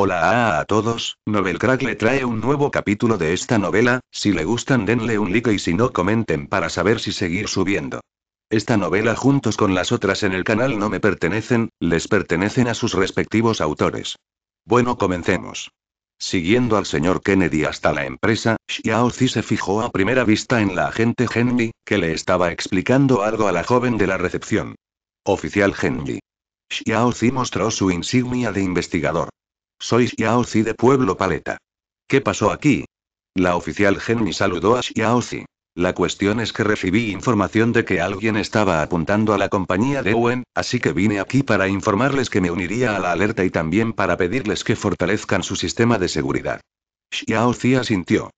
Hola a, todos, Novel Crack le trae un nuevo capítulo de esta novela, si le gustan denle un like y si no comenten para saber si seguir subiendo. Esta novela juntos con las otras en el canal no me pertenecen, les pertenecen a sus respectivos autores. Bueno comencemos. Siguiendo al señor Kennedy hasta la empresa, Xiao Zi se fijó a primera vista en la agente Henry, que le estaba explicando algo a la joven de la recepción. Oficial Henry. Xiao Zi mostró su insignia de investigador. Soy Xiaozi de Pueblo Paleta. ¿Qué pasó aquí? La oficial Genmi saludó a Xiaozi. La cuestión es que recibí información de que alguien estaba apuntando a la compañía de Owen, así que vine aquí para informarles que me uniría a la alerta y también para pedirles que fortalezcan su sistema de seguridad. Xiaozi asintió.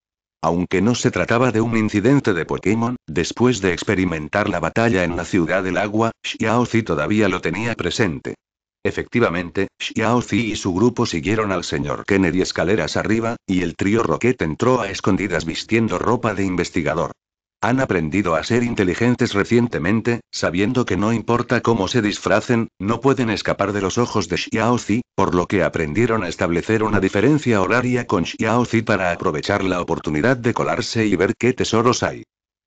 Aunque no se trataba de un incidente de Pokémon, después de experimentar la batalla en la ciudad del agua, Xiaozi todavía lo tenía presente. Efectivamente, Xiaozi y su grupo siguieron al señor Kennedy escaleras arriba, y el trío Rocket entró a escondidas vistiendo ropa de investigador. Han aprendido a ser inteligentes recientemente, sabiendo que no importa cómo se disfracen, no pueden escapar de los ojos de Xiao Xiaozi, por lo que aprendieron a establecer una diferencia horaria con Xiao Xiaozi para aprovechar la oportunidad de colarse y ver qué tesoros hay.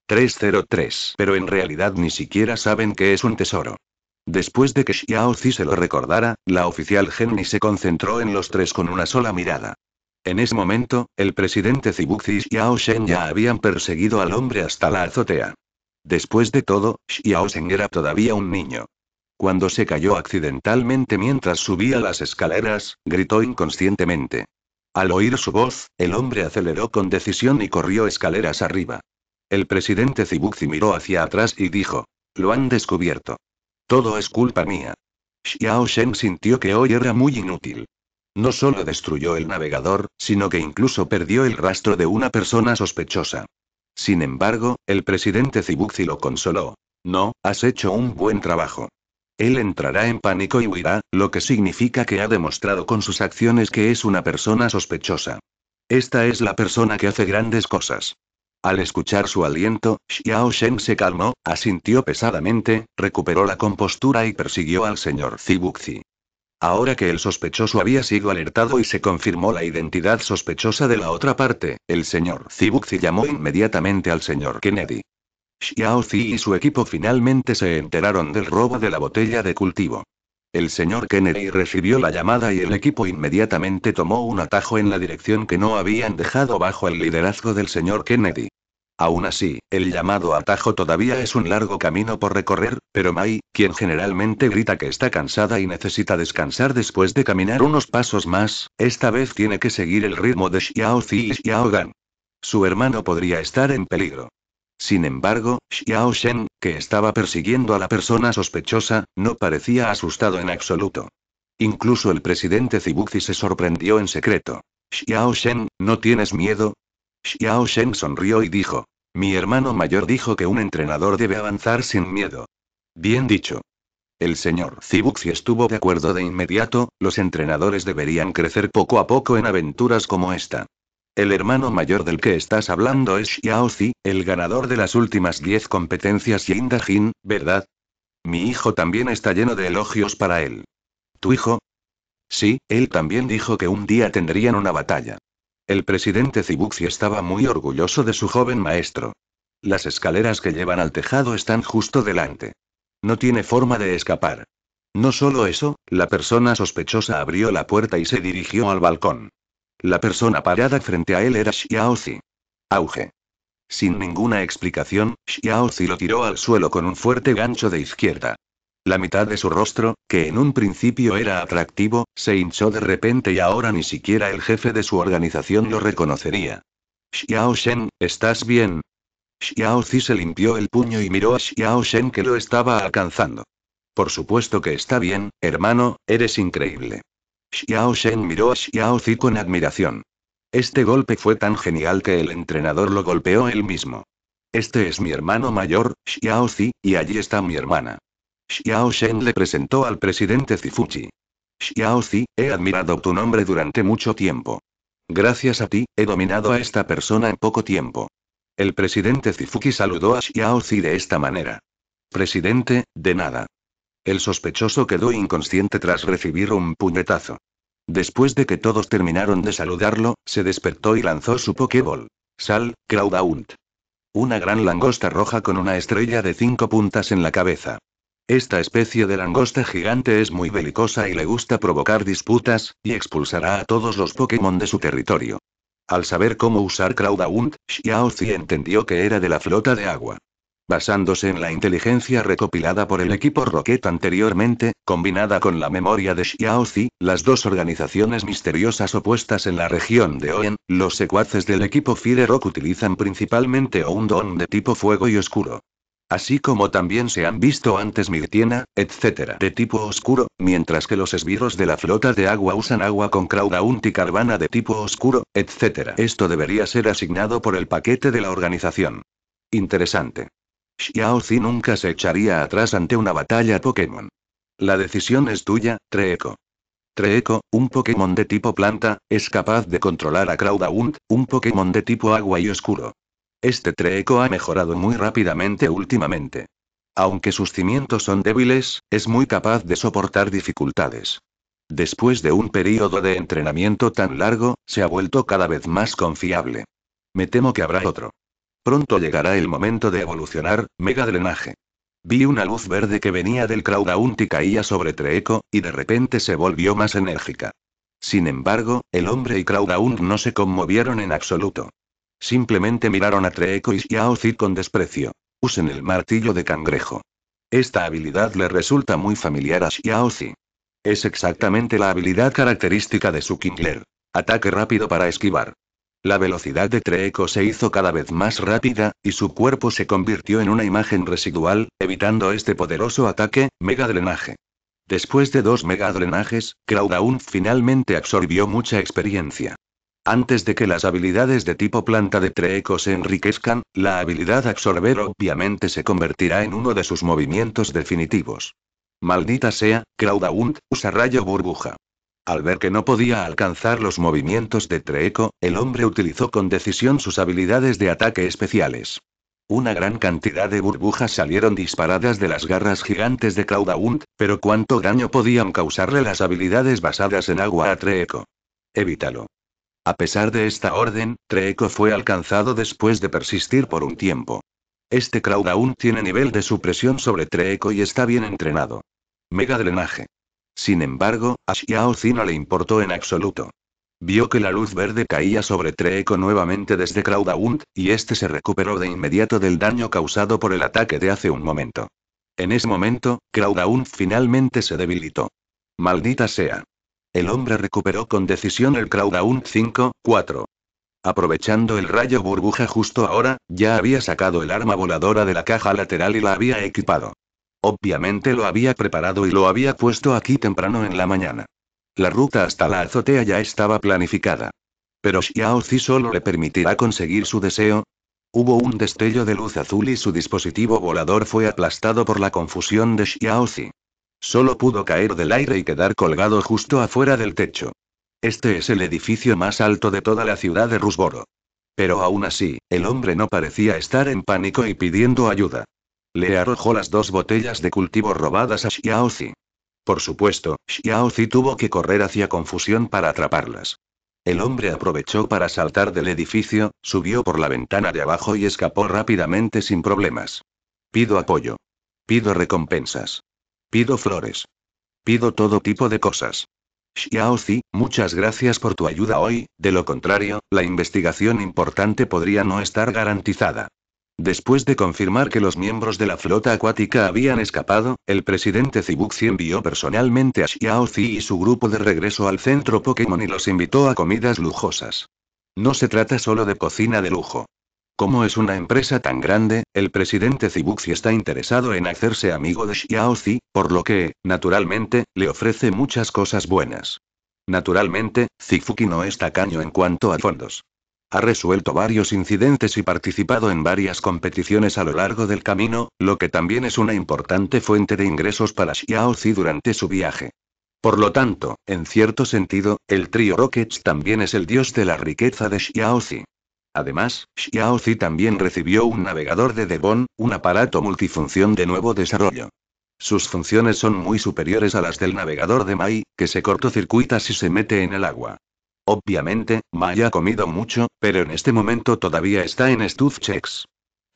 303. Pero en realidad ni siquiera saben que es un tesoro. Después de que Xiao Zi se lo recordara, la oficial Genmi se concentró en los tres con una sola mirada. En ese momento, el presidente Zibuxi y Xiao Shen ya habían perseguido al hombre hasta la azotea. Después de todo, Xiao Shen era todavía un niño. Cuando se cayó accidentalmente mientras subía las escaleras, gritó inconscientemente. Al oír su voz, el hombre aceleró con decisión y corrió escaleras arriba. El presidente Zibuxi miró hacia atrás y dijo: Lo han descubierto. Todo es culpa mía. Xiao Shen sintió que hoy era muy inútil. No solo destruyó el navegador, sino que incluso perdió el rastro de una persona sospechosa. Sin embargo, el presidente Zibuxi lo consoló. No, has hecho un buen trabajo. Él entrará en pánico y huirá, lo que significa que ha demostrado con sus acciones que es una persona sospechosa. Esta es la persona que hace grandes cosas. Al escuchar su aliento, Xiao Shen se calmó, asintió pesadamente, recuperó la compostura y persiguió al señor Zibuxi. Ahora que el sospechoso había sido alertado y se confirmó la identidad sospechosa de la otra parte, el señor Zibuxi llamó inmediatamente al señor Kennedy. Xiao Zi y su equipo finalmente se enteraron del robo de la botella de cultivo. El señor Kennedy recibió la llamada y el equipo inmediatamente tomó un atajo en la dirección que no habían dejado bajo el liderazgo del señor Kennedy. Aún así, el llamado atajo todavía es un largo camino por recorrer, pero Mai, quien generalmente grita que está cansada y necesita descansar después de caminar unos pasos más, esta vez tiene que seguir el ritmo de Xiao Zi y Xiao Gan. Su hermano podría estar en peligro. Sin embargo, Xiao Shen, que estaba persiguiendo a la persona sospechosa, no parecía asustado en absoluto. Incluso el presidente Zibuxi se sorprendió en secreto. Xiao Shen, ¿no tienes miedo? Xiao Shen sonrió y dijo. Mi hermano mayor dijo que un entrenador debe avanzar sin miedo. Bien dicho. El señor Zibuxi estuvo de acuerdo de inmediato, los entrenadores deberían crecer poco a poco en aventuras como esta. El hermano mayor del que estás hablando es Xiaozi, el ganador de las últimas 10 competencias y Jin, ¿verdad? Mi hijo también está lleno de elogios para él. ¿Tu hijo? Sí, él también dijo que un día tendrían una batalla. El presidente Zibuxi estaba muy orgulloso de su joven maestro. Las escaleras que llevan al tejado están justo delante. No tiene forma de escapar. No solo eso, la persona sospechosa abrió la puerta y se dirigió al balcón. La persona parada frente a él era Xiaozi. Auge. Sin ninguna explicación, Xiaozi lo tiró al suelo con un fuerte gancho de izquierda. La mitad de su rostro, que en un principio era atractivo, se hinchó de repente y ahora ni siquiera el jefe de su organización lo reconocería. Xiao Shen, ¿estás bien? Xiao Zi se limpió el puño y miró a Xiao Shen que lo estaba alcanzando. Por supuesto que está bien, hermano, eres increíble. Xiao Shen miró a Xiao Zi con admiración. Este golpe fue tan genial que el entrenador lo golpeó él mismo. Este es mi hermano mayor, Xiao Zi, y allí está mi hermana. Xiao Shen le presentó al presidente Zifuchi. Xiao Zi, he admirado tu nombre durante mucho tiempo. Gracias a ti, he dominado a esta persona en poco tiempo. El presidente Zifuji saludó a Xiao Zi de esta manera. Presidente, de nada. El sospechoso quedó inconsciente tras recibir un puñetazo. Después de que todos terminaron de saludarlo, se despertó y lanzó su Pokéball. Sal, Claudaunt. Una gran langosta roja con una estrella de cinco puntas en la cabeza. Esta especie de langosta gigante es muy belicosa y le gusta provocar disputas, y expulsará a todos los Pokémon de su territorio. Al saber cómo usar Claudaunt, Xiaozi entendió que era de la flota de agua basándose en la inteligencia recopilada por el equipo Rocket anteriormente, combinada con la memoria de Xiaozi, las dos organizaciones misteriosas opuestas en la región de Oen, los secuaces del equipo Fire Rock utilizan principalmente un don de tipo fuego y oscuro. Así como también se han visto antes Mirtiena, etc. de tipo oscuro, mientras que los esbirros de la flota de agua usan agua con y Carvana de tipo oscuro, etc. Esto debería ser asignado por el paquete de la organización. Interesante. Xiao nunca se echaría atrás ante una batalla Pokémon. La decisión es tuya, Treeco. Treeco, un Pokémon de tipo planta, es capaz de controlar a Crowdaunt, un Pokémon de tipo agua y oscuro. Este Treeco ha mejorado muy rápidamente últimamente. Aunque sus cimientos son débiles, es muy capaz de soportar dificultades. Después de un periodo de entrenamiento tan largo, se ha vuelto cada vez más confiable. Me temo que habrá otro. Pronto llegará el momento de evolucionar, mega drenaje. Vi una luz verde que venía del Kraudaunt y caía sobre Treeco, y de repente se volvió más enérgica. Sin embargo, el hombre y Kraudaunt no se conmovieron en absoluto. Simplemente miraron a Treeco y Xiaozi con desprecio. Usen el martillo de cangrejo. Esta habilidad le resulta muy familiar a Xiaozi. Es exactamente la habilidad característica de su Kingler. Ataque rápido para esquivar. La velocidad de Treeco se hizo cada vez más rápida, y su cuerpo se convirtió en una imagen residual, evitando este poderoso ataque, mega drenaje. Después de dos mega drenajes, finalmente absorbió mucha experiencia. Antes de que las habilidades de tipo planta de Treeco se enriquezcan, la habilidad absorber obviamente se convertirá en uno de sus movimientos definitivos. Maldita sea, Crowdaunt, usa rayo burbuja. Al ver que no podía alcanzar los movimientos de Treeco, el hombre utilizó con decisión sus habilidades de ataque especiales. Una gran cantidad de burbujas salieron disparadas de las garras gigantes de Claudaunt, pero cuánto daño podían causarle las habilidades basadas en agua a Treeco. Evítalo. A pesar de esta orden, Treco fue alcanzado después de persistir por un tiempo. Este Crowd tiene nivel de supresión sobre Treeco y está bien entrenado. Mega drenaje. Sin embargo, a Xiao no le importó en absoluto. Vio que la luz verde caía sobre Treeco nuevamente desde Crowdaunt, y este se recuperó de inmediato del daño causado por el ataque de hace un momento. En ese momento, Crowdaunt finalmente se debilitó. Maldita sea. El hombre recuperó con decisión el Crowdaunt 5-4. Aprovechando el rayo burbuja justo ahora, ya había sacado el arma voladora de la caja lateral y la había equipado. Obviamente lo había preparado y lo había puesto aquí temprano en la mañana. La ruta hasta la azotea ya estaba planificada. Pero Xiao Zi solo le permitirá conseguir su deseo. Hubo un destello de luz azul y su dispositivo volador fue aplastado por la confusión de Xiao Zi. Solo pudo caer del aire y quedar colgado justo afuera del techo. Este es el edificio más alto de toda la ciudad de Rusboro. Pero aún así, el hombre no parecía estar en pánico y pidiendo ayuda. Le arrojó las dos botellas de cultivo robadas a Xiaozi. Por supuesto, Xiaozi tuvo que correr hacia confusión para atraparlas. El hombre aprovechó para saltar del edificio, subió por la ventana de abajo y escapó rápidamente sin problemas. Pido apoyo. Pido recompensas. Pido flores. Pido todo tipo de cosas. Xiaozi, muchas gracias por tu ayuda hoy, de lo contrario, la investigación importante podría no estar garantizada. Después de confirmar que los miembros de la flota acuática habían escapado, el presidente Zibuxi envió personalmente a Zi y su grupo de regreso al centro Pokémon y los invitó a comidas lujosas. No se trata solo de cocina de lujo. Como es una empresa tan grande, el presidente Zibuxi está interesado en hacerse amigo de Zi, por lo que, naturalmente, le ofrece muchas cosas buenas. Naturalmente, Zifuki no es tacaño en cuanto a fondos. Ha resuelto varios incidentes y participado en varias competiciones a lo largo del camino, lo que también es una importante fuente de ingresos para Xiaozi durante su viaje. Por lo tanto, en cierto sentido, el trío Rockets también es el dios de la riqueza de Xiaozi. Además, Xiaozi también recibió un navegador de Devon, un aparato multifunción de nuevo desarrollo. Sus funciones son muy superiores a las del navegador de Mai, que se cortocircuita si se mete en el agua. Obviamente, Maya ha comido mucho, pero en este momento todavía está en checks.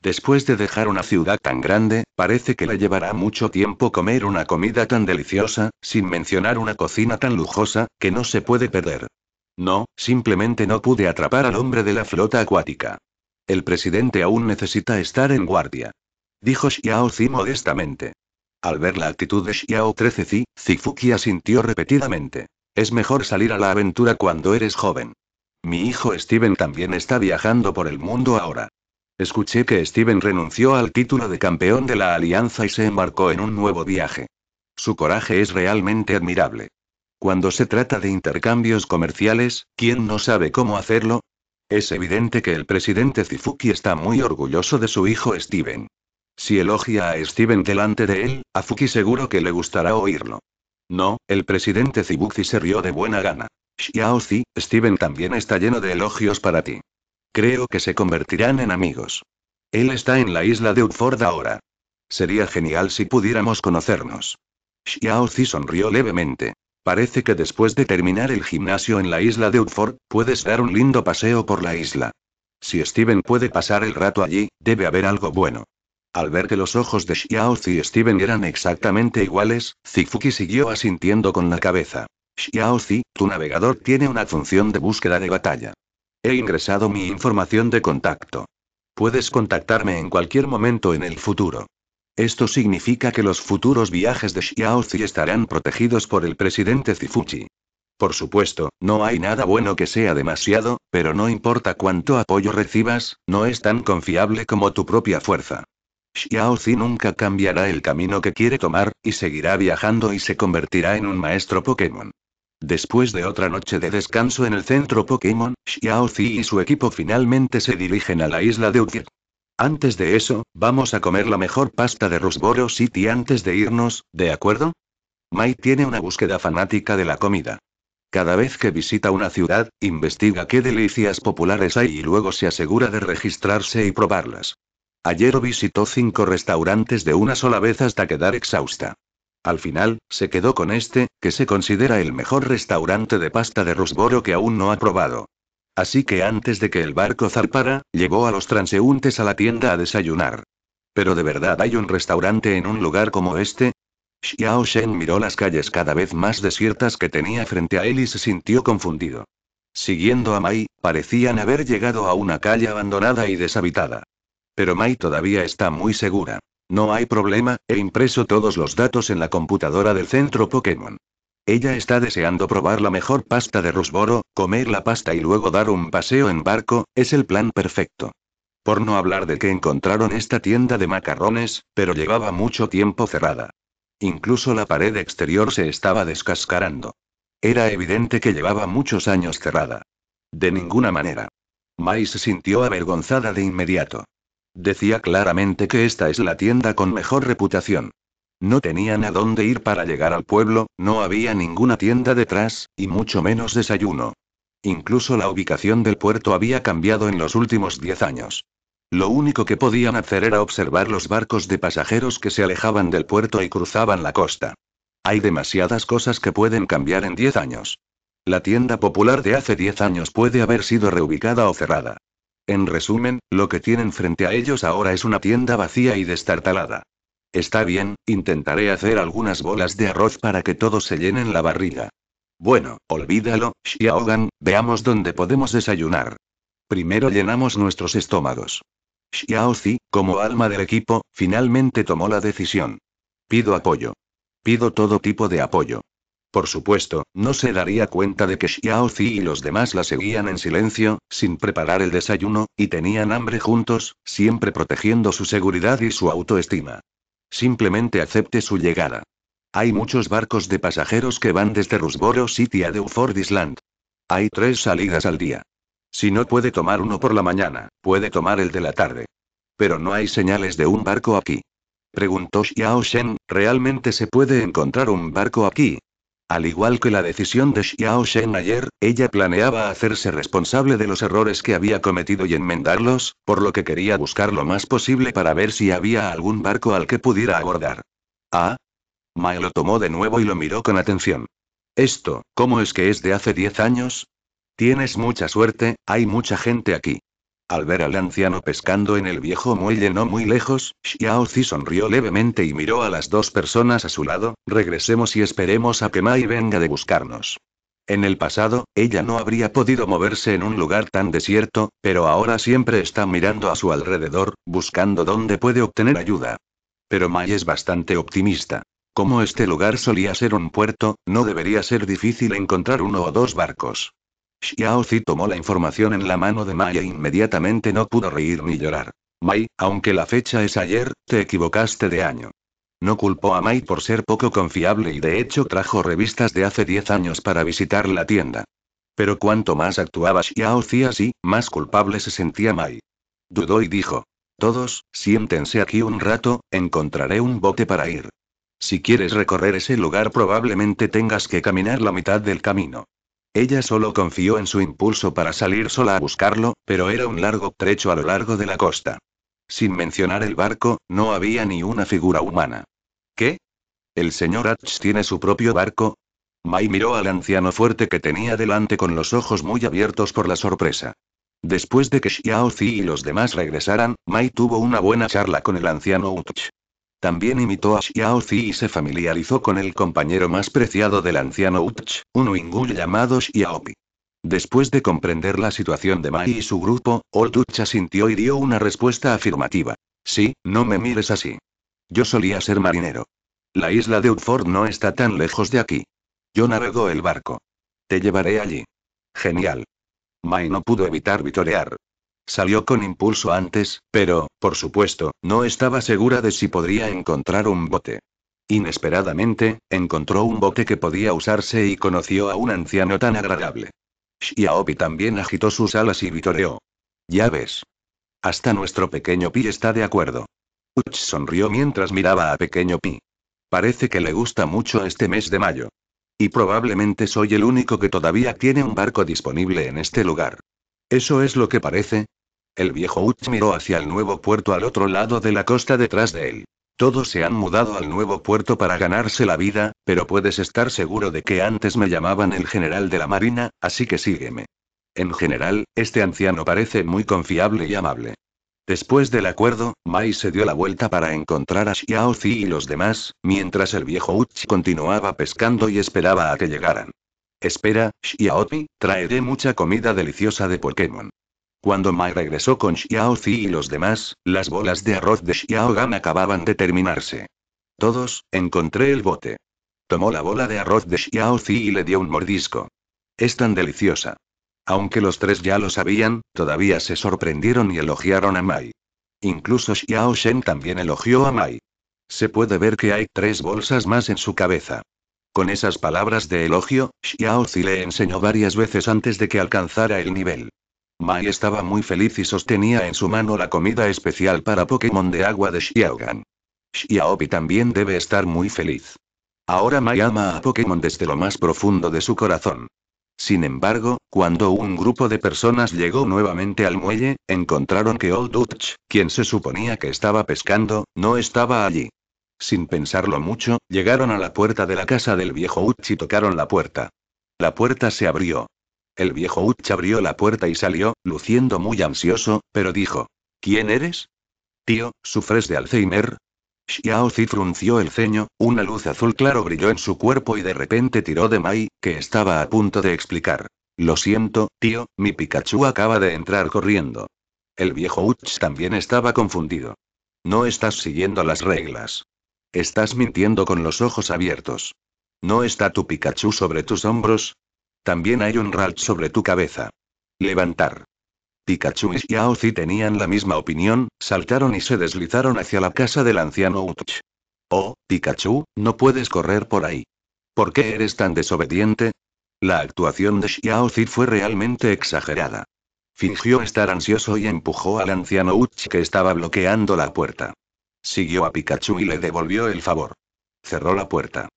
Después de dejar una ciudad tan grande, parece que le llevará mucho tiempo comer una comida tan deliciosa, sin mencionar una cocina tan lujosa, que no se puede perder. No, simplemente no pude atrapar al hombre de la flota acuática. El presidente aún necesita estar en guardia. Dijo Xiao Zi modestamente. Al ver la actitud de Xiao 13 Zi, Zifuki asintió repetidamente. Es mejor salir a la aventura cuando eres joven. Mi hijo Steven también está viajando por el mundo ahora. Escuché que Steven renunció al título de campeón de la Alianza y se embarcó en un nuevo viaje. Su coraje es realmente admirable. Cuando se trata de intercambios comerciales, ¿quién no sabe cómo hacerlo? Es evidente que el presidente Zifuki está muy orgulloso de su hijo Steven. Si elogia a Steven delante de él, a Fuki seguro que le gustará oírlo. No, el presidente Zibuzi se rió de buena gana. Xiaozi, Steven también está lleno de elogios para ti. Creo que se convertirán en amigos. Él está en la isla de Utford ahora. Sería genial si pudiéramos conocernos. Xiaozi sonrió levemente. Parece que después de terminar el gimnasio en la isla de Utford, puedes dar un lindo paseo por la isla. Si Steven puede pasar el rato allí, debe haber algo bueno. Al ver que los ojos de Xiaozi y Steven eran exactamente iguales, Zifuki siguió asintiendo con la cabeza. Xiaozi, tu navegador tiene una función de búsqueda de batalla. He ingresado mi información de contacto. Puedes contactarme en cualquier momento en el futuro. Esto significa que los futuros viajes de Xiaozi estarán protegidos por el presidente Zifuchi. Por supuesto, no hay nada bueno que sea demasiado, pero no importa cuánto apoyo recibas, no es tan confiable como tu propia fuerza. Xiao nunca cambiará el camino que quiere tomar, y seguirá viajando y se convertirá en un maestro Pokémon. Después de otra noche de descanso en el centro Pokémon, Xiao y su equipo finalmente se dirigen a la isla de Uki. Antes de eso, vamos a comer la mejor pasta de Rosboro City antes de irnos, ¿de acuerdo? Mai tiene una búsqueda fanática de la comida. Cada vez que visita una ciudad, investiga qué delicias populares hay y luego se asegura de registrarse y probarlas. Ayer visitó cinco restaurantes de una sola vez hasta quedar exhausta. Al final, se quedó con este, que se considera el mejor restaurante de pasta de Rusboro que aún no ha probado. Así que antes de que el barco zarpara, llevó a los transeúntes a la tienda a desayunar. ¿Pero de verdad hay un restaurante en un lugar como este? Xiao Shen miró las calles cada vez más desiertas que tenía frente a él y se sintió confundido. Siguiendo a Mai, parecían haber llegado a una calle abandonada y deshabitada. Pero Mai todavía está muy segura. No hay problema, he impreso todos los datos en la computadora del centro Pokémon. Ella está deseando probar la mejor pasta de Rusboro, comer la pasta y luego dar un paseo en barco, es el plan perfecto. Por no hablar de que encontraron esta tienda de macarrones, pero llevaba mucho tiempo cerrada. Incluso la pared exterior se estaba descascarando. Era evidente que llevaba muchos años cerrada. De ninguna manera. Mai se sintió avergonzada de inmediato. Decía claramente que esta es la tienda con mejor reputación. No tenían a dónde ir para llegar al pueblo, no había ninguna tienda detrás, y mucho menos desayuno. Incluso la ubicación del puerto había cambiado en los últimos diez años. Lo único que podían hacer era observar los barcos de pasajeros que se alejaban del puerto y cruzaban la costa. Hay demasiadas cosas que pueden cambiar en diez años. La tienda popular de hace diez años puede haber sido reubicada o cerrada. En resumen, lo que tienen frente a ellos ahora es una tienda vacía y destartalada. Está bien, intentaré hacer algunas bolas de arroz para que todos se llenen la barriga. Bueno, olvídalo, Xiaogan, veamos dónde podemos desayunar. Primero llenamos nuestros estómagos. Zi, como alma del equipo, finalmente tomó la decisión. Pido apoyo. Pido todo tipo de apoyo. Por supuesto, no se daría cuenta de que Xiao Zi y los demás la seguían en silencio, sin preparar el desayuno, y tenían hambre juntos, siempre protegiendo su seguridad y su autoestima. Simplemente acepte su llegada. Hay muchos barcos de pasajeros que van desde Rusboro City a Uford Island. Hay tres salidas al día. Si no puede tomar uno por la mañana, puede tomar el de la tarde. Pero no hay señales de un barco aquí. Preguntó Xiao Shen, ¿realmente se puede encontrar un barco aquí? Al igual que la decisión de Xiao Shen ayer, ella planeaba hacerse responsable de los errores que había cometido y enmendarlos, por lo que quería buscar lo más posible para ver si había algún barco al que pudiera abordar. Ah. Mai lo tomó de nuevo y lo miró con atención. Esto, ¿cómo es que es de hace 10 años? Tienes mucha suerte, hay mucha gente aquí. Al ver al anciano pescando en el viejo muelle no muy lejos, Xiao Zi sonrió levemente y miró a las dos personas a su lado, regresemos y esperemos a que Mai venga de buscarnos. En el pasado, ella no habría podido moverse en un lugar tan desierto, pero ahora siempre está mirando a su alrededor, buscando dónde puede obtener ayuda. Pero Mai es bastante optimista. Como este lugar solía ser un puerto, no debería ser difícil encontrar uno o dos barcos. Zi tomó la información en la mano de Mai e inmediatamente no pudo reír ni llorar. Mai, e, aunque la fecha es ayer, te equivocaste de año. No culpó a Mai e por ser poco confiable y de hecho trajo revistas de hace 10 años para visitar la tienda. Pero cuanto más actuaba Zi así, más culpable se sentía Mai. E. Dudó y dijo. Todos, siéntense aquí un rato, encontraré un bote para ir. Si quieres recorrer ese lugar probablemente tengas que caminar la mitad del camino. Ella solo confió en su impulso para salir sola a buscarlo, pero era un largo trecho a lo largo de la costa. Sin mencionar el barco, no había ni una figura humana. ¿Qué? ¿El señor Hatch tiene su propio barco? Mai miró al anciano fuerte que tenía delante con los ojos muy abiertos por la sorpresa. Después de que Xiao Zi y los demás regresaran, Mai tuvo una buena charla con el anciano Uch. También imitó a Xiao y se familiarizó con el compañero más preciado del anciano Uch, un wingul llamado Xiaopi. Después de comprender la situación de Mai y su grupo, Old Uch asintió y dio una respuesta afirmativa. Sí, no me mires así. Yo solía ser marinero. La isla de Utford no está tan lejos de aquí. Yo navego el barco. Te llevaré allí. Genial. Mai no pudo evitar vitorear. Salió con impulso antes, pero, por supuesto, no estaba segura de si podría encontrar un bote. Inesperadamente, encontró un bote que podía usarse y conoció a un anciano tan agradable. Xiaopi también agitó sus alas y vitoreó. Ya ves. Hasta nuestro pequeño Pi está de acuerdo. Uch sonrió mientras miraba a pequeño Pi. Parece que le gusta mucho este mes de mayo. Y probablemente soy el único que todavía tiene un barco disponible en este lugar. Eso es lo que parece, el viejo Uch miró hacia el nuevo puerto al otro lado de la costa detrás de él. Todos se han mudado al nuevo puerto para ganarse la vida, pero puedes estar seguro de que antes me llamaban el general de la Marina, así que sígueme. En general, este anciano parece muy confiable y amable. Después del acuerdo, Mai se dio la vuelta para encontrar a Xiao Zi y los demás, mientras el viejo Uchi continuaba pescando y esperaba a que llegaran. Espera, zi traeré mucha comida deliciosa de Pokémon. Cuando Mai regresó con Xiao Zi y los demás, las bolas de arroz de Xiao Gan acababan de terminarse. Todos, encontré el bote. Tomó la bola de arroz de Xiao Zi y le dio un mordisco. Es tan deliciosa. Aunque los tres ya lo sabían, todavía se sorprendieron y elogiaron a Mai. Incluso Xiao Shen también elogió a Mai. Se puede ver que hay tres bolsas más en su cabeza. Con esas palabras de elogio, Xiao Zi le enseñó varias veces antes de que alcanzara el nivel. Mai estaba muy feliz y sostenía en su mano la comida especial para Pokémon de agua de Xiaogan. Xiaobi también debe estar muy feliz. Ahora Mai ama a Pokémon desde lo más profundo de su corazón. Sin embargo, cuando un grupo de personas llegó nuevamente al muelle, encontraron que Old Uch, quien se suponía que estaba pescando, no estaba allí. Sin pensarlo mucho, llegaron a la puerta de la casa del viejo Uch y tocaron la puerta. La puerta se abrió. El viejo Uch abrió la puerta y salió, luciendo muy ansioso, pero dijo: ¿Quién eres? Tío, ¿sufres de Alzheimer? Xiao Zi frunció el ceño, una luz azul claro brilló en su cuerpo y de repente tiró de Mai, que estaba a punto de explicar. Lo siento, tío, mi Pikachu acaba de entrar corriendo. El viejo Uch también estaba confundido. No estás siguiendo las reglas. Estás mintiendo con los ojos abiertos. ¿No está tu Pikachu sobre tus hombros? También hay un ralch sobre tu cabeza. Levantar. Pikachu y Xiaozi tenían la misma opinión, saltaron y se deslizaron hacia la casa del anciano Uch. Oh, Pikachu, no puedes correr por ahí. ¿Por qué eres tan desobediente? La actuación de Xiaozi fue realmente exagerada. Fingió estar ansioso y empujó al anciano Uch que estaba bloqueando la puerta. Siguió a Pikachu y le devolvió el favor. Cerró la puerta.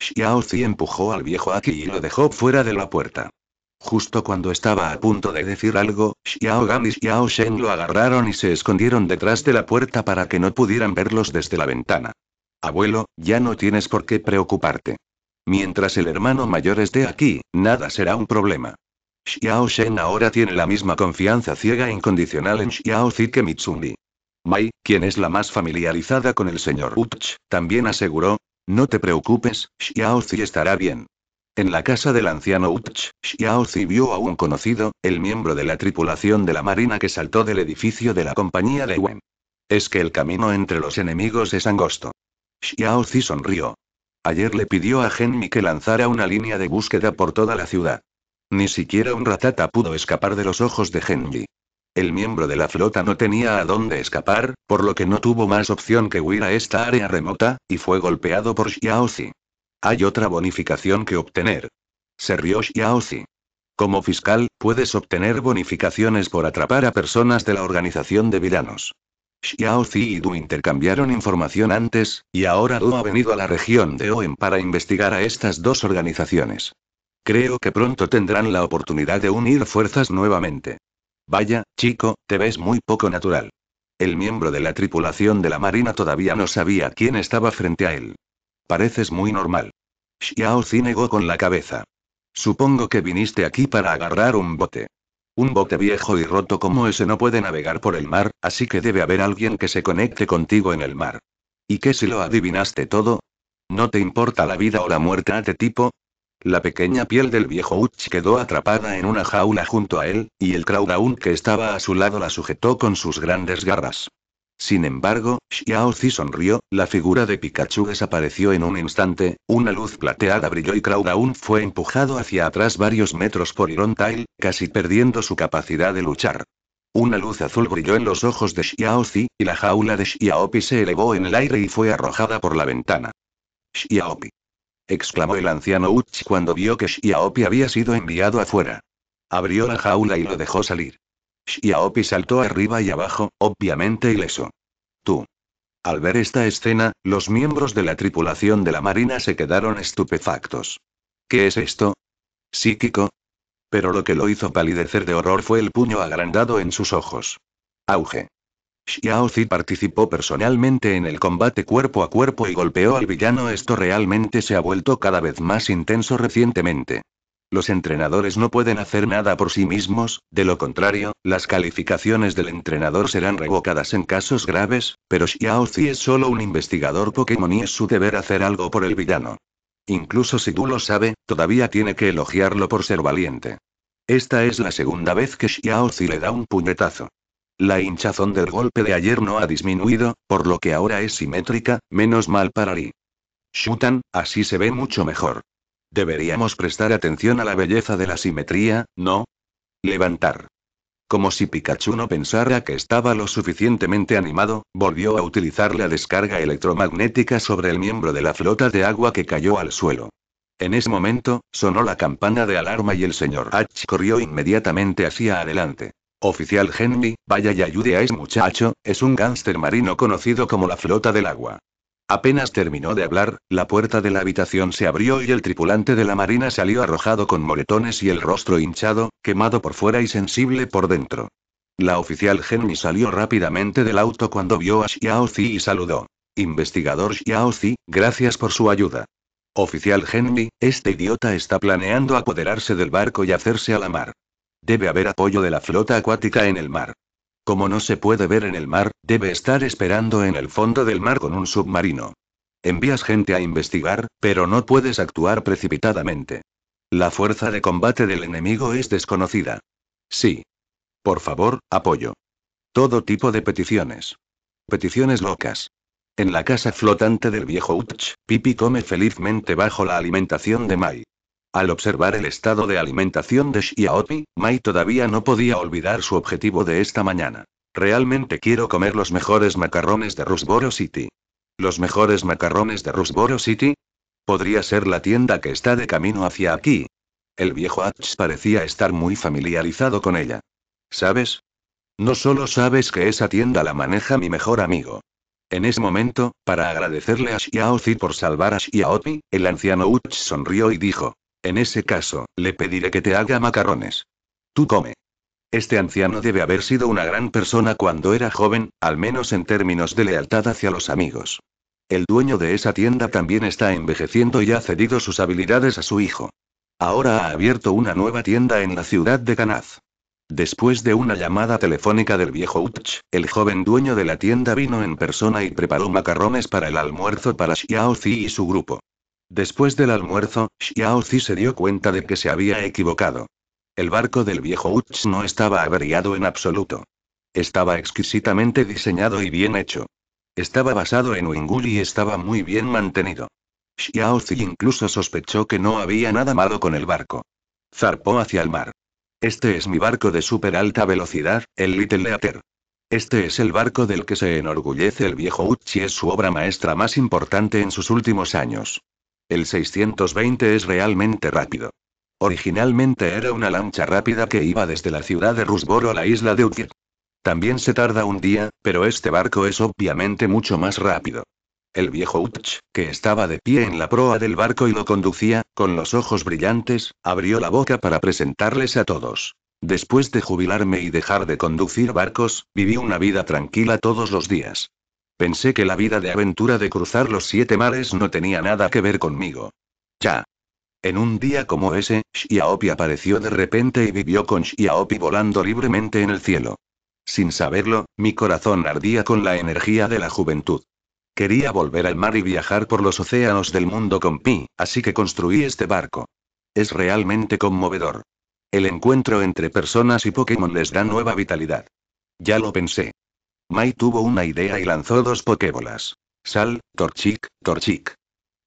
Xiao empujó al viejo Aki y lo dejó fuera de la puerta. Justo cuando estaba a punto de decir algo, Xiao Gan y Xiao Shen lo agarraron y se escondieron detrás de la puerta para que no pudieran verlos desde la ventana. Abuelo, ya no tienes por qué preocuparte. Mientras el hermano mayor esté aquí, nada será un problema. Xiao Shen ahora tiene la misma confianza ciega e incondicional en Xiao Zi que Mitsumi. Mai, quien es la más familiarizada con el señor Uch, también aseguró, no te preocupes, Xiaozi estará bien. En la casa del anciano Uch, Xiaozi vio a un conocido, el miembro de la tripulación de la marina que saltó del edificio de la compañía de Wen. Es que el camino entre los enemigos es angosto. Xiaozi sonrió. Ayer le pidió a Genmi que lanzara una línea de búsqueda por toda la ciudad. Ni siquiera un ratata pudo escapar de los ojos de Genji el miembro de la flota no tenía a dónde escapar, por lo que no tuvo más opción que huir a esta área remota, y fue golpeado por Xiaozi. Hay otra bonificación que obtener. Se rió Xiaozi. Como fiscal, puedes obtener bonificaciones por atrapar a personas de la organización de villanos. Xiaozi y Du intercambiaron información antes, y ahora Du ha venido a la región de Oen para investigar a estas dos organizaciones. Creo que pronto tendrán la oportunidad de unir fuerzas nuevamente. Vaya, chico, te ves muy poco natural. El miembro de la tripulación de la Marina todavía no sabía quién estaba frente a él. Pareces muy normal. Xiao Zi negó con la cabeza. Supongo que viniste aquí para agarrar un bote. Un bote viejo y roto como ese no puede navegar por el mar, así que debe haber alguien que se conecte contigo en el mar. ¿Y qué si lo adivinaste todo? ¿No te importa la vida o la muerte a este tipo? La pequeña piel del viejo Uch quedó atrapada en una jaula junto a él, y el Krauraun que estaba a su lado la sujetó con sus grandes garras. Sin embargo, Xiaozi sonrió, la figura de Pikachu desapareció en un instante, una luz plateada brilló y Krauraun fue empujado hacia atrás varios metros por Iron Tail, casi perdiendo su capacidad de luchar. Una luz azul brilló en los ojos de Xiao y la jaula de Xiaopi se elevó en el aire y fue arrojada por la ventana. Xiaopi exclamó el anciano Uch cuando vio que Xiaopi había sido enviado afuera. Abrió la jaula y lo dejó salir. Xiaopi saltó arriba y abajo, obviamente ileso. Tú. Al ver esta escena, los miembros de la tripulación de la Marina se quedaron estupefactos. ¿Qué es esto? ¿Psíquico? Pero lo que lo hizo palidecer de horror fue el puño agrandado en sus ojos. Auge. Xiao Zi participó personalmente en el combate cuerpo a cuerpo y golpeó al villano. Esto realmente se ha vuelto cada vez más intenso recientemente. Los entrenadores no pueden hacer nada por sí mismos, de lo contrario, las calificaciones del entrenador serán revocadas en casos graves, pero Xiao Zi es solo un investigador Pokémon y es su deber hacer algo por el villano. Incluso si tú lo sabe, todavía tiene que elogiarlo por ser valiente. Esta es la segunda vez que Xiao Zi le da un puñetazo. La hinchazón del golpe de ayer no ha disminuido, por lo que ahora es simétrica, menos mal para Lee. Shutan, así se ve mucho mejor. Deberíamos prestar atención a la belleza de la simetría, ¿no? Levantar. Como si Pikachu no pensara que estaba lo suficientemente animado, volvió a utilizar la descarga electromagnética sobre el miembro de la flota de agua que cayó al suelo. En ese momento, sonó la campana de alarma y el señor H corrió inmediatamente hacia adelante. Oficial Henry, vaya y ayude a ese muchacho, es un gánster marino conocido como la flota del agua. Apenas terminó de hablar, la puerta de la habitación se abrió y el tripulante de la marina salió arrojado con moretones y el rostro hinchado, quemado por fuera y sensible por dentro. La oficial Henry salió rápidamente del auto cuando vio a Xiaozi y saludó. Investigador Xiaozi, gracias por su ayuda. Oficial Henry, este idiota está planeando apoderarse del barco y hacerse a la mar. Debe haber apoyo de la flota acuática en el mar. Como no se puede ver en el mar, debe estar esperando en el fondo del mar con un submarino. Envías gente a investigar, pero no puedes actuar precipitadamente. La fuerza de combate del enemigo es desconocida. Sí. Por favor, apoyo. Todo tipo de peticiones. Peticiones locas. En la casa flotante del viejo Uch, Pipi come felizmente bajo la alimentación de Mai. Al observar el estado de alimentación de Xiaomi, Mai todavía no podía olvidar su objetivo de esta mañana. Realmente quiero comer los mejores macarrones de Rusboro City. ¿Los mejores macarrones de Rusboro City? Podría ser la tienda que está de camino hacia aquí. El viejo Hatch parecía estar muy familiarizado con ella. ¿Sabes? No solo sabes que esa tienda la maneja mi mejor amigo. En ese momento, para agradecerle a Xiaozi por salvar a Xiaomi, el anciano Uch sonrió y dijo, en ese caso, le pediré que te haga macarrones. Tú come. Este anciano debe haber sido una gran persona cuando era joven, al menos en términos de lealtad hacia los amigos. El dueño de esa tienda también está envejeciendo y ha cedido sus habilidades a su hijo. Ahora ha abierto una nueva tienda en la ciudad de ganaz Después de una llamada telefónica del viejo Utch, el joven dueño de la tienda vino en persona y preparó macarrones para el almuerzo para Xiao Zi y su grupo. Después del almuerzo, Xiao Zi se dio cuenta de que se había equivocado. El barco del viejo Uch no estaba averiado en absoluto. Estaba exquisitamente diseñado y bien hecho. Estaba basado en Wingul y estaba muy bien mantenido. Xiao Zi incluso sospechó que no había nada malo con el barco. Zarpó hacia el mar. Este es mi barco de super alta velocidad, el Little Leater. Este es el barco del que se enorgullece el viejo y es su obra maestra más importante en sus últimos años. El 620 es realmente rápido. Originalmente era una lancha rápida que iba desde la ciudad de Rusboro a la isla de Utkir. También se tarda un día, pero este barco es obviamente mucho más rápido. El viejo Utch, que estaba de pie en la proa del barco y lo conducía, con los ojos brillantes, abrió la boca para presentarles a todos. Después de jubilarme y dejar de conducir barcos, viví una vida tranquila todos los días. Pensé que la vida de aventura de cruzar los siete mares no tenía nada que ver conmigo. Ya. En un día como ese, Xiaopi apareció de repente y vivió con Xiaopi volando libremente en el cielo. Sin saberlo, mi corazón ardía con la energía de la juventud. Quería volver al mar y viajar por los océanos del mundo con Pi, así que construí este barco. Es realmente conmovedor. El encuentro entre personas y Pokémon les da nueva vitalidad. Ya lo pensé. Mai tuvo una idea y lanzó dos Pokébolas. Sal, Torchic, Torchic.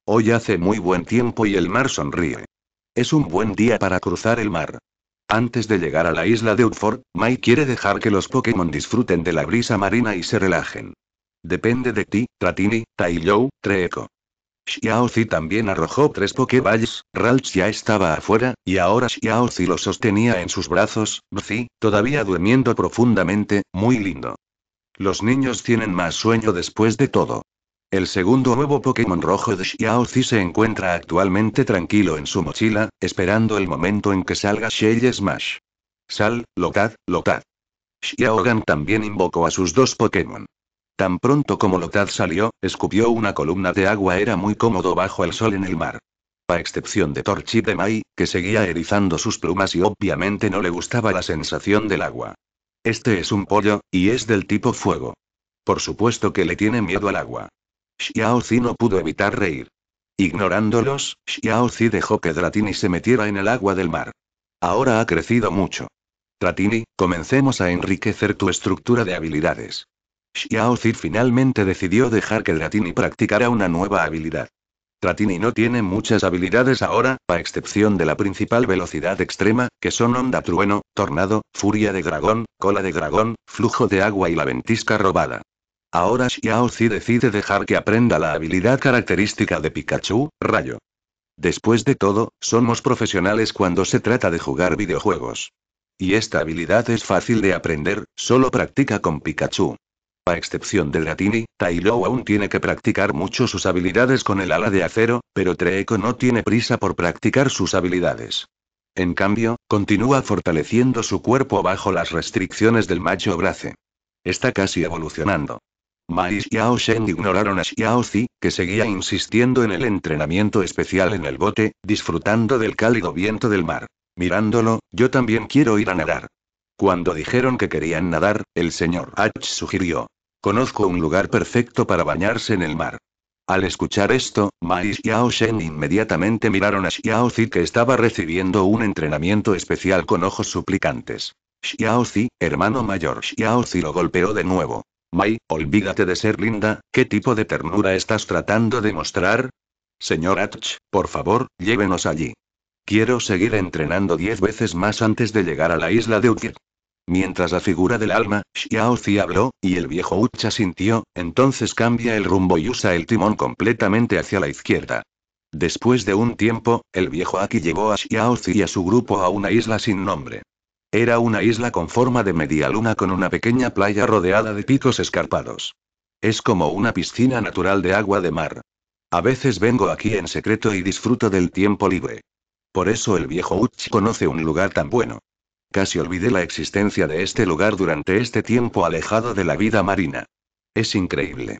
Hoy hace muy buen tiempo y el mar sonríe. Es un buen día para cruzar el mar. Antes de llegar a la isla de Utford, Mai quiere dejar que los Pokémon disfruten de la brisa marina y se relajen. Depende de ti, Tratini, Taiyou, Treco. Xiaozi también arrojó tres Pokéballs, Ralch ya estaba afuera, y ahora Xiaozi lo sostenía en sus brazos, Bzi, todavía durmiendo profundamente, muy lindo. Los niños tienen más sueño después de todo. El segundo nuevo Pokémon rojo de Xiao se encuentra actualmente tranquilo en su mochila, esperando el momento en que salga Shell Smash. Sal, Lotad, Lotad. Xiaogan también invocó a sus dos Pokémon. Tan pronto como Lotad salió, escupió una columna de agua. Era muy cómodo bajo el sol en el mar. A excepción de Torchi de Mai, que seguía erizando sus plumas y obviamente no le gustaba la sensación del agua. Este es un pollo, y es del tipo fuego. Por supuesto que le tiene miedo al agua. Xiao Zi no pudo evitar reír. Ignorándolos, Xiao Zi dejó que Dratini se metiera en el agua del mar. Ahora ha crecido mucho. Dratini, comencemos a enriquecer tu estructura de habilidades. Xiao Zi finalmente decidió dejar que Dratini practicara una nueva habilidad. Tratini no tiene muchas habilidades ahora, a excepción de la principal velocidad extrema, que son onda trueno, tornado, furia de dragón, cola de dragón, flujo de agua y la ventisca robada. Ahora Xiaozi decide dejar que aprenda la habilidad característica de Pikachu, rayo. Después de todo, somos profesionales cuando se trata de jugar videojuegos. Y esta habilidad es fácil de aprender, solo practica con Pikachu. A excepción de Latini, Lo aún tiene que practicar mucho sus habilidades con el ala de acero, pero Treeko no tiene prisa por practicar sus habilidades. En cambio, continúa fortaleciendo su cuerpo bajo las restricciones del macho brace. Está casi evolucionando. Mai y Xiao Shen ignoraron a Xiao Zi, que seguía insistiendo en el entrenamiento especial en el bote, disfrutando del cálido viento del mar. Mirándolo, yo también quiero ir a nadar. Cuando dijeron que querían nadar, el señor H sugirió. Conozco un lugar perfecto para bañarse en el mar. Al escuchar esto, Mai y Xiao Shen inmediatamente miraron a Xiao Zi que estaba recibiendo un entrenamiento especial con ojos suplicantes. Xiao Zi, hermano mayor Xiao Zi lo golpeó de nuevo. Mai, olvídate de ser linda, ¿qué tipo de ternura estás tratando de mostrar? Señor Atch, por favor, llévenos allí. Quiero seguir entrenando diez veces más antes de llegar a la isla de Ukir. Mientras la figura del alma, Xiaozi habló, y el viejo Ucha sintió, entonces cambia el rumbo y usa el timón completamente hacia la izquierda. Después de un tiempo, el viejo Aki llevó a Xiaozi y a su grupo a una isla sin nombre. Era una isla con forma de media luna con una pequeña playa rodeada de picos escarpados. Es como una piscina natural de agua de mar. A veces vengo aquí en secreto y disfruto del tiempo libre. Por eso el viejo Uchi conoce un lugar tan bueno. Casi olvidé la existencia de este lugar durante este tiempo alejado de la vida marina. Es increíble.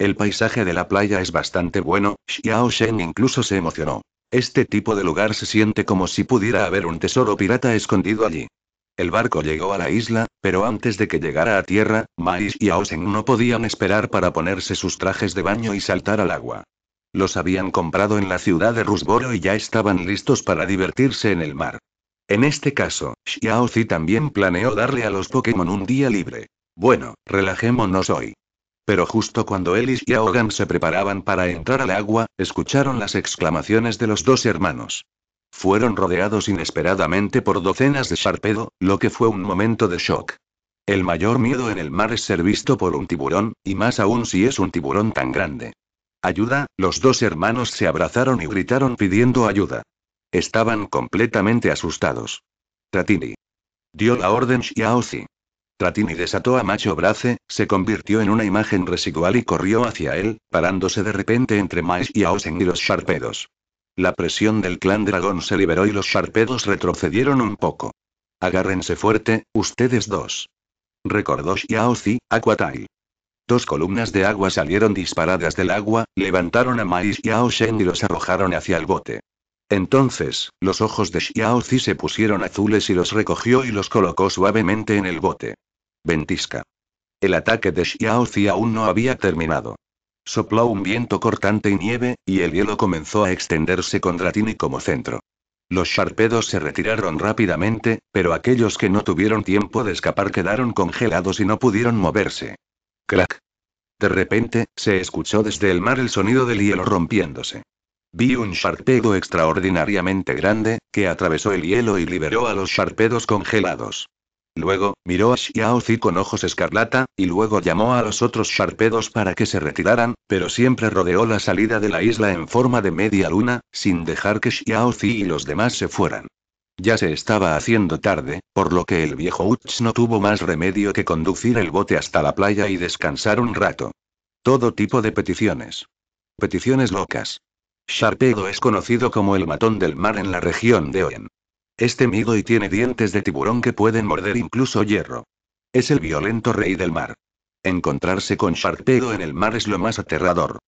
El paisaje de la playa es bastante bueno, Xiao Shen incluso se emocionó. Este tipo de lugar se siente como si pudiera haber un tesoro pirata escondido allí. El barco llegó a la isla, pero antes de que llegara a tierra, Mai y Shen no podían esperar para ponerse sus trajes de baño y saltar al agua. Los habían comprado en la ciudad de Rusboro y ya estaban listos para divertirse en el mar. En este caso, Xiaozi también planeó darle a los Pokémon un día libre. Bueno, relajémonos hoy. Pero justo cuando él y Aogan se preparaban para entrar al agua, escucharon las exclamaciones de los dos hermanos. Fueron rodeados inesperadamente por docenas de Sharpedo, lo que fue un momento de shock. El mayor miedo en el mar es ser visto por un tiburón, y más aún si es un tiburón tan grande. Ayuda, los dos hermanos se abrazaron y gritaron pidiendo ayuda. Estaban completamente asustados. Tratini. Dio la orden Xiaozi. Tratini desató a Macho Brace, se convirtió en una imagen residual y corrió hacia él, parándose de repente entre Mais y y los Sharpedos. La presión del clan dragón se liberó y los Sharpedos retrocedieron un poco. Agárrense fuerte, ustedes dos. Recordó Xiaozi, Aquatail. Dos columnas de agua salieron disparadas del agua, levantaron a Mais y y los arrojaron hacia el bote. Entonces, los ojos de Xiao Zi se pusieron azules y los recogió y los colocó suavemente en el bote. Ventisca. El ataque de Xiao Zi aún no había terminado. Sopló un viento cortante y nieve, y el hielo comenzó a extenderse con Tini como centro. Los sharpedos se retiraron rápidamente, pero aquellos que no tuvieron tiempo de escapar quedaron congelados y no pudieron moverse. ¡Clack! De repente, se escuchó desde el mar el sonido del hielo rompiéndose. Vi un sharpedo extraordinariamente grande, que atravesó el hielo y liberó a los sharpedos congelados. Luego, miró a Xiaozi con ojos escarlata, y luego llamó a los otros sharpedos para que se retiraran, pero siempre rodeó la salida de la isla en forma de media luna, sin dejar que Xiaozi y los demás se fueran. Ya se estaba haciendo tarde, por lo que el viejo Uch no tuvo más remedio que conducir el bote hasta la playa y descansar un rato. Todo tipo de peticiones. Peticiones locas. Sharpedo es conocido como el matón del mar en la región de Oen. Es temido y tiene dientes de tiburón que pueden morder incluso hierro. Es el violento rey del mar. Encontrarse con Sharpedo en el mar es lo más aterrador.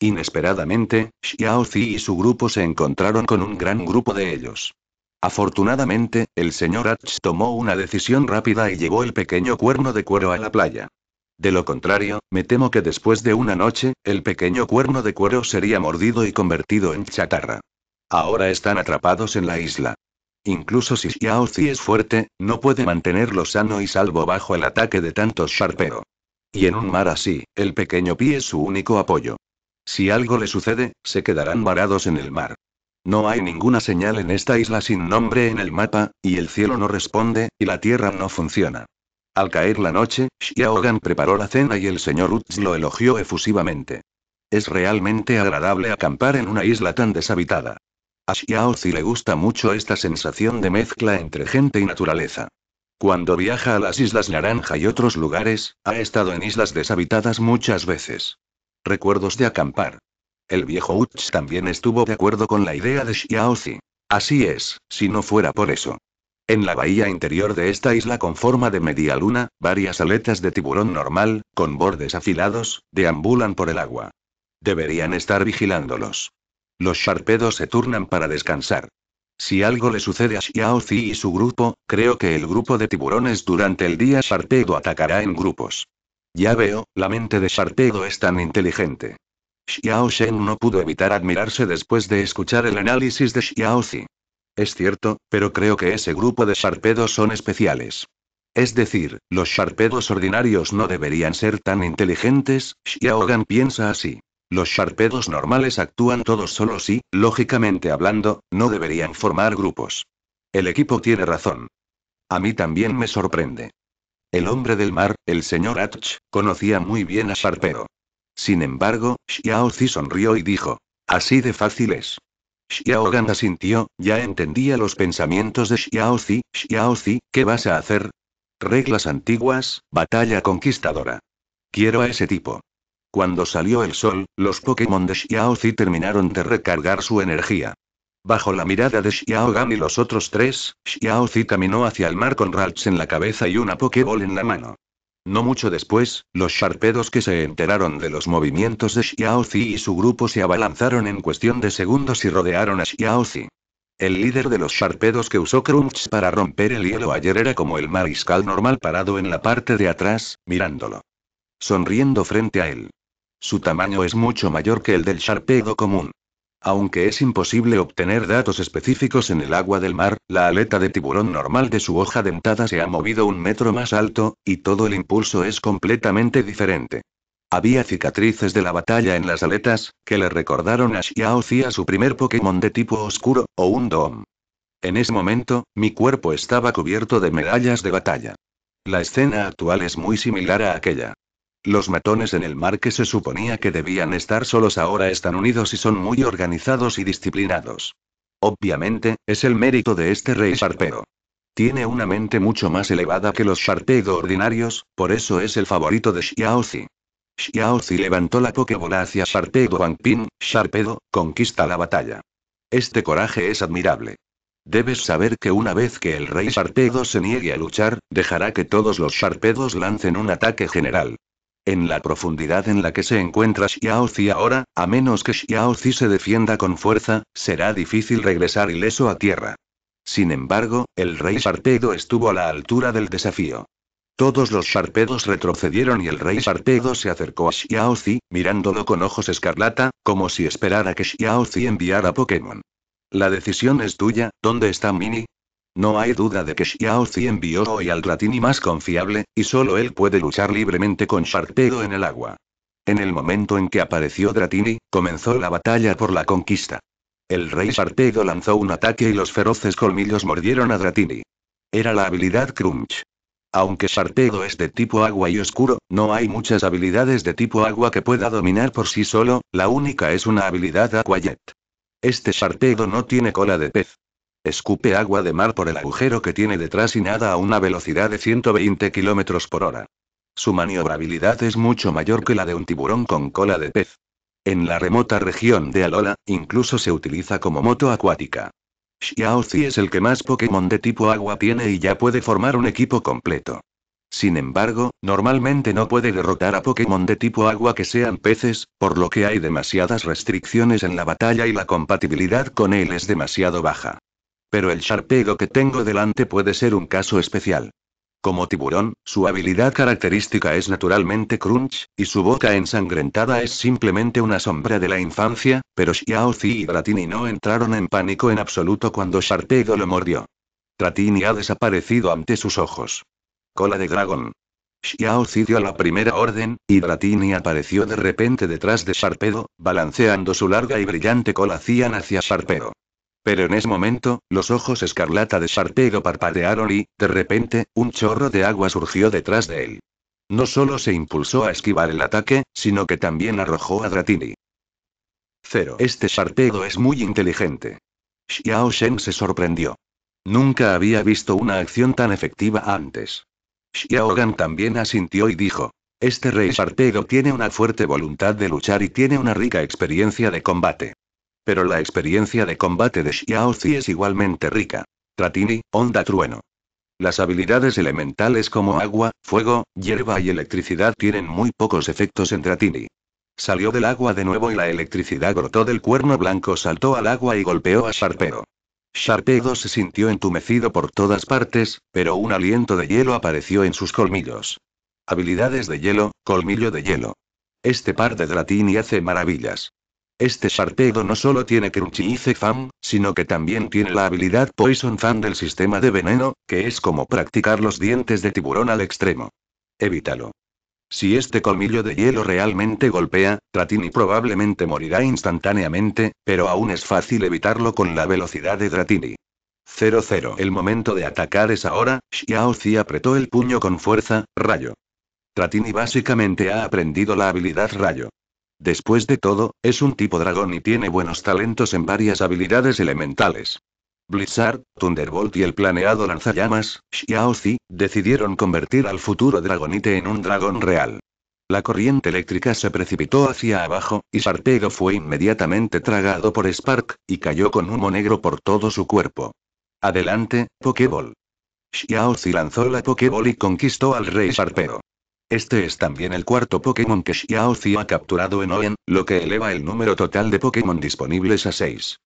Inesperadamente, Xiao Zi y su grupo se encontraron con un gran grupo de ellos. Afortunadamente, el señor Hatch tomó una decisión rápida y llevó el pequeño cuerno de cuero a la playa. De lo contrario, me temo que después de una noche, el pequeño cuerno de cuero sería mordido y convertido en chatarra. Ahora están atrapados en la isla. Incluso si Xiaozi es fuerte, no puede mantenerlo sano y salvo bajo el ataque de tantos sharpero. Y en un mar así, el pequeño Pi es su único apoyo. Si algo le sucede, se quedarán varados en el mar. No hay ninguna señal en esta isla sin nombre en el mapa, y el cielo no responde, y la tierra no funciona. Al caer la noche, Xiaogan preparó la cena y el señor Uts lo elogió efusivamente. Es realmente agradable acampar en una isla tan deshabitada. A Xiaozi le gusta mucho esta sensación de mezcla entre gente y naturaleza. Cuando viaja a las Islas Naranja y otros lugares, ha estado en islas deshabitadas muchas veces. Recuerdos de acampar. El viejo Uts también estuvo de acuerdo con la idea de Xiaozi. Así es, si no fuera por eso, en la bahía interior de esta isla con forma de media luna, varias aletas de tiburón normal, con bordes afilados, deambulan por el agua. Deberían estar vigilándolos. Los sharpedos se turnan para descansar. Si algo le sucede a Xiao Zi y su grupo, creo que el grupo de tiburones durante el día Sharpedo atacará en grupos. Ya veo, la mente de Sharpedo es tan inteligente. Xiao Shen no pudo evitar admirarse después de escuchar el análisis de Xiao Zi. Es cierto, pero creo que ese grupo de sharpedos son especiales. Es decir, los sharpedos ordinarios no deberían ser tan inteligentes, Xiaogan piensa así. Los sharpedos normales actúan todos solos y, lógicamente hablando, no deberían formar grupos. El equipo tiene razón. A mí también me sorprende. El hombre del mar, el señor Atch, conocía muy bien a Sharpedo. Sin embargo, Xiao Zi sonrió y dijo, así de fácil es. Xiaogan asintió, ya entendía los pensamientos de Xiaozi, Zi, ¿qué vas a hacer? Reglas antiguas, batalla conquistadora. Quiero a ese tipo. Cuando salió el sol, los Pokémon de Zi terminaron de recargar su energía. Bajo la mirada de Xiaogan y los otros tres, Zi caminó hacia el mar con Ralts en la cabeza y una Pokéball en la mano. No mucho después, los sharpedos que se enteraron de los movimientos de Xiaozi y su grupo se abalanzaron en cuestión de segundos y rodearon a Xiaozi. El líder de los sharpedos que usó Crunch para romper el hielo ayer era como el mariscal normal parado en la parte de atrás, mirándolo. Sonriendo frente a él. Su tamaño es mucho mayor que el del sharpedo común. Aunque es imposible obtener datos específicos en el agua del mar, la aleta de tiburón normal de su hoja dentada se ha movido un metro más alto, y todo el impulso es completamente diferente. Había cicatrices de la batalla en las aletas, que le recordaron a Xiaozi a su primer Pokémon de tipo oscuro, o un Dom. En ese momento, mi cuerpo estaba cubierto de medallas de batalla. La escena actual es muy similar a aquella. Los matones en el mar que se suponía que debían estar solos ahora están unidos y son muy organizados y disciplinados. Obviamente, es el mérito de este rey Sarpedo. Tiene una mente mucho más elevada que los Sharpedo ordinarios, por eso es el favorito de Xiaozi. Xiaozi levantó la pokebola hacia Sharpedo Wangpin. Sharpedo, conquista la batalla. Este coraje es admirable. Debes saber que una vez que el rey Sharpedo se niegue a luchar, dejará que todos los Sharpedos lancen un ataque general en la profundidad en la que se encuentra Xiaozi ahora, a menos que Xiaozi se defienda con fuerza, será difícil regresar ileso a tierra. Sin embargo, el rey Sarpedo estuvo a la altura del desafío. Todos los Sarpedos retrocedieron y el rey Sarpedo se acercó a Xiaozi, mirándolo con ojos escarlata, como si esperara que Xiaozi enviara Pokémon. La decisión es tuya, ¿dónde está Mini? No hay duda de que Xiao Zi envió hoy al Dratini más confiable, y solo él puede luchar libremente con Sharpedo en el agua. En el momento en que apareció Dratini, comenzó la batalla por la conquista. El rey Sharpedo lanzó un ataque y los feroces colmillos mordieron a Dratini. Era la habilidad Crunch. Aunque Sharpedo es de tipo agua y oscuro, no hay muchas habilidades de tipo agua que pueda dominar por sí solo, la única es una habilidad Aquajet. Este Sharpedo no tiene cola de pez, Escupe agua de mar por el agujero que tiene detrás y nada a una velocidad de 120 km por hora. Su maniobrabilidad es mucho mayor que la de un tiburón con cola de pez. En la remota región de Alola, incluso se utiliza como moto acuática. Xiaozi es el que más Pokémon de tipo agua tiene y ya puede formar un equipo completo. Sin embargo, normalmente no puede derrotar a Pokémon de tipo agua que sean peces, por lo que hay demasiadas restricciones en la batalla y la compatibilidad con él es demasiado baja. Pero el Sharpego que tengo delante puede ser un caso especial. Como tiburón, su habilidad característica es naturalmente Crunch, y su boca ensangrentada es simplemente una sombra de la infancia, pero Xiaozi y Dratini no entraron en pánico en absoluto cuando Sharpego lo mordió. Dratini ha desaparecido ante sus ojos. Cola de dragón. Xiaozi dio la primera orden, y Dratini apareció de repente detrás de Sharpedo, balanceando su larga y brillante cola cian hacia Sharpedo. Pero en ese momento, los ojos escarlata de Sharpedo parpadearon y, de repente, un chorro de agua surgió detrás de él. No solo se impulsó a esquivar el ataque, sino que también arrojó a Dratini. Cero. Este Sharpedo es muy inteligente. Xiao Shen se sorprendió. Nunca había visto una acción tan efectiva antes. Xiao Gan también asintió y dijo. Este rey Sharpedo tiene una fuerte voluntad de luchar y tiene una rica experiencia de combate. Pero la experiencia de combate de Xiaozi es igualmente rica. Tratini, onda trueno. Las habilidades elementales como agua, fuego, hierba y electricidad tienen muy pocos efectos en Tratini. Salió del agua de nuevo y la electricidad brotó del cuerno blanco, saltó al agua y golpeó a Sharpedo. Sharpedo se sintió entumecido por todas partes, pero un aliento de hielo apareció en sus colmillos. Habilidades de hielo, colmillo de hielo. Este par de Dratini hace maravillas. Este Sharpedo no solo tiene Ice Fan, sino que también tiene la habilidad Poison Fan del sistema de veneno, que es como practicar los dientes de tiburón al extremo. Evítalo. Si este colmillo de hielo realmente golpea, Dratini probablemente morirá instantáneamente, pero aún es fácil evitarlo con la velocidad de Dratini. 0-0. El momento de atacar es ahora, Xiao apretó el puño con fuerza, rayo. Dratini básicamente ha aprendido la habilidad rayo. Después de todo, es un tipo dragón y tiene buenos talentos en varias habilidades elementales. Blizzard, Thunderbolt y el planeado lanzallamas, Xiaozi, decidieron convertir al futuro Dragonite en un dragón real. La corriente eléctrica se precipitó hacia abajo, y Sarpedo fue inmediatamente tragado por Spark, y cayó con humo negro por todo su cuerpo. Adelante, Pokéball. Xiaozi lanzó la Pokéball y conquistó al rey Sarpedo. Este es también el cuarto Pokémon que Xiaozi ha capturado en Oen, lo que eleva el número total de Pokémon disponibles a 6.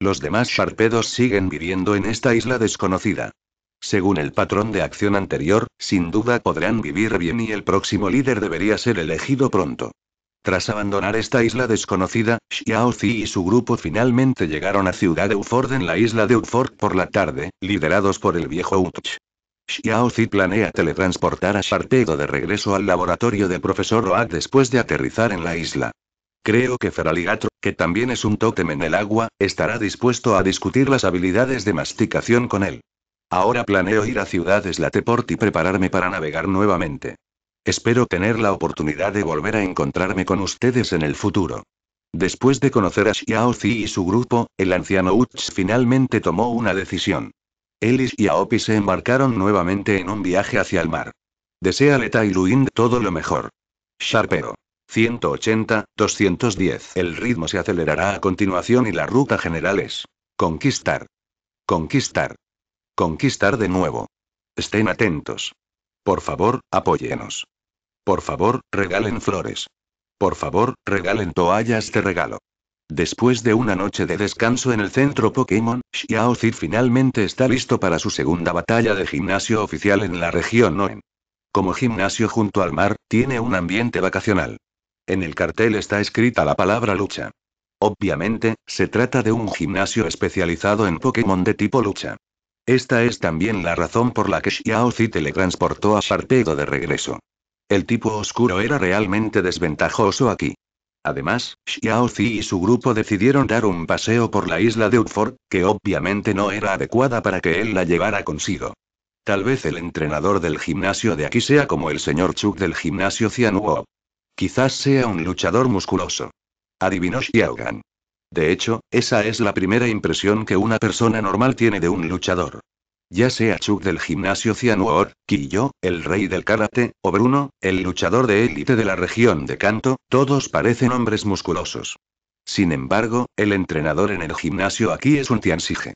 Los demás Sharpedos siguen viviendo en esta isla desconocida. Según el patrón de acción anterior, sin duda podrán vivir bien y el próximo líder debería ser elegido pronto. Tras abandonar esta isla desconocida, Xiaozi y su grupo finalmente llegaron a Ciudad Euford en la isla de Euford por la tarde, liderados por el viejo Utch. Xiao Zi planea teletransportar a Sharpedo de regreso al laboratorio del profesor Oak después de aterrizar en la isla. Creo que Feraligatro, que también es un tótem en el agua, estará dispuesto a discutir las habilidades de masticación con él. Ahora planeo ir a Ciudad Slateport y prepararme para navegar nuevamente. Espero tener la oportunidad de volver a encontrarme con ustedes en el futuro. Después de conocer a Xiao Zi y su grupo, el anciano Uts finalmente tomó una decisión. Ellis y Aopi se embarcaron nuevamente en un viaje hacia el mar. Deseale y Luind todo lo mejor. Sharpero. 180, 210. El ritmo se acelerará a continuación y la ruta general es. Conquistar. Conquistar. Conquistar de nuevo. Estén atentos. Por favor, apóyenos. Por favor, regalen flores. Por favor, regalen toallas de regalo. Después de una noche de descanso en el centro Pokémon, Xiao finalmente está listo para su segunda batalla de gimnasio oficial en la región Noen. Como gimnasio junto al mar, tiene un ambiente vacacional. En el cartel está escrita la palabra lucha. Obviamente, se trata de un gimnasio especializado en Pokémon de tipo lucha. Esta es también la razón por la que Xiao Zi teletransportó a Sharpedo de regreso. El tipo oscuro era realmente desventajoso aquí. Además, Xiao Zi y su grupo decidieron dar un paseo por la isla de Utford, que obviamente no era adecuada para que él la llevara consigo. Tal vez el entrenador del gimnasio de aquí sea como el señor Chuck del gimnasio Cianuo. Quizás sea un luchador musculoso. Adivinó Gan. De hecho, esa es la primera impresión que una persona normal tiene de un luchador. Ya sea Chuck del gimnasio Cianuor, Kiyo, el rey del karate, o Bruno, el luchador de élite de la región de Kanto, todos parecen hombres musculosos. Sin embargo, el entrenador en el gimnasio aquí es un Tiansige.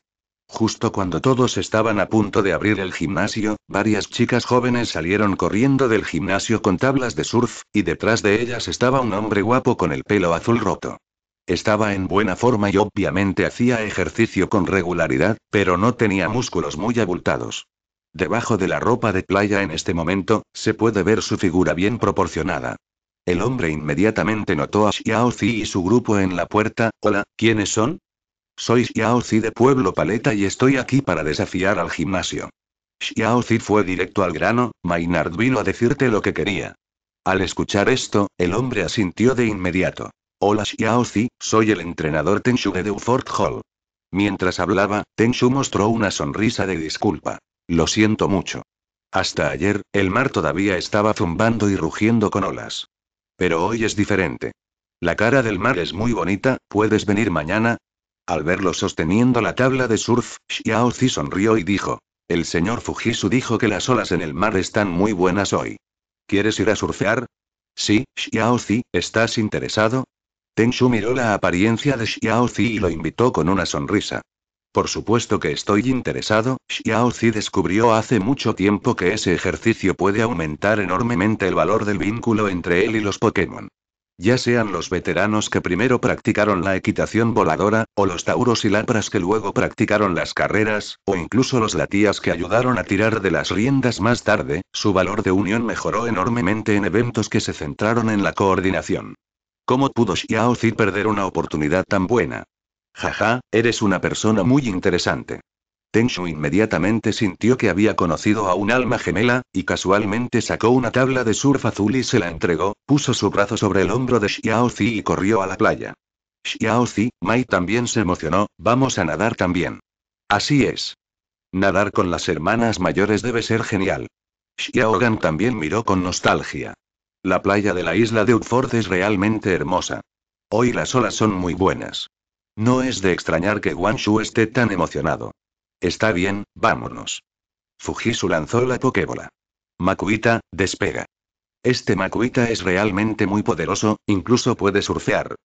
Justo cuando todos estaban a punto de abrir el gimnasio, varias chicas jóvenes salieron corriendo del gimnasio con tablas de surf, y detrás de ellas estaba un hombre guapo con el pelo azul roto. Estaba en buena forma y obviamente hacía ejercicio con regularidad, pero no tenía músculos muy abultados. Debajo de la ropa de playa en este momento, se puede ver su figura bien proporcionada. El hombre inmediatamente notó a Xiaozi y su grupo en la puerta. Hola, ¿quiénes son? Soy Xiaozi de Pueblo Paleta y estoy aquí para desafiar al gimnasio. Xiaozi fue directo al grano, Maynard vino a decirte lo que quería. Al escuchar esto, el hombre asintió de inmediato. Hola Xiaozi, soy el entrenador Tenshu de Fort Hall. Mientras hablaba, Tenshu mostró una sonrisa de disculpa. Lo siento mucho. Hasta ayer, el mar todavía estaba zumbando y rugiendo con olas. Pero hoy es diferente. La cara del mar es muy bonita, ¿puedes venir mañana? Al verlo sosteniendo la tabla de surf, Xiaozi sonrió y dijo. El señor Fujisu dijo que las olas en el mar están muy buenas hoy. ¿Quieres ir a surfear? Sí, Xiaozi, ¿estás interesado? Tenshu miró la apariencia de Xiaozi y lo invitó con una sonrisa. Por supuesto que estoy interesado, Xiaozi descubrió hace mucho tiempo que ese ejercicio puede aumentar enormemente el valor del vínculo entre él y los Pokémon. Ya sean los veteranos que primero practicaron la equitación voladora, o los tauros y lapras que luego practicaron las carreras, o incluso los latías que ayudaron a tirar de las riendas más tarde, su valor de unión mejoró enormemente en eventos que se centraron en la coordinación. ¿Cómo pudo Xiao Zi perder una oportunidad tan buena? Jaja, eres una persona muy interesante. Tenshu inmediatamente sintió que había conocido a un alma gemela, y casualmente sacó una tabla de surf azul y se la entregó, puso su brazo sobre el hombro de Zi y corrió a la playa. Zi, Mai también se emocionó, vamos a nadar también. Así es. Nadar con las hermanas mayores debe ser genial. Xiao Gan también miró con nostalgia. La playa de la isla de Utford es realmente hermosa. Hoy las olas son muy buenas. No es de extrañar que Wanshu esté tan emocionado. Está bien, vámonos. Fujisu lanzó la Pokébola. Makuita, despega. Este Makuita es realmente muy poderoso, incluso puede surfear.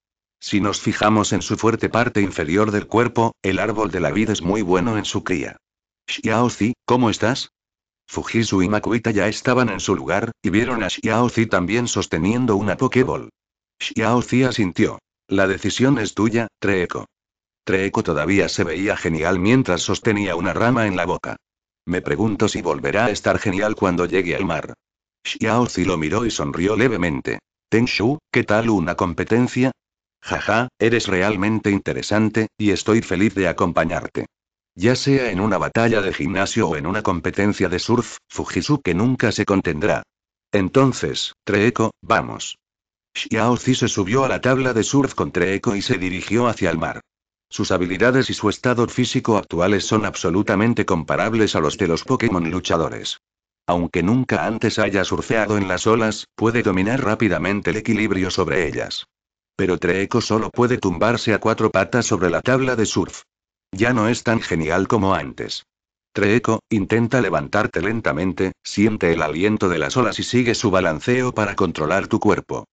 Si nos fijamos en su fuerte parte inferior del cuerpo, el árbol de la vida es muy bueno en su cría. Xiaozi, ¿cómo estás? Fujisu y Makuita ya estaban en su lugar, y vieron a Xiaozi también sosteniendo una Pokéball. Xiaozi asintió. La decisión es tuya, Treeko. Treeko todavía se veía genial mientras sostenía una rama en la boca. Me pregunto si volverá a estar genial cuando llegue al mar. Xiaozi lo miró y sonrió levemente. Tenshu, ¿qué tal una competencia? Jaja, eres realmente interesante, y estoy feliz de acompañarte. Ya sea en una batalla de gimnasio o en una competencia de surf, Fujisuke nunca se contendrá. Entonces, Treeco, vamos. Xiaozi se subió a la tabla de surf con Treeco y se dirigió hacia el mar. Sus habilidades y su estado físico actuales son absolutamente comparables a los de los Pokémon luchadores. Aunque nunca antes haya surfeado en las olas, puede dominar rápidamente el equilibrio sobre ellas. Pero Treeco solo puede tumbarse a cuatro patas sobre la tabla de surf. Ya no es tan genial como antes. Treeco, intenta levantarte lentamente, siente el aliento de las olas y sigue su balanceo para controlar tu cuerpo.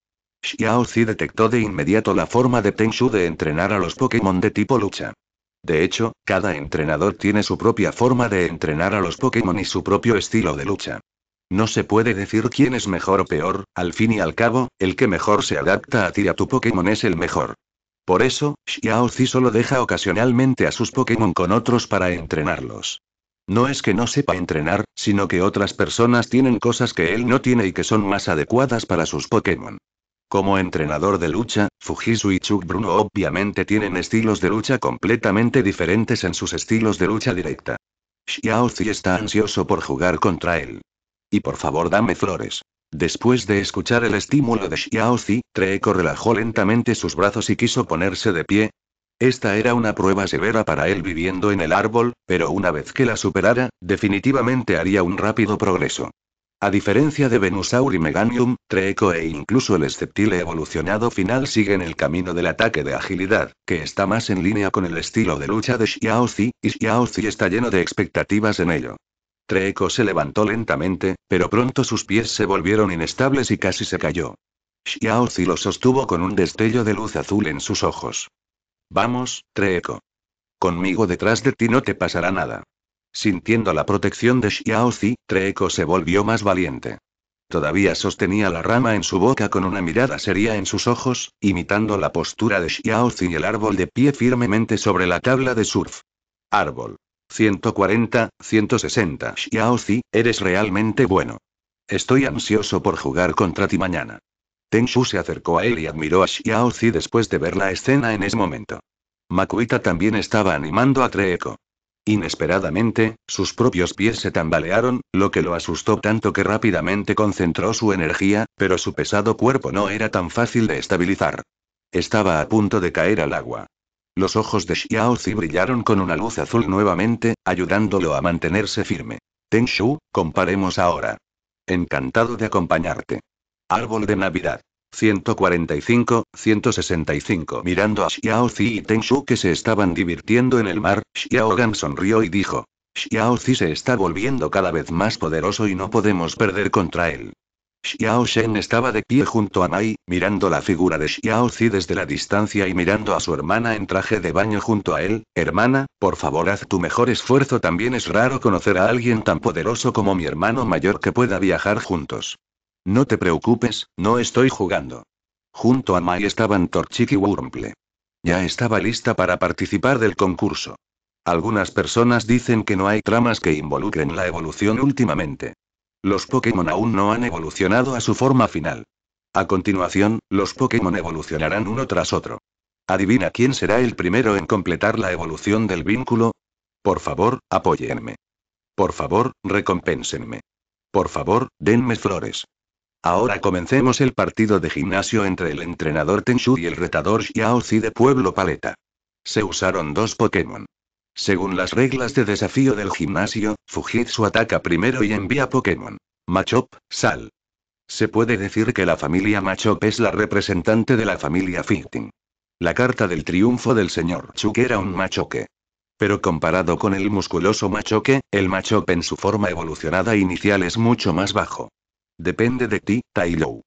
Xiao detectó de inmediato la forma de Tenshu de entrenar a los Pokémon de tipo lucha. De hecho, cada entrenador tiene su propia forma de entrenar a los Pokémon y su propio estilo de lucha. No se puede decir quién es mejor o peor, al fin y al cabo, el que mejor se adapta a ti a tu Pokémon es el mejor. Por eso, Xiao Zi solo deja ocasionalmente a sus Pokémon con otros para entrenarlos. No es que no sepa entrenar, sino que otras personas tienen cosas que él no tiene y que son más adecuadas para sus Pokémon. Como entrenador de lucha, Fujisu y Chuck Bruno obviamente tienen estilos de lucha completamente diferentes en sus estilos de lucha directa. Zi está ansioso por jugar contra él. Y por favor dame flores. Después de escuchar el estímulo de Xiaozi, Treco relajó lentamente sus brazos y quiso ponerse de pie. Esta era una prueba severa para él viviendo en el árbol, pero una vez que la superara, definitivamente haría un rápido progreso. A diferencia de Venusaur y Meganium, Treeco e incluso el esceptile evolucionado final siguen el camino del ataque de agilidad, que está más en línea con el estilo de lucha de Xiaozi, y Xiaozi está lleno de expectativas en ello. Treco se levantó lentamente, pero pronto sus pies se volvieron inestables y casi se cayó. Xiaozi lo sostuvo con un destello de luz azul en sus ojos. Vamos, Treeco. Conmigo detrás de ti no te pasará nada. Sintiendo la protección de Xiaozi, Treeco se volvió más valiente. Todavía sostenía la rama en su boca con una mirada seria en sus ojos, imitando la postura de Xiaozi y el árbol de pie firmemente sobre la tabla de surf. Árbol. 140, 160. Xiaozi, eres realmente bueno. Estoy ansioso por jugar contra ti mañana. ten se acercó a él y admiró a Xiaozi después de ver la escena en ese momento. Makuita también estaba animando a Treeko. Inesperadamente, sus propios pies se tambalearon, lo que lo asustó tanto que rápidamente concentró su energía, pero su pesado cuerpo no era tan fácil de estabilizar. Estaba a punto de caer al agua. Los ojos de Xiao Zi brillaron con una luz azul nuevamente, ayudándolo a mantenerse firme. Ten Shu, comparemos ahora. Encantado de acompañarte. Árbol de Navidad. 145, 165. Mirando a Zi y Ten Shu que se estaban divirtiendo en el mar, Gan sonrió y dijo. Xiao Zi se está volviendo cada vez más poderoso y no podemos perder contra él. Xiao Shen estaba de pie junto a Mai, mirando la figura de Xiao Zi desde la distancia y mirando a su hermana en traje de baño junto a él. Hermana, por favor haz tu mejor esfuerzo. También es raro conocer a alguien tan poderoso como mi hermano mayor que pueda viajar juntos. No te preocupes, no estoy jugando. Junto a Mai estaban Torchiki y Wurmple. Ya estaba lista para participar del concurso. Algunas personas dicen que no hay tramas que involucren la evolución últimamente. Los Pokémon aún no han evolucionado a su forma final. A continuación, los Pokémon evolucionarán uno tras otro. Adivina quién será el primero en completar la evolución del vínculo. Por favor, apóyenme. Por favor, recompénsenme. Por favor, denme flores. Ahora comencemos el partido de gimnasio entre el entrenador Tenshu y el retador Xiaozi de Pueblo Paleta. Se usaron dos Pokémon. Según las reglas de desafío del gimnasio, Fujitsu ataca primero y envía Pokémon. Machop, sal. Se puede decir que la familia Machop es la representante de la familia Fighting. La carta del triunfo del señor Chuk era un machoque. Pero comparado con el musculoso machoque, el machop en su forma evolucionada inicial es mucho más bajo. Depende de ti, Tailou.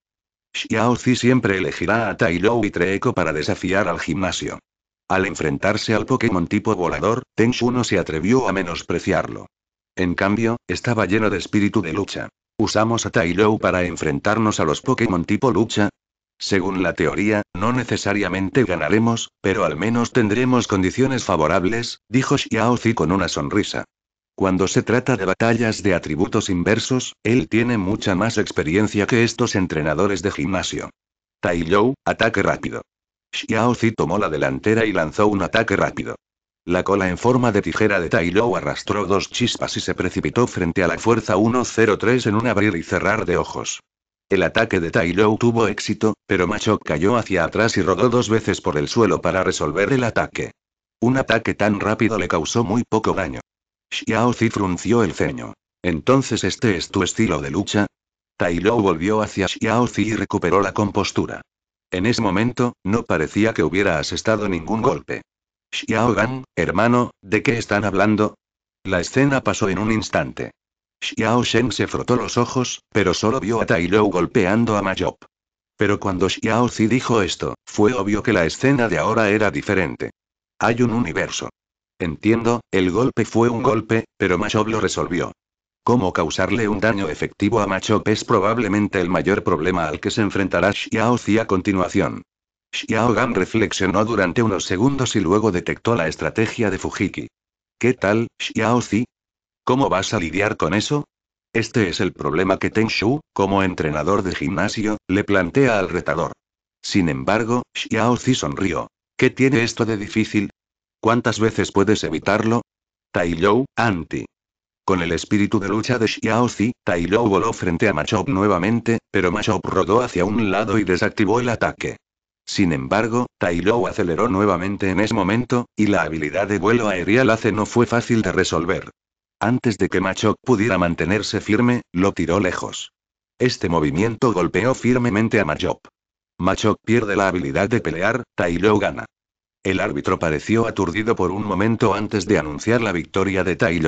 Xiaozi siempre elegirá a Tailou y Treeko para desafiar al gimnasio. Al enfrentarse al Pokémon tipo volador, Tenshu no se atrevió a menospreciarlo. En cambio, estaba lleno de espíritu de lucha. ¿Usamos a Tailou para enfrentarnos a los Pokémon tipo lucha? Según la teoría, no necesariamente ganaremos, pero al menos tendremos condiciones favorables, dijo Xiaozi con una sonrisa. Cuando se trata de batallas de atributos inversos, él tiene mucha más experiencia que estos entrenadores de gimnasio. Tai ataque rápido. Xiao Zi tomó la delantera y lanzó un ataque rápido. La cola en forma de tijera de Tai Lou arrastró dos chispas y se precipitó frente a la fuerza 103 en un abrir y cerrar de ojos. El ataque de Tai Lou tuvo éxito, pero Macho cayó hacia atrás y rodó dos veces por el suelo para resolver el ataque. Un ataque tan rápido le causó muy poco daño. Xiao Zi frunció el ceño. Entonces este es tu estilo de lucha. Tai Lou volvió hacia Xiao Zi y recuperó la compostura. En ese momento, no parecía que hubiera asestado ningún golpe. Xiao Gang, hermano, ¿de qué están hablando? La escena pasó en un instante. Xiao Shen se frotó los ojos, pero solo vio a Tai Lou golpeando a Mayop. Pero cuando Xiao Zi dijo esto, fue obvio que la escena de ahora era diferente. Hay un universo. Entiendo, el golpe fue un golpe, pero Job lo resolvió. Cómo causarle un daño efectivo a Machop es probablemente el mayor problema al que se enfrentará Xiao Zi a continuación. Xiao Gan reflexionó durante unos segundos y luego detectó la estrategia de Fujiki. ¿Qué tal, Xiao Zi? ¿Cómo vas a lidiar con eso? Este es el problema que Teng Shu, como entrenador de gimnasio, le plantea al retador. Sin embargo, Xiao Zi sonrió. ¿Qué tiene esto de difícil? ¿Cuántas veces puedes evitarlo? Tai Lou, anti. Con el espíritu de lucha de Xiaozi, Tai Lo voló frente a Machop nuevamente, pero Machop rodó hacia un lado y desactivó el ataque. Sin embargo, Tai aceleró nuevamente en ese momento, y la habilidad de vuelo aerial hace no fue fácil de resolver. Antes de que Machop pudiera mantenerse firme, lo tiró lejos. Este movimiento golpeó firmemente a Machop. Machop pierde la habilidad de pelear, Tai Lo gana. El árbitro pareció aturdido por un momento antes de anunciar la victoria de Tai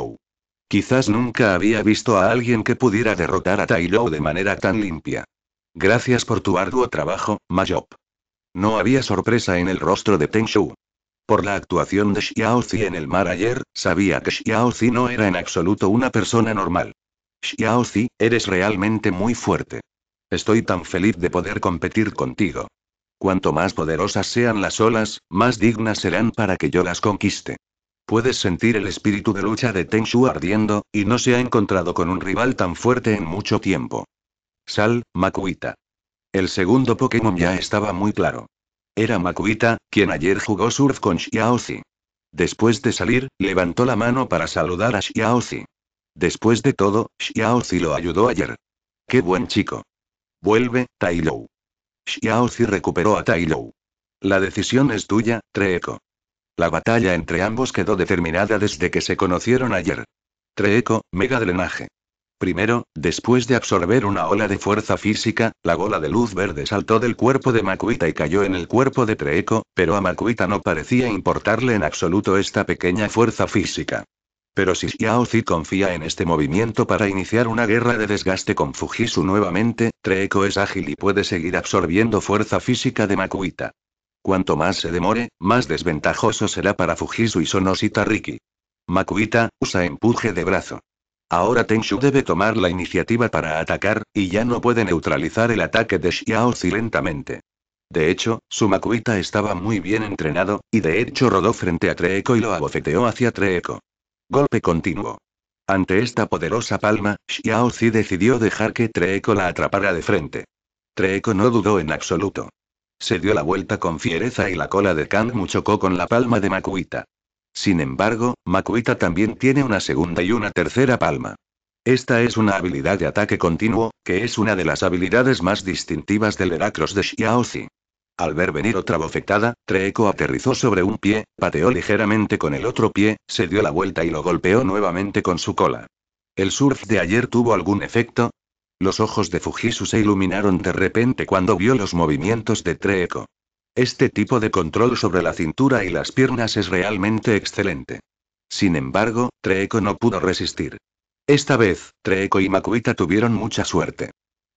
Quizás nunca había visto a alguien que pudiera derrotar a Tai Lou de manera tan limpia. Gracias por tu arduo trabajo, Mayop. No había sorpresa en el rostro de ten Shu. Por la actuación de Zi en el mar ayer, sabía que Zi no era en absoluto una persona normal. Zi, eres realmente muy fuerte. Estoy tan feliz de poder competir contigo. Cuanto más poderosas sean las olas, más dignas serán para que yo las conquiste. Puedes sentir el espíritu de lucha de Tenshu ardiendo, y no se ha encontrado con un rival tan fuerte en mucho tiempo. Sal, Makuita. El segundo Pokémon ya estaba muy claro. Era Makuita, quien ayer jugó surf con Xiaozi. Después de salir, levantó la mano para saludar a Xiaozi. Después de todo, Xiaozi lo ayudó ayer. ¡Qué buen chico! Vuelve, Tailou. Xiaozi recuperó a Tailou. La decisión es tuya, Treeco. La batalla entre ambos quedó determinada desde que se conocieron ayer. Treeco, mega drenaje. Primero, después de absorber una ola de fuerza física, la bola de luz verde saltó del cuerpo de Makuita y cayó en el cuerpo de Treeco, pero a Makuita no parecía importarle en absoluto esta pequeña fuerza física. Pero si Xiao confía en este movimiento para iniciar una guerra de desgaste con Fujisu nuevamente, Treeco es ágil y puede seguir absorbiendo fuerza física de Makuita. Cuanto más se demore, más desventajoso será para Fujisu y Sonosita Riki. Makuita, usa empuje de brazo. Ahora Tenshu debe tomar la iniciativa para atacar, y ya no puede neutralizar el ataque de Xiaozi lentamente. De hecho, su Makuita estaba muy bien entrenado, y de hecho rodó frente a Treeko y lo abofeteó hacia Treeko. Golpe continuo. Ante esta poderosa palma, Xiaozi decidió dejar que Treeko la atrapara de frente. Treeko no dudó en absoluto. Se dio la vuelta con fiereza y la cola de Kang chocó con la palma de Makuita. Sin embargo, Makuita también tiene una segunda y una tercera palma. Esta es una habilidad de ataque continuo, que es una de las habilidades más distintivas del Heracross de Xiaozi. Al ver venir otra bofetada, Treeco aterrizó sobre un pie, pateó ligeramente con el otro pie, se dio la vuelta y lo golpeó nuevamente con su cola. El surf de ayer tuvo algún efecto, los ojos de Fujisu se iluminaron de repente cuando vio los movimientos de Treeco. Este tipo de control sobre la cintura y las piernas es realmente excelente. Sin embargo, Treeco no pudo resistir. Esta vez, Treeco y Makuita tuvieron mucha suerte.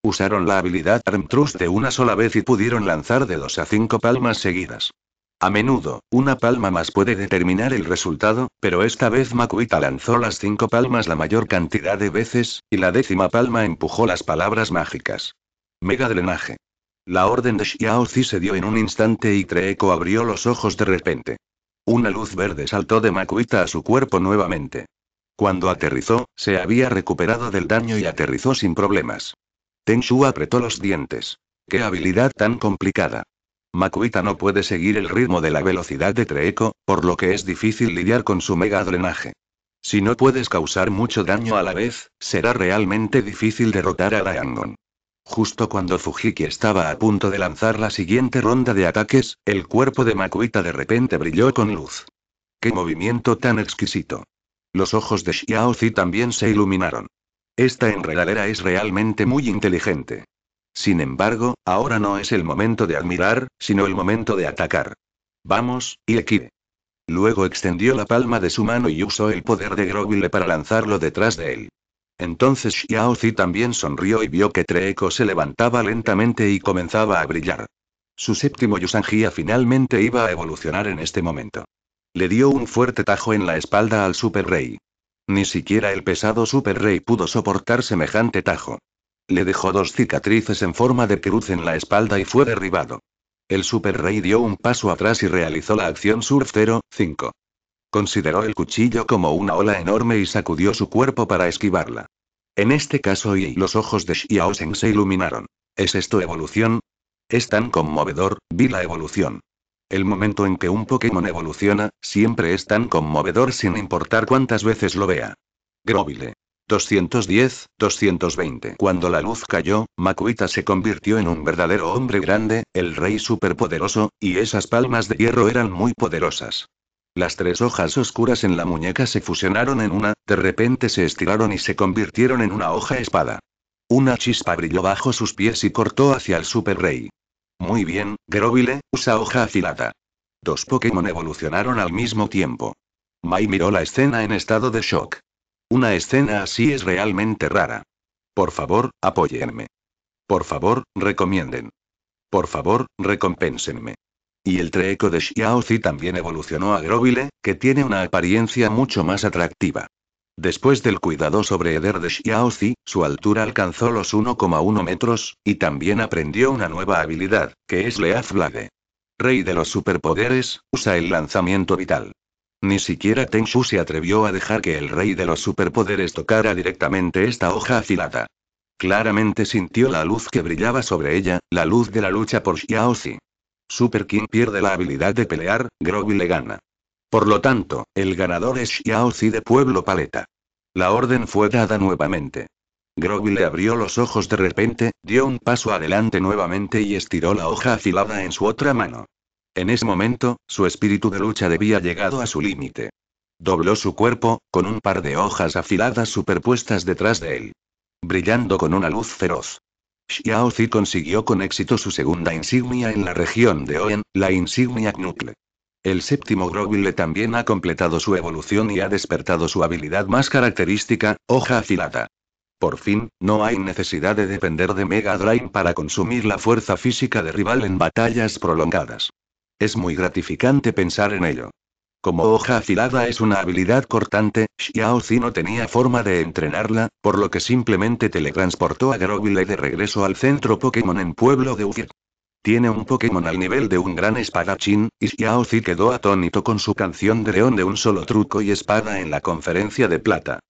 Usaron la habilidad Arm Trust de una sola vez y pudieron lanzar de dos a cinco palmas seguidas. A menudo, una palma más puede determinar el resultado, pero esta vez Makuita lanzó las cinco palmas la mayor cantidad de veces, y la décima palma empujó las palabras mágicas. Mega drenaje. La orden de Xiaozi se dio en un instante y Treeco abrió los ojos de repente. Una luz verde saltó de Makuita a su cuerpo nuevamente. Cuando aterrizó, se había recuperado del daño y aterrizó sin problemas. Tenshu apretó los dientes. ¡Qué habilidad tan complicada! Makuita no puede seguir el ritmo de la velocidad de Treeco, por lo que es difícil lidiar con su mega drenaje. Si no puedes causar mucho daño a la vez, será realmente difícil derrotar a Daangon. Justo cuando Fujiki estaba a punto de lanzar la siguiente ronda de ataques, el cuerpo de Makuita de repente brilló con luz. ¡Qué movimiento tan exquisito! Los ojos de Xiaozi también se iluminaron. Esta enredadera es realmente muy inteligente. Sin embargo, ahora no es el momento de admirar, sino el momento de atacar. Vamos, Iekide. Luego extendió la palma de su mano y usó el poder de Groville para lanzarlo detrás de él. Entonces Xiao también sonrió y vio que Treeko se levantaba lentamente y comenzaba a brillar. Su séptimo Yusangia finalmente iba a evolucionar en este momento. Le dio un fuerte tajo en la espalda al Super Rey. Ni siquiera el pesado Super Rey pudo soportar semejante tajo. Le dejó dos cicatrices en forma de cruz en la espalda y fue derribado. El Super Rey dio un paso atrás y realizó la acción surf 05. 5 Consideró el cuchillo como una ola enorme y sacudió su cuerpo para esquivarla. En este caso y los ojos de Xiaosheng se iluminaron. ¿Es esto evolución? Es tan conmovedor, vi la evolución. El momento en que un Pokémon evoluciona, siempre es tan conmovedor sin importar cuántas veces lo vea. Grovile. 210, 220. Cuando la luz cayó, Makuita se convirtió en un verdadero hombre grande, el rey superpoderoso, y esas palmas de hierro eran muy poderosas. Las tres hojas oscuras en la muñeca se fusionaron en una, de repente se estiraron y se convirtieron en una hoja espada. Una chispa brilló bajo sus pies y cortó hacia el rey. Muy bien, Grovile, usa hoja afilada. Dos Pokémon evolucionaron al mismo tiempo. Mai miró la escena en estado de shock. Una escena así es realmente rara. Por favor, apóyenme. Por favor, recomienden. Por favor, recompénsenme. Y el treco de Xiaozi también evolucionó a Grobile, que tiene una apariencia mucho más atractiva. Después del cuidado sobre Eder de Xiaozi, su altura alcanzó los 1,1 metros, y también aprendió una nueva habilidad, que es Leaz Blade. Rey de los superpoderes, usa el lanzamiento vital. Ni siquiera Tenshu se atrevió a dejar que el rey de los superpoderes tocara directamente esta hoja afilada. Claramente sintió la luz que brillaba sobre ella, la luz de la lucha por Xiaozi. Super King pierde la habilidad de pelear, Grogu le gana. Por lo tanto, el ganador es Xiaozi de Pueblo Paleta. La orden fue dada nuevamente. Grogu le abrió los ojos de repente, dio un paso adelante nuevamente y estiró la hoja afilada en su otra mano. En ese momento, su espíritu de lucha debía llegado a su límite. Dobló su cuerpo, con un par de hojas afiladas superpuestas detrás de él. Brillando con una luz feroz. Xiao Zi consiguió con éxito su segunda insignia en la región de Oen, la insignia Knuckle. El séptimo Groville también ha completado su evolución y ha despertado su habilidad más característica, hoja afilada. Por fin, no hay necesidad de depender de Mega Drain para consumir la fuerza física de rival en batallas prolongadas. Es muy gratificante pensar en ello. Como hoja afilada es una habilidad cortante, Xiao Zi no tenía forma de entrenarla, por lo que simplemente teletransportó a Groville de regreso al centro Pokémon en Pueblo de Ufir. Tiene un Pokémon al nivel de un gran espadachín, y Xiao Zi quedó atónito con su canción de león de un solo truco y espada en la conferencia de plata.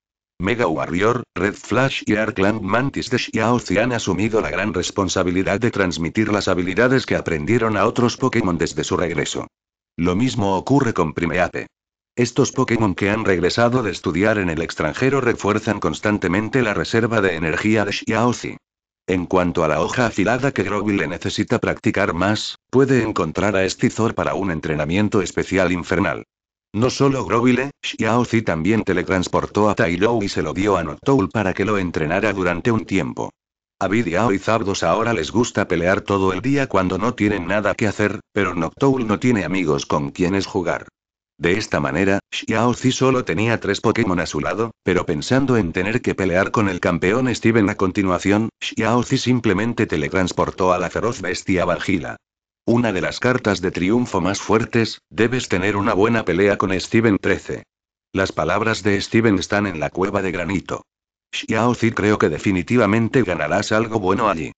Mega Warrior, Red Flash y Arclang Mantis de Xiaozi han asumido la gran responsabilidad de transmitir las habilidades que aprendieron a otros Pokémon desde su regreso. Lo mismo ocurre con Primeape. Estos Pokémon que han regresado de estudiar en el extranjero refuerzan constantemente la reserva de energía de Xiaozi. En cuanto a la hoja afilada que le necesita practicar más, puede encontrar a Estizor para un entrenamiento especial infernal. No solo Grovile, Xiaozi también teletransportó a Tai y se lo dio a Noctowl para que lo entrenara durante un tiempo. A Bidiao y Zabdos ahora les gusta pelear todo el día cuando no tienen nada que hacer, pero Noctowl no tiene amigos con quienes jugar. De esta manera, Xiaozi solo tenía tres Pokémon a su lado, pero pensando en tener que pelear con el campeón Steven a continuación, Xiaozi simplemente teletransportó a la feroz bestia vargila una de las cartas de triunfo más fuertes, debes tener una buena pelea con Steven 13. Las palabras de Steven están en la cueva de granito. Xiao Zi creo que definitivamente ganarás algo bueno allí.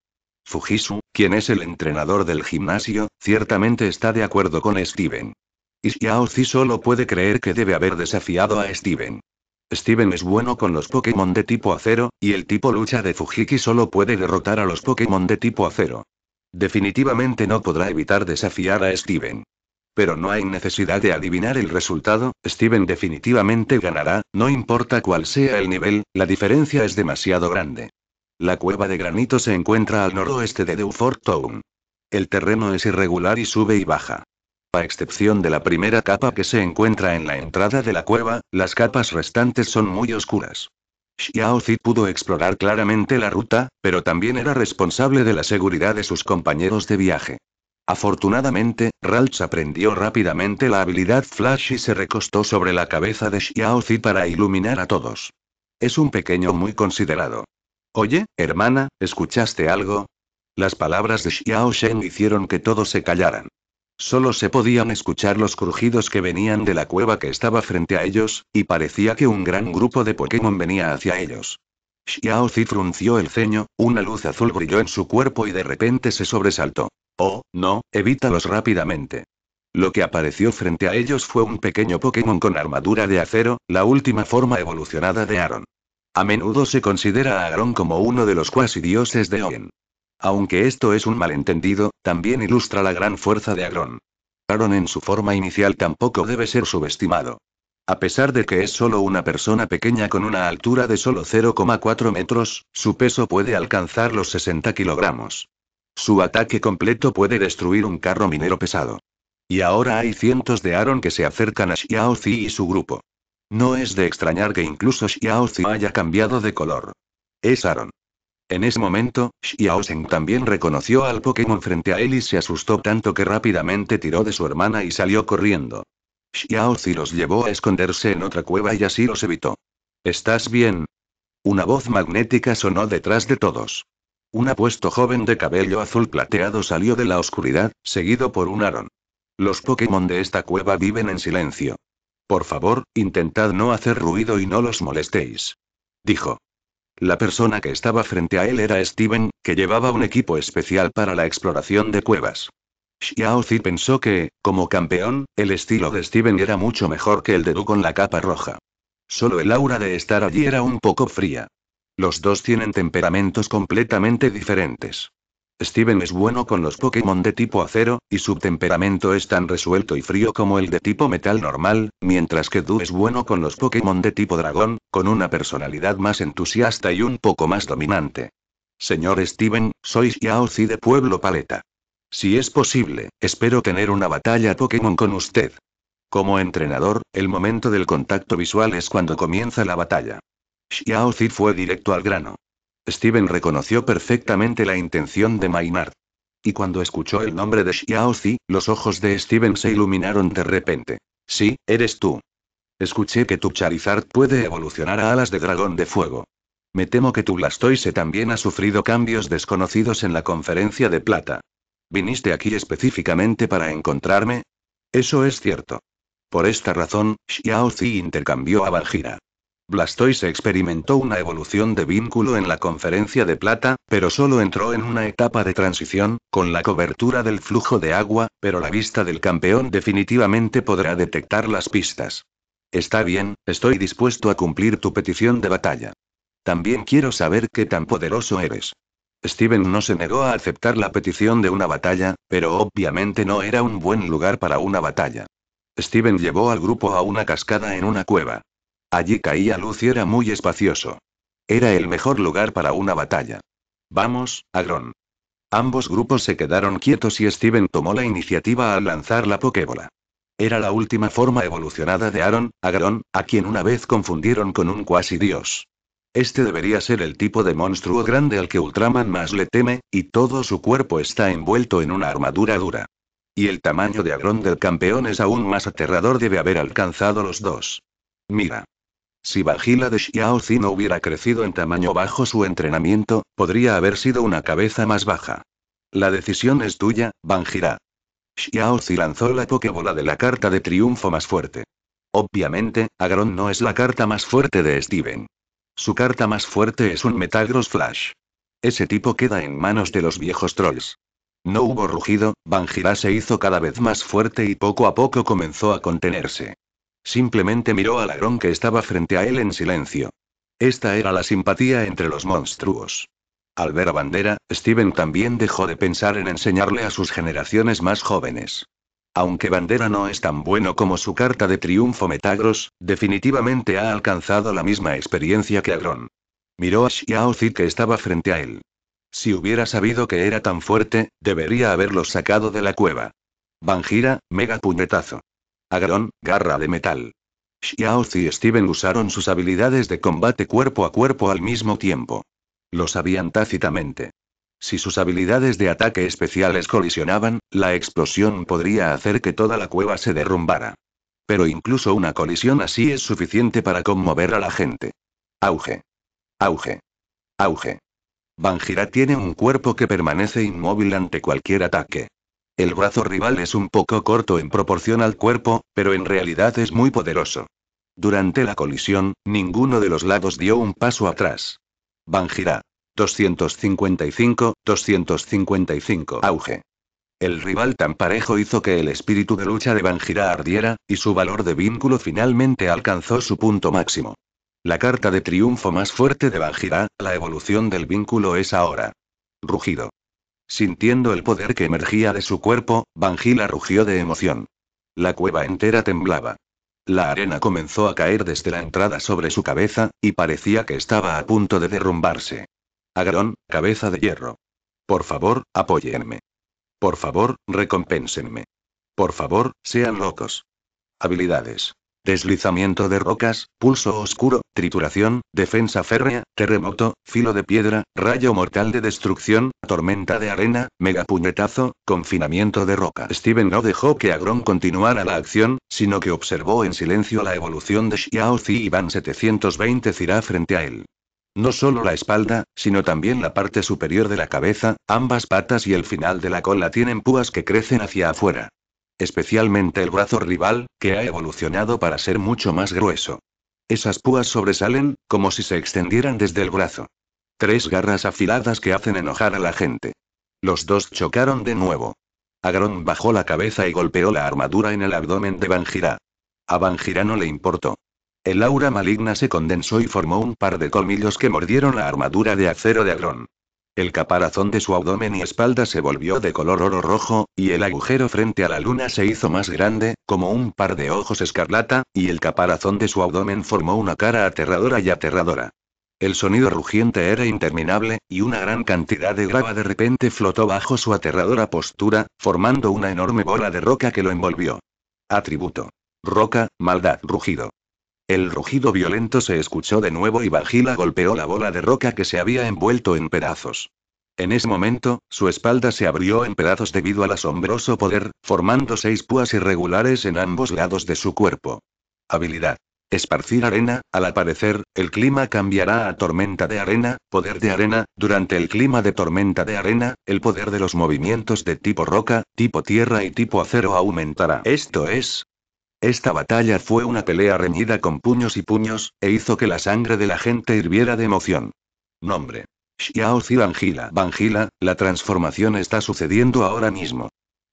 Fujisu, quien es el entrenador del gimnasio, ciertamente está de acuerdo con Steven. Y Xiao Zi solo puede creer que debe haber desafiado a Steven. Steven es bueno con los Pokémon de tipo acero, y el tipo lucha de Fujiki solo puede derrotar a los Pokémon de tipo acero. Definitivamente no podrá evitar desafiar a Steven. Pero no hay necesidad de adivinar el resultado, Steven definitivamente ganará, no importa cuál sea el nivel, la diferencia es demasiado grande. La cueva de granito se encuentra al noroeste de Dewford Town. El terreno es irregular y sube y baja. A excepción de la primera capa que se encuentra en la entrada de la cueva, las capas restantes son muy oscuras. Xiao Zi pudo explorar claramente la ruta, pero también era responsable de la seguridad de sus compañeros de viaje. Afortunadamente, Ralch aprendió rápidamente la habilidad Flash y se recostó sobre la cabeza de Xiao Zi para iluminar a todos. Es un pequeño muy considerado. Oye, hermana, ¿escuchaste algo? Las palabras de Xiao Shen hicieron que todos se callaran. Solo se podían escuchar los crujidos que venían de la cueva que estaba frente a ellos, y parecía que un gran grupo de Pokémon venía hacia ellos. Xiao Zi frunció el ceño, una luz azul brilló en su cuerpo y de repente se sobresaltó. Oh, no, evítalos rápidamente. Lo que apareció frente a ellos fue un pequeño Pokémon con armadura de acero, la última forma evolucionada de Aaron. A menudo se considera a Aaron como uno de los cuasi dioses de Oen. Aunque esto es un malentendido, también ilustra la gran fuerza de Agron. Aaron en su forma inicial tampoco debe ser subestimado. A pesar de que es solo una persona pequeña con una altura de solo 0,4 metros, su peso puede alcanzar los 60 kilogramos. Su ataque completo puede destruir un carro minero pesado. Y ahora hay cientos de Aaron que se acercan a Xiaozi y su grupo. No es de extrañar que incluso Xiaozi haya cambiado de color. Es Aaron. En ese momento, Xiao también reconoció al Pokémon frente a él y se asustó tanto que rápidamente tiró de su hermana y salió corriendo. Xiao los llevó a esconderse en otra cueva y así los evitó. ¿Estás bien? Una voz magnética sonó detrás de todos. Un apuesto joven de cabello azul plateado salió de la oscuridad, seguido por un Aaron. Los Pokémon de esta cueva viven en silencio. Por favor, intentad no hacer ruido y no los molestéis. Dijo. La persona que estaba frente a él era Steven, que llevaba un equipo especial para la exploración de cuevas. Xiao Zi pensó que, como campeón, el estilo de Steven era mucho mejor que el de Du con la capa roja. Solo el aura de estar allí era un poco fría. Los dos tienen temperamentos completamente diferentes. Steven es bueno con los Pokémon de tipo acero, y su temperamento es tan resuelto y frío como el de tipo metal normal, mientras que Du es bueno con los Pokémon de tipo dragón, con una personalidad más entusiasta y un poco más dominante. Señor Steven, sois Zi de Pueblo Paleta. Si es posible, espero tener una batalla Pokémon con usted. Como entrenador, el momento del contacto visual es cuando comienza la batalla. Xiaozi fue directo al grano. Steven reconoció perfectamente la intención de Maynard. Y cuando escuchó el nombre de Xiaozi, los ojos de Steven se iluminaron de repente. Sí, eres tú. Escuché que tu Charizard puede evolucionar a alas de dragón de fuego. Me temo que tu Blastoise también ha sufrido cambios desconocidos en la conferencia de plata. ¿Viniste aquí específicamente para encontrarme? Eso es cierto. Por esta razón, Xiaozi intercambió a Valgira. Blastoise experimentó una evolución de vínculo en la conferencia de plata, pero solo entró en una etapa de transición, con la cobertura del flujo de agua, pero la vista del campeón definitivamente podrá detectar las pistas. Está bien, estoy dispuesto a cumplir tu petición de batalla. También quiero saber qué tan poderoso eres. Steven no se negó a aceptar la petición de una batalla, pero obviamente no era un buen lugar para una batalla. Steven llevó al grupo a una cascada en una cueva. Allí caía luz y era muy espacioso. Era el mejor lugar para una batalla. Vamos, Agron. Ambos grupos se quedaron quietos y Steven tomó la iniciativa al lanzar la Pokébola. Era la última forma evolucionada de Aaron, Agron, a quien una vez confundieron con un cuasi dios. Este debería ser el tipo de monstruo grande al que Ultraman más le teme, y todo su cuerpo está envuelto en una armadura dura. Y el tamaño de Agron del campeón es aún más aterrador, debe haber alcanzado los dos. Mira. Si Vajila de Xiaozi no hubiera crecido en tamaño bajo su entrenamiento, podría haber sido una cabeza más baja. La decisión es tuya, Banjira. Xiaozi lanzó la pokebola de la carta de triunfo más fuerte. Obviamente, Agron no es la carta más fuerte de Steven. Su carta más fuerte es un Metagross Flash. Ese tipo queda en manos de los viejos trolls. No hubo rugido, Banjira se hizo cada vez más fuerte y poco a poco comenzó a contenerse. Simplemente miró al ladrón que estaba frente a él en silencio. Esta era la simpatía entre los monstruos. Al ver a Bandera, Steven también dejó de pensar en enseñarle a sus generaciones más jóvenes. Aunque Bandera no es tan bueno como su carta de triunfo Metagross, definitivamente ha alcanzado la misma experiencia que Agron. Miró a Xiao que estaba frente a él. Si hubiera sabido que era tan fuerte, debería haberlo sacado de la cueva. Banjira, mega puñetazo. Agrón, garra de metal. Xiaoz y Steven usaron sus habilidades de combate cuerpo a cuerpo al mismo tiempo. Lo sabían tácitamente. Si sus habilidades de ataque especiales colisionaban, la explosión podría hacer que toda la cueva se derrumbara. Pero incluso una colisión así es suficiente para conmover a la gente. Auge. Auge. Auge. Banjira tiene un cuerpo que permanece inmóvil ante cualquier ataque. El brazo rival es un poco corto en proporción al cuerpo, pero en realidad es muy poderoso. Durante la colisión, ninguno de los lados dio un paso atrás. Banjira. 255, 255 auge. El rival tan parejo hizo que el espíritu de lucha de Banjira ardiera, y su valor de vínculo finalmente alcanzó su punto máximo. La carta de triunfo más fuerte de Banjira, la evolución del vínculo es ahora. Rugido. Sintiendo el poder que emergía de su cuerpo, Vangila rugió de emoción. La cueva entera temblaba. La arena comenzó a caer desde la entrada sobre su cabeza, y parecía que estaba a punto de derrumbarse. Agarón, cabeza de hierro. Por favor, apóyenme. Por favor, recompénsenme. Por favor, sean locos. Habilidades. Deslizamiento de rocas, pulso oscuro, trituración, defensa férrea, terremoto, filo de piedra, rayo mortal de destrucción, tormenta de arena, megapuñetazo, confinamiento de roca. Steven no dejó que Agron continuara la acción, sino que observó en silencio la evolución de Xiao y Van 720 Zira frente a él. No solo la espalda, sino también la parte superior de la cabeza, ambas patas y el final de la cola tienen púas que crecen hacia afuera. Especialmente el brazo rival, que ha evolucionado para ser mucho más grueso. Esas púas sobresalen, como si se extendieran desde el brazo. Tres garras afiladas que hacen enojar a la gente. Los dos chocaron de nuevo. Agrón bajó la cabeza y golpeó la armadura en el abdomen de Banjira. A Banjira no le importó. El aura maligna se condensó y formó un par de colmillos que mordieron la armadura de acero de Agrón. El caparazón de su abdomen y espalda se volvió de color oro rojo, y el agujero frente a la luna se hizo más grande, como un par de ojos escarlata, y el caparazón de su abdomen formó una cara aterradora y aterradora. El sonido rugiente era interminable, y una gran cantidad de grava de repente flotó bajo su aterradora postura, formando una enorme bola de roca que lo envolvió. Atributo. Roca, maldad, rugido. El rugido violento se escuchó de nuevo y Vagila golpeó la bola de roca que se había envuelto en pedazos. En ese momento, su espalda se abrió en pedazos debido al asombroso poder, formando seis púas irregulares en ambos lados de su cuerpo. Habilidad. Esparcir arena, al aparecer, el clima cambiará a tormenta de arena, poder de arena, durante el clima de tormenta de arena, el poder de los movimientos de tipo roca, tipo tierra y tipo acero aumentará. Esto es, esta batalla fue una pelea reñida con puños y puños, e hizo que la sangre de la gente hirviera de emoción. Nombre. Xiao Vangila. Vangila, la transformación está sucediendo ahora mismo.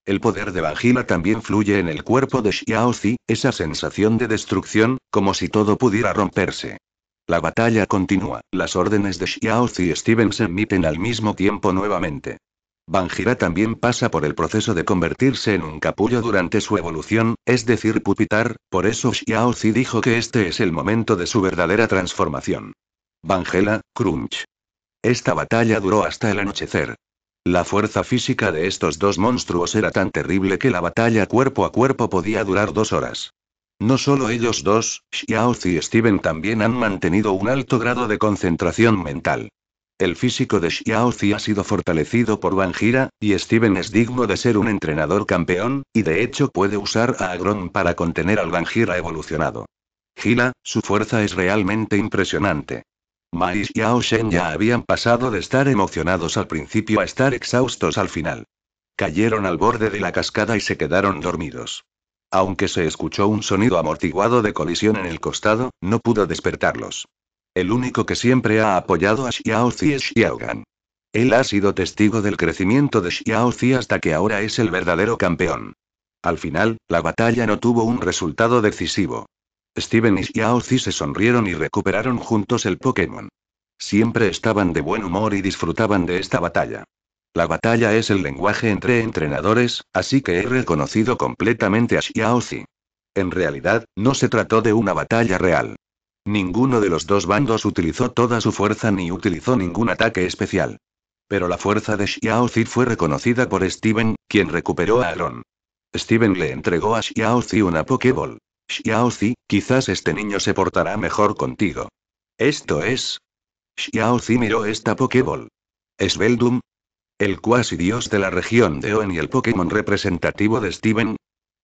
El poder de Vangila también fluye en el cuerpo de Xiaozi, esa sensación de destrucción, como si todo pudiera romperse. La batalla continúa. Las órdenes de Xiaozi y Steven se emiten al mismo tiempo nuevamente. Banjira también pasa por el proceso de convertirse en un capullo durante su evolución, es decir, pupitar, por eso Xiaozi dijo que este es el momento de su verdadera transformación. Bangela, Crunch. Esta batalla duró hasta el anochecer. La fuerza física de estos dos monstruos era tan terrible que la batalla cuerpo a cuerpo podía durar dos horas. No solo ellos dos, Xiaozi y Steven también han mantenido un alto grado de concentración mental. El físico de Xiaozi ha sido fortalecido por Banjira, y Steven es digno de ser un entrenador campeón, y de hecho puede usar a Agron para contener al Banjira evolucionado. Gila, su fuerza es realmente impresionante. Mai y Xiao Shen ya habían pasado de estar emocionados al principio a estar exhaustos al final. Cayeron al borde de la cascada y se quedaron dormidos. Aunque se escuchó un sonido amortiguado de colisión en el costado, no pudo despertarlos. El único que siempre ha apoyado a Xiaozi es Xiaogan. Él ha sido testigo del crecimiento de Xiaozi hasta que ahora es el verdadero campeón. Al final, la batalla no tuvo un resultado decisivo. Steven y Xiaozi se sonrieron y recuperaron juntos el Pokémon. Siempre estaban de buen humor y disfrutaban de esta batalla. La batalla es el lenguaje entre entrenadores, así que he reconocido completamente a Xiaozi. En realidad, no se trató de una batalla real. Ninguno de los dos bandos utilizó toda su fuerza ni utilizó ningún ataque especial. Pero la fuerza de Xiao Zi fue reconocida por Steven, quien recuperó a Aaron. Steven le entregó a Xiao Zi una Pokéball. Xiao Zi, quizás este niño se portará mejor contigo. Esto es. Xiao Zi miró esta Pokéball. ¿Es Beldum? El cuasi dios de la región de Oen y el Pokémon representativo de Steven,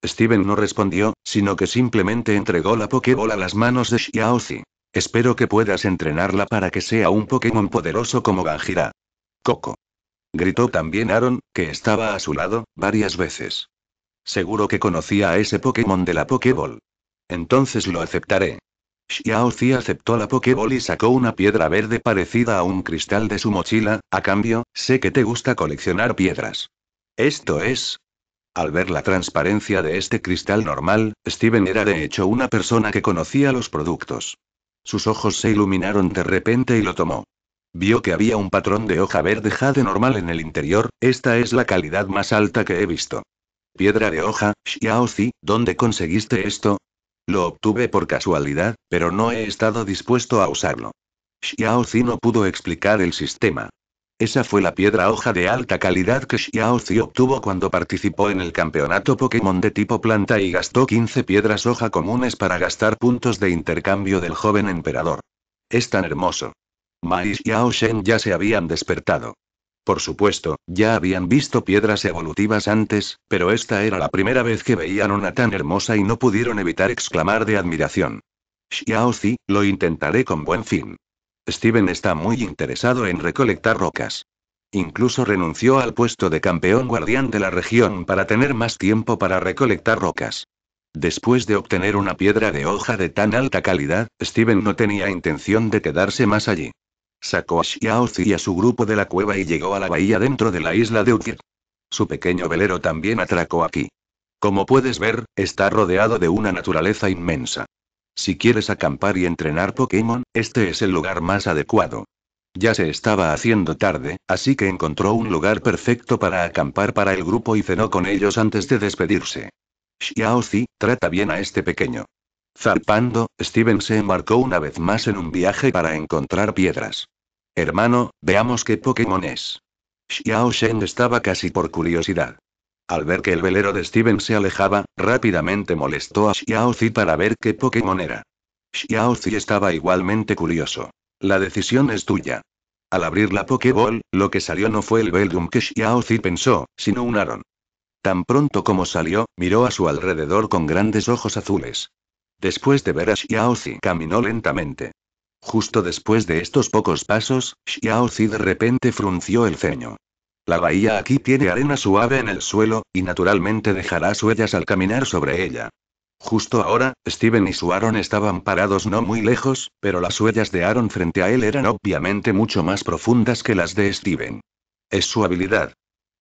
Steven no respondió, sino que simplemente entregó la Pokébola a las manos de Xiaozi. Espero que puedas entrenarla para que sea un Pokémon poderoso como Ganjira. Coco. Gritó también Aaron, que estaba a su lado, varias veces. Seguro que conocía a ese Pokémon de la Pokéball. Entonces lo aceptaré. Xiaozi aceptó la Pokéball y sacó una piedra verde parecida a un cristal de su mochila, a cambio, sé que te gusta coleccionar piedras. Esto es, al ver la transparencia de este cristal normal, Steven era de hecho una persona que conocía los productos. Sus ojos se iluminaron de repente y lo tomó. Vio que había un patrón de hoja verde jade normal en el interior, esta es la calidad más alta que he visto. Piedra de hoja, Xiaozi, ¿dónde conseguiste esto? Lo obtuve por casualidad, pero no he estado dispuesto a usarlo. Xiaozi no pudo explicar el sistema. Esa fue la piedra hoja de alta calidad que Xiaozi obtuvo cuando participó en el campeonato Pokémon de tipo planta y gastó 15 piedras hoja comunes para gastar puntos de intercambio del joven emperador. Es tan hermoso. Mai y Xiao Shen ya se habían despertado. Por supuesto, ya habían visto piedras evolutivas antes, pero esta era la primera vez que veían una tan hermosa y no pudieron evitar exclamar de admiración. Xiaozi, lo intentaré con buen fin. Steven está muy interesado en recolectar rocas. Incluso renunció al puesto de campeón guardián de la región para tener más tiempo para recolectar rocas. Después de obtener una piedra de hoja de tan alta calidad, Steven no tenía intención de quedarse más allí. Sacó a Xiaozi y a su grupo de la cueva y llegó a la bahía dentro de la isla de Ukir. Su pequeño velero también atracó aquí. Como puedes ver, está rodeado de una naturaleza inmensa. Si quieres acampar y entrenar Pokémon, este es el lugar más adecuado. Ya se estaba haciendo tarde, así que encontró un lugar perfecto para acampar para el grupo y cenó con ellos antes de despedirse. Xiao Zi trata bien a este pequeño. Zarpando, Steven se embarcó una vez más en un viaje para encontrar piedras. Hermano, veamos qué Pokémon es. Xiao Shen estaba casi por curiosidad. Al ver que el velero de Steven se alejaba, rápidamente molestó a Xiaozi para ver qué Pokémon era. Xiaozi estaba igualmente curioso. La decisión es tuya. Al abrir la Pokéball, lo que salió no fue el Beldum que Xiaozi pensó, sino un Aron. Tan pronto como salió, miró a su alrededor con grandes ojos azules. Después de ver a Xiaozi, caminó lentamente. Justo después de estos pocos pasos, Xiaozi de repente frunció el ceño. La bahía aquí tiene arena suave en el suelo, y naturalmente dejará huellas al caminar sobre ella. Justo ahora, Steven y su Aaron estaban parados no muy lejos, pero las huellas de Aaron frente a él eran obviamente mucho más profundas que las de Steven. Es su habilidad.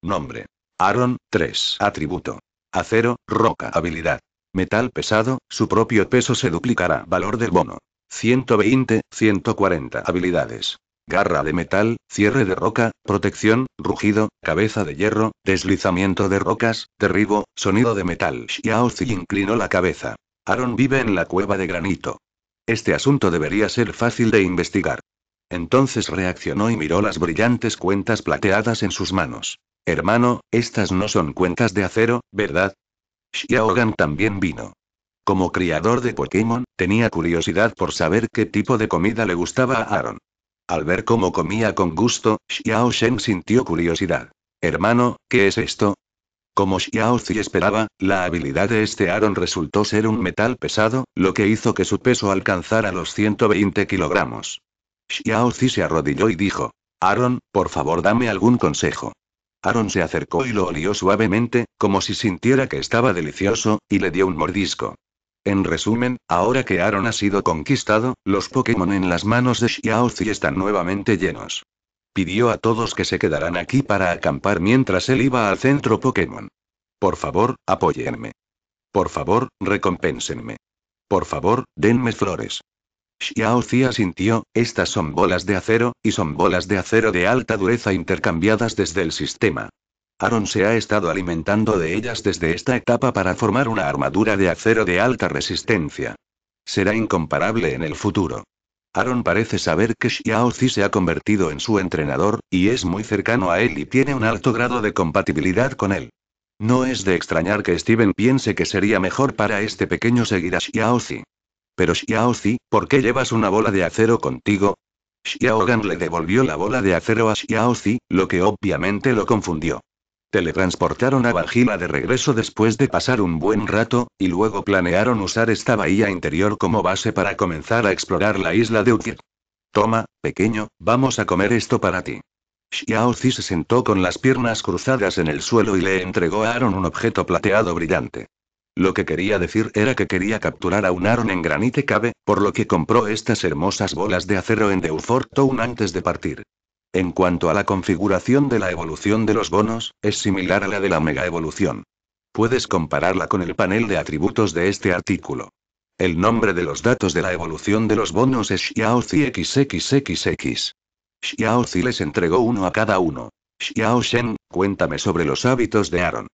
Nombre. Aaron, 3. Atributo. Acero, roca. Habilidad. Metal pesado, su propio peso se duplicará. Valor del bono. 120, 140 habilidades garra de metal, cierre de roca, protección, rugido, cabeza de hierro, deslizamiento de rocas, derribo, sonido de metal. Xiaozi inclinó la cabeza. Aaron vive en la cueva de granito. Este asunto debería ser fácil de investigar. Entonces reaccionó y miró las brillantes cuentas plateadas en sus manos. Hermano, estas no son cuentas de acero, ¿verdad? Xiao Gan también vino. Como criador de Pokémon, tenía curiosidad por saber qué tipo de comida le gustaba a Aaron. Al ver cómo comía con gusto, Xiao Shen sintió curiosidad. Hermano, ¿qué es esto? Como Xiao Zi esperaba, la habilidad de este Aaron resultó ser un metal pesado, lo que hizo que su peso alcanzara los 120 kilogramos. Xiao Zi se arrodilló y dijo: Aaron, por favor dame algún consejo. Aaron se acercó y lo olió suavemente, como si sintiera que estaba delicioso, y le dio un mordisco. En resumen, ahora que Aaron ha sido conquistado, los Pokémon en las manos de Xiaozi están nuevamente llenos. Pidió a todos que se quedaran aquí para acampar mientras él iba al centro Pokémon. Por favor, apóyenme. Por favor, recompénsenme. Por favor, denme flores. Xiaozi asintió, estas son bolas de acero, y son bolas de acero de alta dureza intercambiadas desde el sistema. Aaron se ha estado alimentando de ellas desde esta etapa para formar una armadura de acero de alta resistencia. Será incomparable en el futuro. Aaron parece saber que Zi se ha convertido en su entrenador, y es muy cercano a él y tiene un alto grado de compatibilidad con él. No es de extrañar que Steven piense que sería mejor para este pequeño seguir a Zi. Pero Zi, ¿por qué llevas una bola de acero contigo? Xiaogan le devolvió la bola de acero a Zi, lo que obviamente lo confundió. Teletransportaron a Vargila de regreso después de pasar un buen rato, y luego planearon usar esta bahía interior como base para comenzar a explorar la isla de Ukir. Toma, pequeño, vamos a comer esto para ti. Xiao se sentó con las piernas cruzadas en el suelo y le entregó a Aaron un objeto plateado brillante. Lo que quería decir era que quería capturar a un Aaron en Granite cabe, por lo que compró estas hermosas bolas de acero en Deufort Town antes de partir. En cuanto a la configuración de la evolución de los bonos, es similar a la de la megaevolución. Puedes compararla con el panel de atributos de este artículo. El nombre de los datos de la evolución de los bonos es Xiaozi XXXX. Xiaozi les entregó uno a cada uno. Xiao Shen, cuéntame sobre los hábitos de Aaron.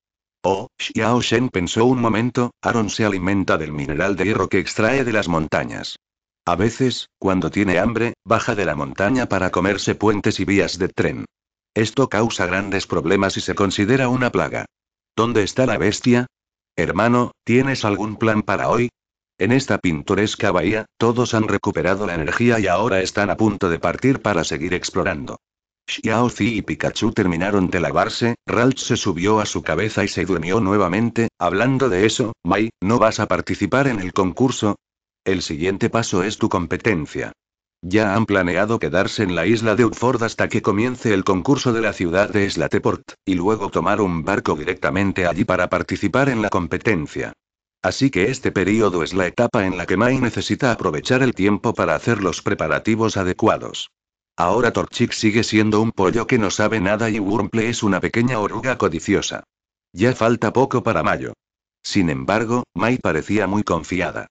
Oh, Xiao Shen pensó un momento, Aaron se alimenta del mineral de hierro que extrae de las montañas. A veces, cuando tiene hambre, baja de la montaña para comerse puentes y vías de tren. Esto causa grandes problemas y se considera una plaga. ¿Dónde está la bestia? Hermano, ¿tienes algún plan para hoy? En esta pintoresca bahía, todos han recuperado la energía y ahora están a punto de partir para seguir explorando. Zi y Pikachu terminaron de lavarse, Ralph se subió a su cabeza y se durmió nuevamente, hablando de eso, Mai, ¿no vas a participar en el concurso? El siguiente paso es tu competencia. Ya han planeado quedarse en la isla de Utford hasta que comience el concurso de la ciudad de Slateport, y luego tomar un barco directamente allí para participar en la competencia. Así que este periodo es la etapa en la que Mai necesita aprovechar el tiempo para hacer los preparativos adecuados. Ahora Torchic sigue siendo un pollo que no sabe nada y Wurmple es una pequeña oruga codiciosa. Ya falta poco para mayo. Sin embargo, Mai parecía muy confiada.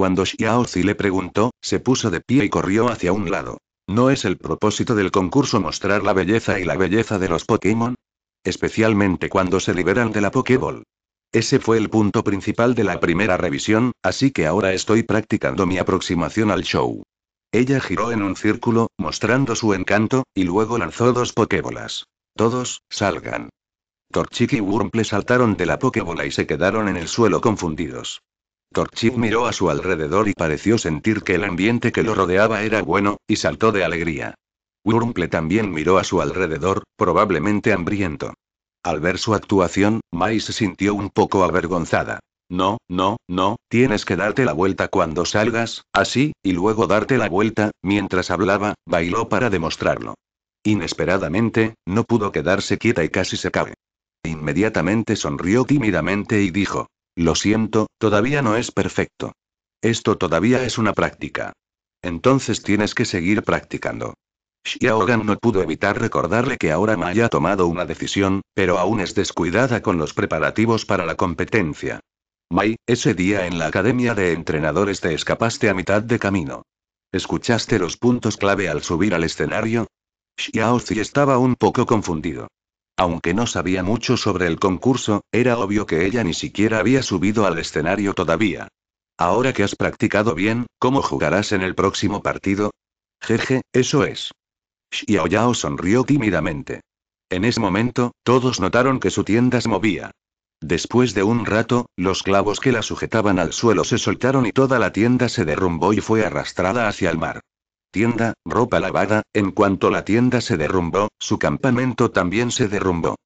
Cuando Xiaozi le preguntó, se puso de pie y corrió hacia un lado. ¿No es el propósito del concurso mostrar la belleza y la belleza de los Pokémon? Especialmente cuando se liberan de la Pokéball. Ese fue el punto principal de la primera revisión, así que ahora estoy practicando mi aproximación al show. Ella giró en un círculo, mostrando su encanto, y luego lanzó dos pokébolas. Todos, salgan. Torchic y Wurmple saltaron de la pokébola y se quedaron en el suelo confundidos. Torchid miró a su alrededor y pareció sentir que el ambiente que lo rodeaba era bueno, y saltó de alegría. Wurmple también miró a su alrededor, probablemente hambriento. Al ver su actuación, Mai se sintió un poco avergonzada. No, no, no, tienes que darte la vuelta cuando salgas, así, y luego darte la vuelta, mientras hablaba, bailó para demostrarlo. Inesperadamente, no pudo quedarse quieta y casi se cae. Inmediatamente sonrió tímidamente y dijo, lo siento, todavía no es perfecto. Esto todavía es una práctica. Entonces tienes que seguir practicando. Gan no pudo evitar recordarle que ahora Maya ha tomado una decisión, pero aún es descuidada con los preparativos para la competencia. Mai, ese día en la academia de entrenadores te escapaste a mitad de camino. ¿Escuchaste los puntos clave al subir al escenario? Zi estaba un poco confundido. Aunque no sabía mucho sobre el concurso, era obvio que ella ni siquiera había subido al escenario todavía. Ahora que has practicado bien, ¿cómo jugarás en el próximo partido? Jeje, eso es. Xiao Yao sonrió tímidamente. En ese momento, todos notaron que su tienda se movía. Después de un rato, los clavos que la sujetaban al suelo se soltaron y toda la tienda se derrumbó y fue arrastrada hacia el mar tienda, ropa lavada, en cuanto la tienda se derrumbó, su campamento también se derrumbó.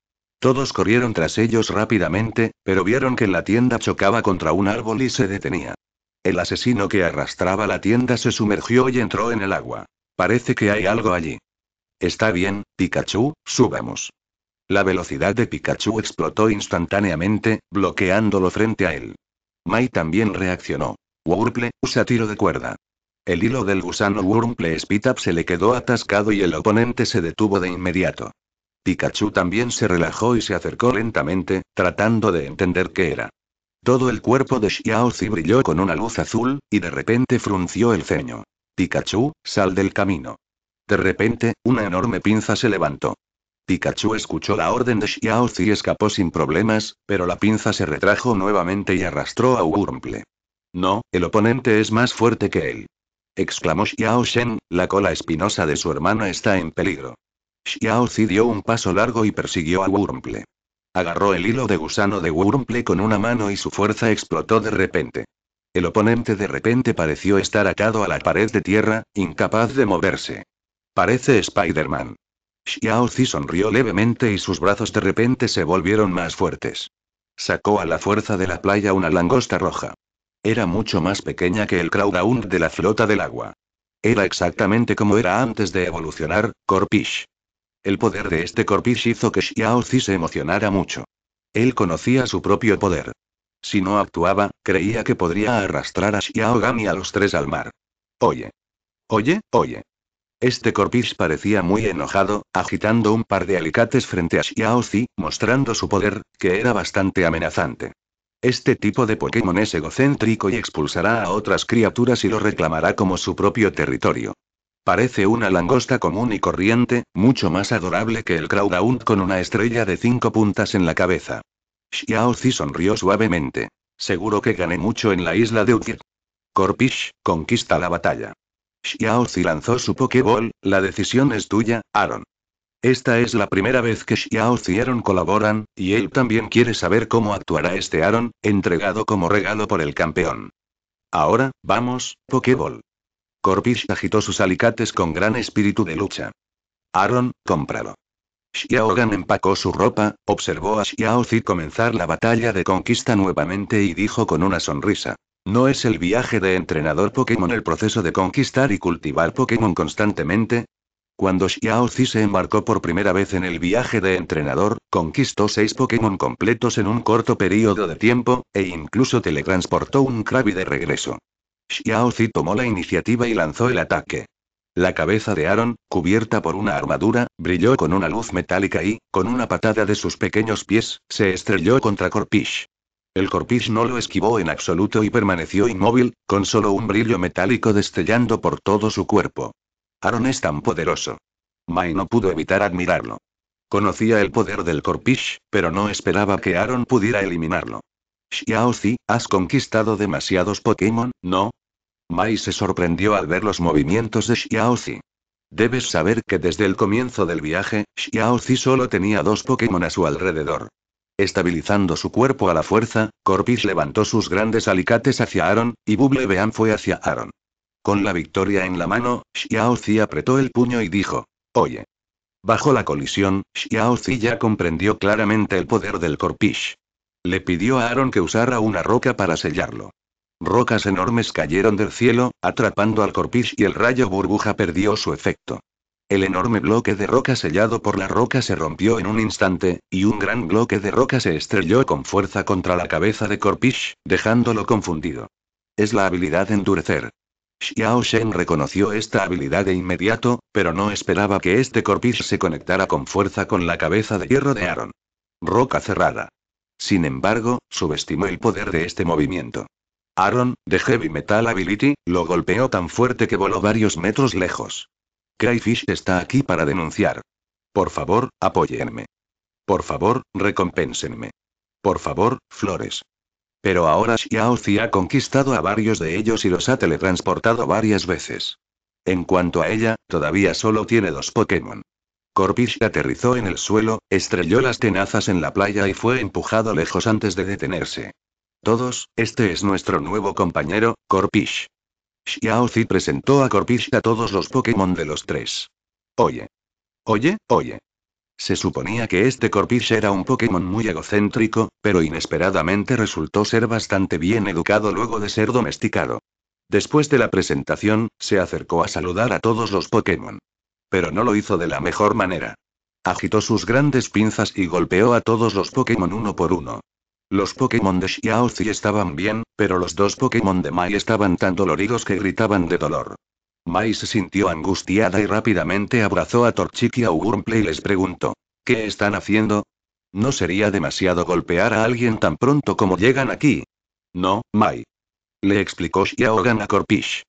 Todos corrieron tras ellos rápidamente, pero vieron que la tienda chocaba contra un árbol y se detenía. El asesino que arrastraba la tienda se sumergió y entró en el agua. Parece que hay algo allí. Está bien, Pikachu, subamos. La velocidad de Pikachu explotó instantáneamente, bloqueándolo frente a él. Mai también reaccionó. Wurple, usa tiro de cuerda. El hilo del gusano Wurmple Spitap se le quedó atascado y el oponente se detuvo de inmediato. Pikachu también se relajó y se acercó lentamente, tratando de entender qué era. Todo el cuerpo de Xiaozi brilló con una luz azul, y de repente frunció el ceño. Pikachu, sal del camino. De repente, una enorme pinza se levantó. Pikachu escuchó la orden de Xiaozi y escapó sin problemas, pero la pinza se retrajo nuevamente y arrastró a Wurmple. No, el oponente es más fuerte que él exclamó Xiao Shen, la cola espinosa de su hermano está en peligro. Xiao Zi dio un paso largo y persiguió a Wurmple. Agarró el hilo de gusano de Wurmple con una mano y su fuerza explotó de repente. El oponente de repente pareció estar atado a la pared de tierra, incapaz de moverse. Parece Spider-Man. Xiao Zi sonrió levemente y sus brazos de repente se volvieron más fuertes. Sacó a la fuerza de la playa una langosta roja. Era mucho más pequeña que el Crowdhound de la flota del agua. Era exactamente como era antes de evolucionar, Corpish. El poder de este Corpish hizo que Xiao Zi se emocionara mucho. Él conocía su propio poder. Si no actuaba, creía que podría arrastrar a Xiao Gami a los tres al mar. Oye. Oye, oye. Este Corpish parecía muy enojado, agitando un par de alicates frente a Xiao Zi, mostrando su poder, que era bastante amenazante. Este tipo de Pokémon es egocéntrico y expulsará a otras criaturas y lo reclamará como su propio territorio. Parece una langosta común y corriente, mucho más adorable que el Crowdaunt con una estrella de cinco puntas en la cabeza. Xiaozi sonrió suavemente. Seguro que gané mucho en la isla de Ukir. Corpish, conquista la batalla. Xiaozi lanzó su Pokéball, la decisión es tuya, Aaron. Esta es la primera vez que Xiao y Aaron colaboran, y él también quiere saber cómo actuará este Aaron, entregado como regalo por el campeón. Ahora, vamos, Pokéball. Corpish agitó sus alicates con gran espíritu de lucha. Aaron, cómpralo. Xiaogan empacó su ropa, observó a Xiaozi comenzar la batalla de conquista nuevamente y dijo con una sonrisa. ¿No es el viaje de entrenador Pokémon el proceso de conquistar y cultivar Pokémon constantemente? Cuando Xiao Zi se embarcó por primera vez en el viaje de entrenador, conquistó seis Pokémon completos en un corto periodo de tiempo, e incluso teletransportó un Krabi de regreso. Xiao Zi tomó la iniciativa y lanzó el ataque. La cabeza de Aaron, cubierta por una armadura, brilló con una luz metálica y, con una patada de sus pequeños pies, se estrelló contra Corpish. El Corpish no lo esquivó en absoluto y permaneció inmóvil, con solo un brillo metálico destellando por todo su cuerpo. Aaron es tan poderoso. Mai no pudo evitar admirarlo. Conocía el poder del Corpish, pero no esperaba que Aaron pudiera eliminarlo. Xiaozi, has conquistado demasiados Pokémon, ¿no? Mai se sorprendió al ver los movimientos de Xiaozi. Debes saber que desde el comienzo del viaje, Xiaozi solo tenía dos Pokémon a su alrededor. Estabilizando su cuerpo a la fuerza, Corpish levantó sus grandes alicates hacia Aaron, y Bubblebeam fue hacia Aaron. Con la victoria en la mano, Xiaozi apretó el puño y dijo. Oye. Bajo la colisión, Xiaozi ya comprendió claramente el poder del corpish. Le pidió a Aaron que usara una roca para sellarlo. Rocas enormes cayeron del cielo, atrapando al corpish y el rayo burbuja perdió su efecto. El enorme bloque de roca sellado por la roca se rompió en un instante, y un gran bloque de roca se estrelló con fuerza contra la cabeza de Corpish, dejándolo confundido. Es la habilidad endurecer. Xiao Shen reconoció esta habilidad de inmediato, pero no esperaba que este corpiz se conectara con fuerza con la cabeza de hierro de Aaron. Roca cerrada. Sin embargo, subestimó el poder de este movimiento. Aaron, de Heavy Metal Ability, lo golpeó tan fuerte que voló varios metros lejos. Cryfish está aquí para denunciar. Por favor, apóyenme. Por favor, recompénsenme. Por favor, flores. Pero ahora Xiaozi ha conquistado a varios de ellos y los ha teletransportado varias veces. En cuanto a ella, todavía solo tiene dos Pokémon. Corpish aterrizó en el suelo, estrelló las tenazas en la playa y fue empujado lejos antes de detenerse. Todos, este es nuestro nuevo compañero, Corpish. Xiaozi presentó a Corpish a todos los Pokémon de los tres. Oye. Oye, oye. Se suponía que este Corpish era un Pokémon muy egocéntrico, pero inesperadamente resultó ser bastante bien educado luego de ser domesticado. Después de la presentación, se acercó a saludar a todos los Pokémon. Pero no lo hizo de la mejor manera. Agitó sus grandes pinzas y golpeó a todos los Pokémon uno por uno. Los Pokémon de Xiaozi estaban bien, pero los dos Pokémon de Mai estaban tan doloridos que gritaban de dolor. Mai se sintió angustiada y rápidamente abrazó a Torchic y a Wurmple y les preguntó: ¿Qué están haciendo? No sería demasiado golpear a alguien tan pronto como llegan aquí. No, Mai. Le explicó Xiaogan a Corpish.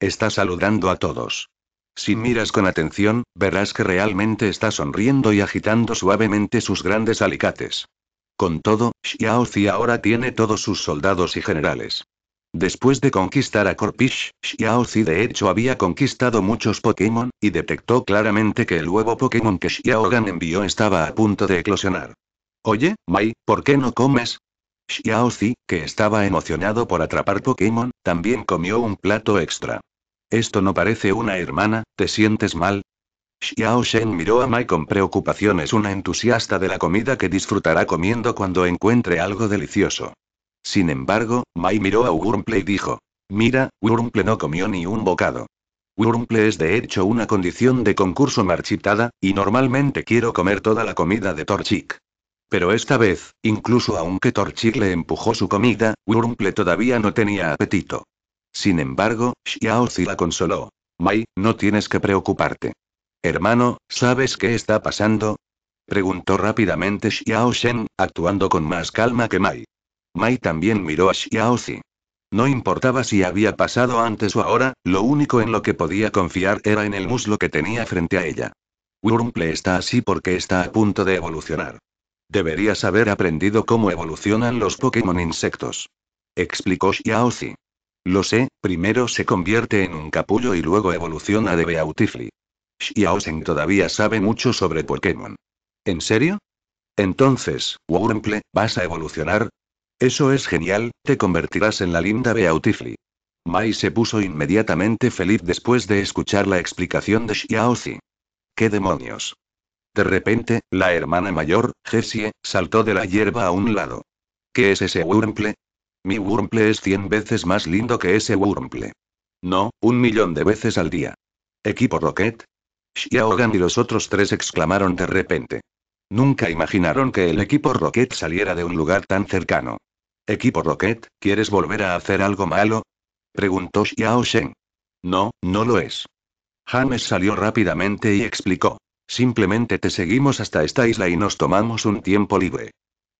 Está saludando a todos. Si miras con atención, verás que realmente está sonriendo y agitando suavemente sus grandes alicates. Con todo, Xiaozi ahora tiene todos sus soldados y generales. Después de conquistar a Corpish, Xiaozi de hecho había conquistado muchos Pokémon, y detectó claramente que el huevo Pokémon que Xiaogan envió estaba a punto de eclosionar. Oye, Mai, ¿por qué no comes? Xiaozi, que estaba emocionado por atrapar Pokémon, también comió un plato extra. Esto no parece una hermana, ¿te sientes mal? Xiao Shen miró a Mai con preocupación, es una entusiasta de la comida que disfrutará comiendo cuando encuentre algo delicioso. Sin embargo, Mai miró a Wurmple y dijo. Mira, Wurmple no comió ni un bocado. Wurmple es de hecho una condición de concurso marchitada, y normalmente quiero comer toda la comida de Torchic. Pero esta vez, incluso aunque Torchic le empujó su comida, Wurmple todavía no tenía apetito. Sin embargo, Xiaozi la consoló. Mai, no tienes que preocuparte. Hermano, ¿sabes qué está pasando? Preguntó rápidamente Xiao Shen, actuando con más calma que Mai. Mai también miró a Xiaozi. No importaba si había pasado antes o ahora, lo único en lo que podía confiar era en el muslo que tenía frente a ella. Wurmple está así porque está a punto de evolucionar. Deberías haber aprendido cómo evolucionan los Pokémon insectos. Explicó Xiaozi. Lo sé, primero se convierte en un capullo y luego evoluciona de Beautifly. Xiaozen todavía sabe mucho sobre Pokémon. ¿En serio? Entonces, Wurmple, ¿vas a evolucionar? Eso es genial, te convertirás en la linda Beautifly. Mai se puso inmediatamente feliz después de escuchar la explicación de Xiaozi. ¿Qué demonios? De repente, la hermana mayor, Jessie, saltó de la hierba a un lado. ¿Qué es ese Wurmple? Mi Wurmple es cien veces más lindo que ese Wurmple. No, un millón de veces al día. ¿Equipo Rocket? Xiaogan y los otros tres exclamaron de repente. Nunca imaginaron que el equipo Rocket saliera de un lugar tan cercano. Equipo Rocket, ¿quieres volver a hacer algo malo? Preguntó Xiao Shen. No, no lo es. James salió rápidamente y explicó. Simplemente te seguimos hasta esta isla y nos tomamos un tiempo libre.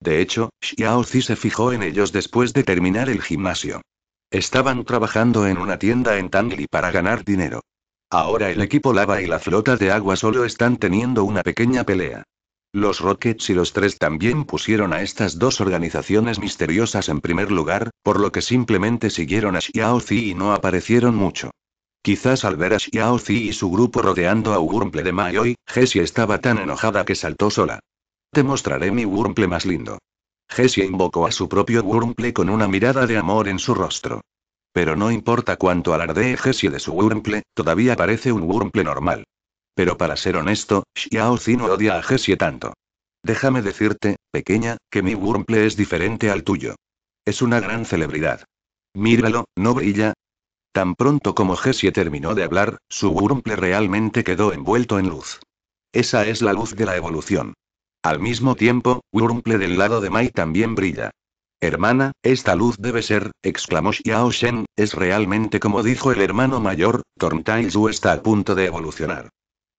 De hecho, Xiao Zi se fijó en ellos después de terminar el gimnasio. Estaban trabajando en una tienda en Tangli para ganar dinero. Ahora el equipo Lava y la flota de agua solo están teniendo una pequeña pelea. Los Rockets y los tres también pusieron a estas dos organizaciones misteriosas en primer lugar, por lo que simplemente siguieron a Xiao Zi y no aparecieron mucho. Quizás al ver a Xiao Zi y su grupo rodeando a Wurmple de Mayoi, Jessie estaba tan enojada que saltó sola. Te mostraré mi Wurmple más lindo. Jessie invocó a su propio Wurmple con una mirada de amor en su rostro. Pero no importa cuánto alardee Jessie de su Wurmple, todavía parece un Wurmple normal. Pero para ser honesto, Xiao no odia a Gesie tanto. Déjame decirte, pequeña, que mi Wurmple es diferente al tuyo. Es una gran celebridad. Míralo, ¿no brilla? Tan pronto como Gesie terminó de hablar, su Wurmple realmente quedó envuelto en luz. Esa es la luz de la evolución. Al mismo tiempo, Wurmple del lado de Mai también brilla. Hermana, esta luz debe ser, exclamó Xiao Shen, es realmente como dijo el hermano mayor, Torn Zhu está a punto de evolucionar.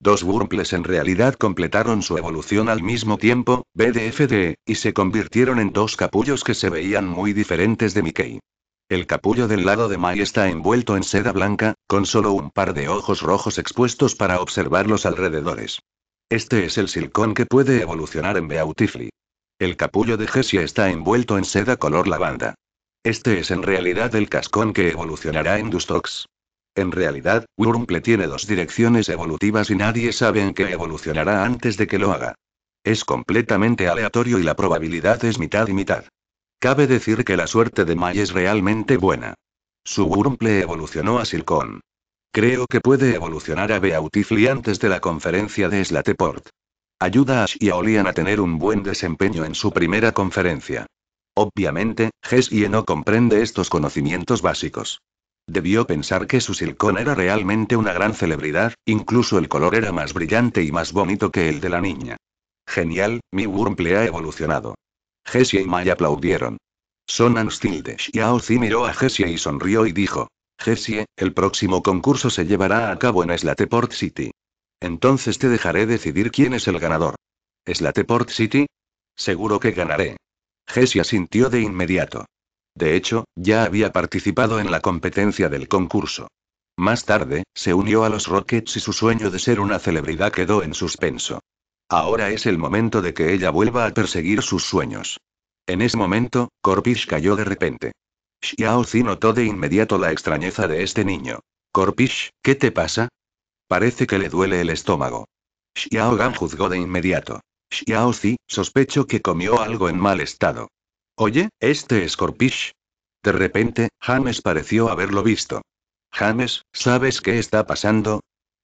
Dos Wurmples en realidad completaron su evolución al mismo tiempo, BDFD, y se convirtieron en dos capullos que se veían muy diferentes de Mickey. El capullo del lado de Mai está envuelto en seda blanca, con solo un par de ojos rojos expuestos para observar los alrededores. Este es el Silcón que puede evolucionar en Beautifly. El capullo de Gesia está envuelto en seda color lavanda. Este es en realidad el cascón que evolucionará en Dustox. En realidad, Wurmple tiene dos direcciones evolutivas y nadie sabe en qué evolucionará antes de que lo haga. Es completamente aleatorio y la probabilidad es mitad y mitad. Cabe decir que la suerte de May es realmente buena. Su Wurmple evolucionó a Silcón. Creo que puede evolucionar a Beautifly antes de la conferencia de Slateport. Ayuda a Ash y a Olian a tener un buen desempeño en su primera conferencia. Obviamente, y no comprende estos conocimientos básicos. Debió pensar que su silcón era realmente una gran celebridad, incluso el color era más brillante y más bonito que el de la niña. Genial, mi Wurmple ha evolucionado. Jessie y Maya aplaudieron. Son Anstilde Xiaozi miró a Jessie y sonrió y dijo. Jessie, el próximo concurso se llevará a cabo en Slateport City. Entonces te dejaré decidir quién es el ganador. ¿Slateport City? Seguro que ganaré. Gesia asintió de inmediato. De hecho, ya había participado en la competencia del concurso. Más tarde, se unió a los Rockets y su sueño de ser una celebridad quedó en suspenso. Ahora es el momento de que ella vuelva a perseguir sus sueños. En ese momento, Corpish cayó de repente. Zi notó de inmediato la extrañeza de este niño. Corpish, ¿qué te pasa? Parece que le duele el estómago. Xiao Gan juzgó de inmediato. Zi sospecho que comió algo en mal estado. Oye, este es Corpish. De repente, James pareció haberlo visto. James, ¿sabes qué está pasando?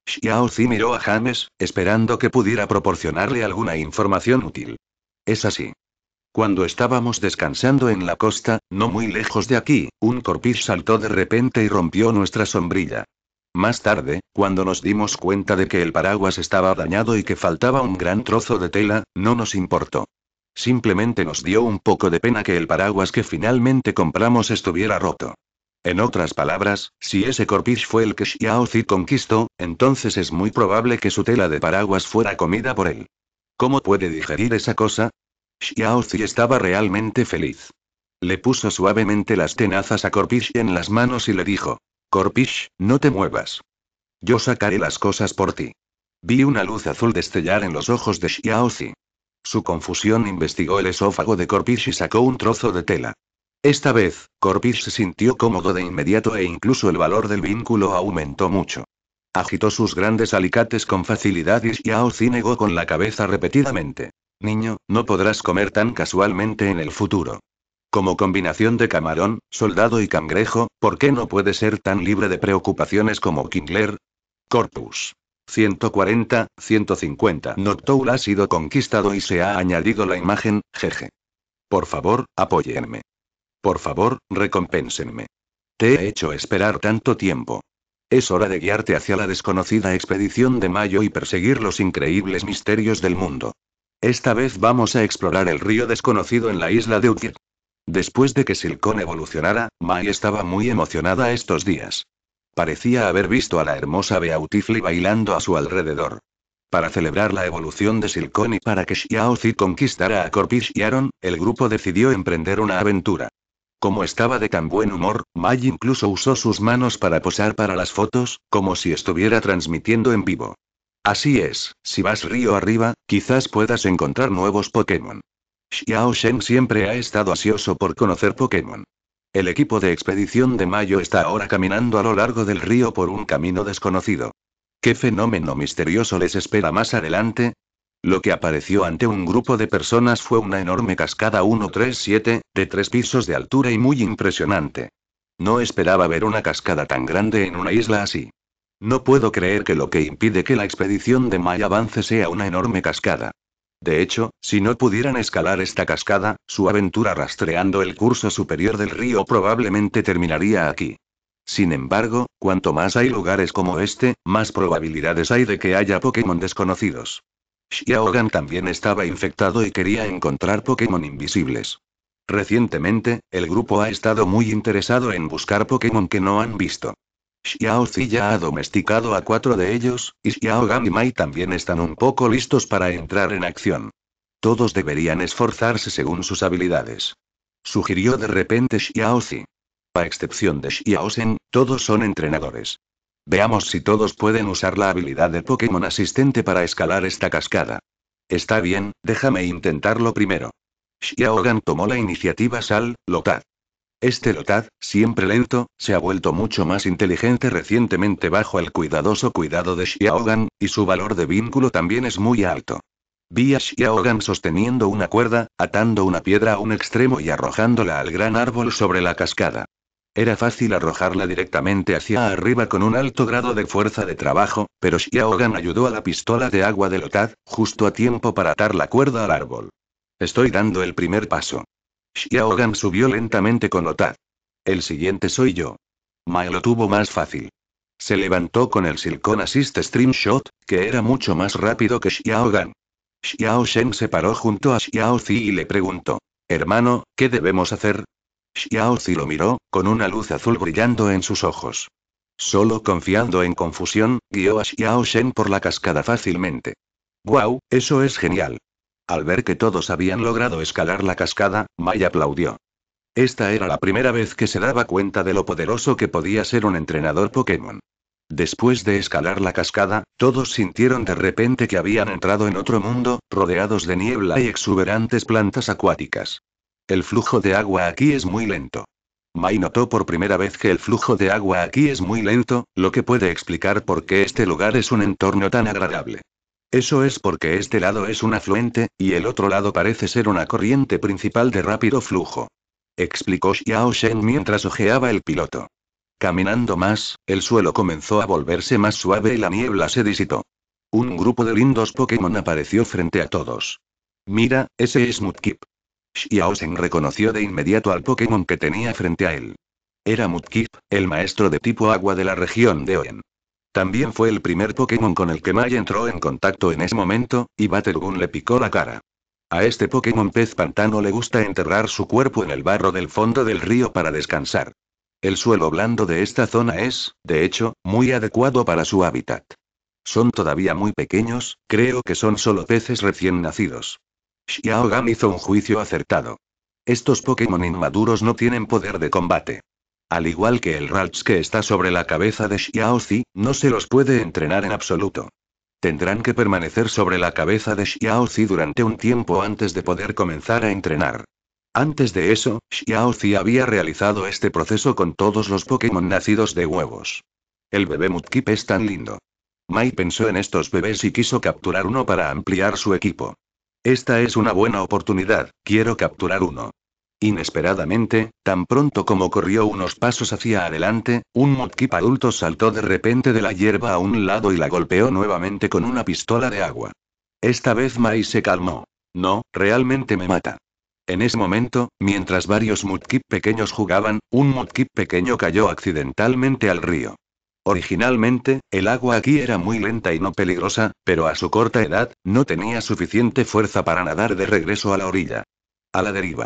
Xiao Zi miró a James, esperando que pudiera proporcionarle alguna información útil. Es así. Cuando estábamos descansando en la costa, no muy lejos de aquí, un corpiz saltó de repente y rompió nuestra sombrilla. Más tarde, cuando nos dimos cuenta de que el paraguas estaba dañado y que faltaba un gran trozo de tela, no nos importó. Simplemente nos dio un poco de pena que el paraguas que finalmente compramos estuviera roto. En otras palabras, si ese corpich fue el que Xiaozi conquistó, entonces es muy probable que su tela de paraguas fuera comida por él. ¿Cómo puede digerir esa cosa? Xiaozi estaba realmente feliz. Le puso suavemente las tenazas a Corpish en las manos y le dijo: Corpish, no te muevas. Yo sacaré las cosas por ti. Vi una luz azul destellar en los ojos de Xiaozi. Su confusión investigó el esófago de Corpish y sacó un trozo de tela. Esta vez, Corpish se sintió cómodo de inmediato e incluso el valor del vínculo aumentó mucho. Agitó sus grandes alicates con facilidad y Xiao negó con la cabeza repetidamente. Niño, no podrás comer tan casualmente en el futuro. Como combinación de camarón, soldado y cangrejo, ¿por qué no puede ser tan libre de preocupaciones como Kingler? Corpus. 140, 150. Noctowl ha sido conquistado y se ha añadido la imagen, jeje. Por favor, apóyenme. Por favor, recompénsenme. Te he hecho esperar tanto tiempo. Es hora de guiarte hacia la desconocida expedición de Mayo y perseguir los increíbles misterios del mundo. Esta vez vamos a explorar el río desconocido en la isla de Utir Después de que Silcón evolucionara, Mai estaba muy emocionada estos días. Parecía haber visto a la hermosa Beautifly bailando a su alrededor. Para celebrar la evolución de Silcon y para que Xiao conquistara a Corpish y Aaron, el grupo decidió emprender una aventura. Como estaba de tan buen humor, Mai incluso usó sus manos para posar para las fotos, como si estuviera transmitiendo en vivo. Así es, si vas río arriba, quizás puedas encontrar nuevos Pokémon. Xiao Shen siempre ha estado ansioso por conocer Pokémon. El equipo de expedición de Mayo está ahora caminando a lo largo del río por un camino desconocido. ¿Qué fenómeno misterioso les espera más adelante? Lo que apareció ante un grupo de personas fue una enorme cascada 137, de tres pisos de altura y muy impresionante. No esperaba ver una cascada tan grande en una isla así. No puedo creer que lo que impide que la expedición de Mayo avance sea una enorme cascada. De hecho, si no pudieran escalar esta cascada, su aventura rastreando el curso superior del río probablemente terminaría aquí. Sin embargo, cuanto más hay lugares como este, más probabilidades hay de que haya Pokémon desconocidos. Xiaogan también estaba infectado y quería encontrar Pokémon invisibles. Recientemente, el grupo ha estado muy interesado en buscar Pokémon que no han visto. Xiao Zi ya ha domesticado a cuatro de ellos, y Xiao Gan y Mai también están un poco listos para entrar en acción. Todos deberían esforzarse según sus habilidades. Sugirió de repente Xiao Zi. A excepción de Xiao todos son entrenadores. Veamos si todos pueden usar la habilidad de Pokémon asistente para escalar esta cascada. Está bien, déjame intentarlo primero. Xiao Gan tomó la iniciativa Sal, Lotad. Este Lotad, siempre lento, se ha vuelto mucho más inteligente recientemente bajo el cuidadoso cuidado de Xiaogan, y su valor de vínculo también es muy alto. Vi a Xiaogan sosteniendo una cuerda, atando una piedra a un extremo y arrojándola al gran árbol sobre la cascada. Era fácil arrojarla directamente hacia arriba con un alto grado de fuerza de trabajo, pero Xiaogan ayudó a la pistola de agua de Lotad, justo a tiempo para atar la cuerda al árbol. Estoy dando el primer paso. Xiaogan subió lentamente con Otad. El siguiente soy yo. Mai lo tuvo más fácil. Se levantó con el Silcon Assist Stream Shot, que era mucho más rápido que Xiaogan. Xiao Shen se paró junto a Xiao Zi y le preguntó: Hermano, ¿qué debemos hacer? Xiao Zi lo miró, con una luz azul brillando en sus ojos. Solo confiando en confusión, guió a Xiao Shen por la cascada fácilmente. ¡Guau! Wow, eso es genial. Al ver que todos habían logrado escalar la cascada, Mai aplaudió. Esta era la primera vez que se daba cuenta de lo poderoso que podía ser un entrenador Pokémon. Después de escalar la cascada, todos sintieron de repente que habían entrado en otro mundo, rodeados de niebla y exuberantes plantas acuáticas. El flujo de agua aquí es muy lento. Mai notó por primera vez que el flujo de agua aquí es muy lento, lo que puede explicar por qué este lugar es un entorno tan agradable. Eso es porque este lado es un afluente, y el otro lado parece ser una corriente principal de rápido flujo. Explicó Xiao Shen mientras ojeaba el piloto. Caminando más, el suelo comenzó a volverse más suave y la niebla se disipó. Un grupo de lindos Pokémon apareció frente a todos. Mira, ese es Mudkip. Xiao Shen reconoció de inmediato al Pokémon que tenía frente a él. Era Mudkip, el maestro de tipo agua de la región de Oen. También fue el primer Pokémon con el que Mai entró en contacto en ese momento, y Battlegun le picó la cara. A este Pokémon pez pantano le gusta enterrar su cuerpo en el barro del fondo del río para descansar. El suelo blando de esta zona es, de hecho, muy adecuado para su hábitat. Son todavía muy pequeños, creo que son solo peces recién nacidos. Xiaogam hizo un juicio acertado. Estos Pokémon inmaduros no tienen poder de combate. Al igual que el Ralts que está sobre la cabeza de Xiaozi, no se los puede entrenar en absoluto. Tendrán que permanecer sobre la cabeza de Xiaozi durante un tiempo antes de poder comenzar a entrenar. Antes de eso, Xiaozi había realizado este proceso con todos los Pokémon nacidos de huevos. El bebé Mudkip es tan lindo. Mai pensó en estos bebés y quiso capturar uno para ampliar su equipo. Esta es una buena oportunidad, quiero capturar uno. Inesperadamente, tan pronto como corrió unos pasos hacia adelante, un Mudkip adulto saltó de repente de la hierba a un lado y la golpeó nuevamente con una pistola de agua. Esta vez Mai se calmó. No, realmente me mata. En ese momento, mientras varios mudkip pequeños jugaban, un mudkip pequeño cayó accidentalmente al río. Originalmente, el agua aquí era muy lenta y no peligrosa, pero a su corta edad, no tenía suficiente fuerza para nadar de regreso a la orilla. A la deriva.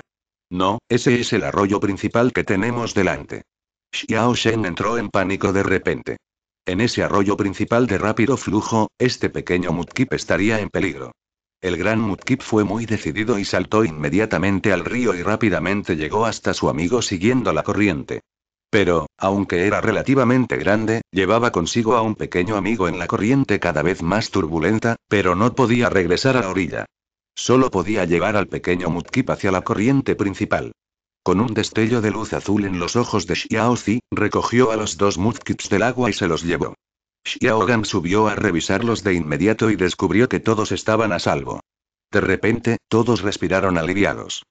No, ese es el arroyo principal que tenemos delante. Xiao Shen entró en pánico de repente. En ese arroyo principal de rápido flujo, este pequeño Mutkip estaría en peligro. El gran Mutkip fue muy decidido y saltó inmediatamente al río y rápidamente llegó hasta su amigo siguiendo la corriente. Pero, aunque era relativamente grande, llevaba consigo a un pequeño amigo en la corriente cada vez más turbulenta, pero no podía regresar a la orilla. Solo podía llevar al pequeño Mutkip hacia la corriente principal. Con un destello de luz azul en los ojos de Zi, recogió a los dos Mutkips del agua y se los llevó. Gan subió a revisarlos de inmediato y descubrió que todos estaban a salvo. De repente, todos respiraron aliviados.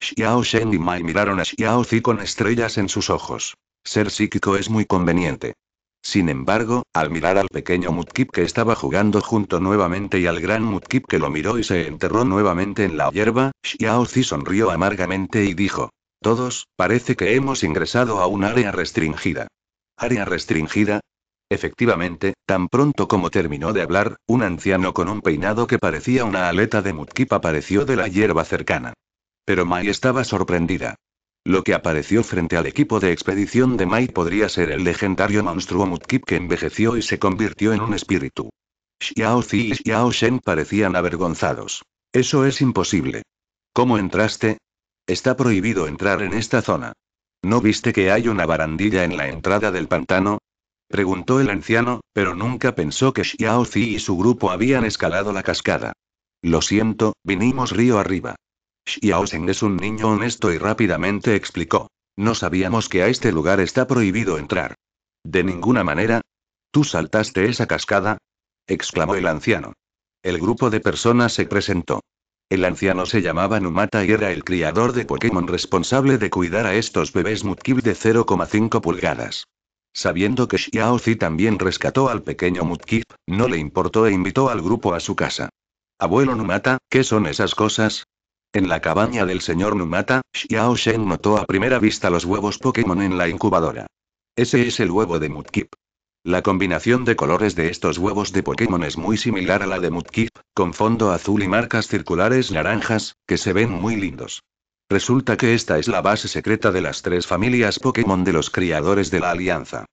Xiao Shen y Mai miraron a Zi con estrellas en sus ojos. Ser psíquico es muy conveniente. Sin embargo, al mirar al pequeño Mutkip que estaba jugando junto nuevamente y al gran Mutkip que lo miró y se enterró nuevamente en la hierba, Xiao sonrió amargamente y dijo: Todos, parece que hemos ingresado a un área restringida. ¿Área restringida? Efectivamente, tan pronto como terminó de hablar, un anciano con un peinado que parecía una aleta de Mutkip apareció de la hierba cercana. Pero Mai estaba sorprendida. Lo que apareció frente al equipo de expedición de Mai podría ser el legendario monstruo Mutkip que envejeció y se convirtió en un espíritu. Xiao Zi y Xiao Shen parecían avergonzados. Eso es imposible. ¿Cómo entraste? Está prohibido entrar en esta zona. ¿No viste que hay una barandilla en la entrada del pantano? Preguntó el anciano, pero nunca pensó que Xiao Zi y su grupo habían escalado la cascada. Lo siento, vinimos río arriba. Xiao es un niño honesto y rápidamente explicó. No sabíamos que a este lugar está prohibido entrar. De ninguna manera. ¿Tú saltaste esa cascada? exclamó el anciano. El grupo de personas se presentó. El anciano se llamaba Numata y era el criador de Pokémon responsable de cuidar a estos bebés Mutkip de 0,5 pulgadas. Sabiendo que Xiaozi también rescató al pequeño Mutkip, no le importó e invitó al grupo a su casa. Abuelo Numata, ¿qué son esas cosas? En la cabaña del señor Numata, Xiao Shen notó a primera vista los huevos Pokémon en la incubadora. Ese es el huevo de Mudkip. La combinación de colores de estos huevos de Pokémon es muy similar a la de Mudkip, con fondo azul y marcas circulares naranjas, que se ven muy lindos. Resulta que esta es la base secreta de las tres familias Pokémon de los criadores de la Alianza.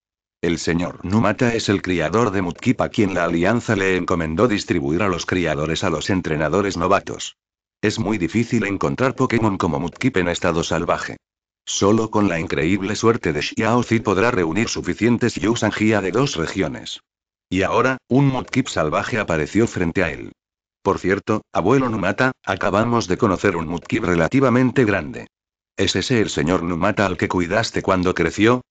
El señor Numata es el criador de Mudkip a quien la Alianza le encomendó distribuir a los criadores a los entrenadores novatos. Es muy difícil encontrar Pokémon como Mudkip en estado salvaje. Solo con la increíble suerte de Xiao Zi podrá reunir suficientes Yusangia de dos regiones. Y ahora, un Mudkip salvaje apareció frente a él. Por cierto, abuelo Numata, acabamos de conocer un Mudkip relativamente grande. ¿Es ese el señor Numata al que cuidaste cuando creció?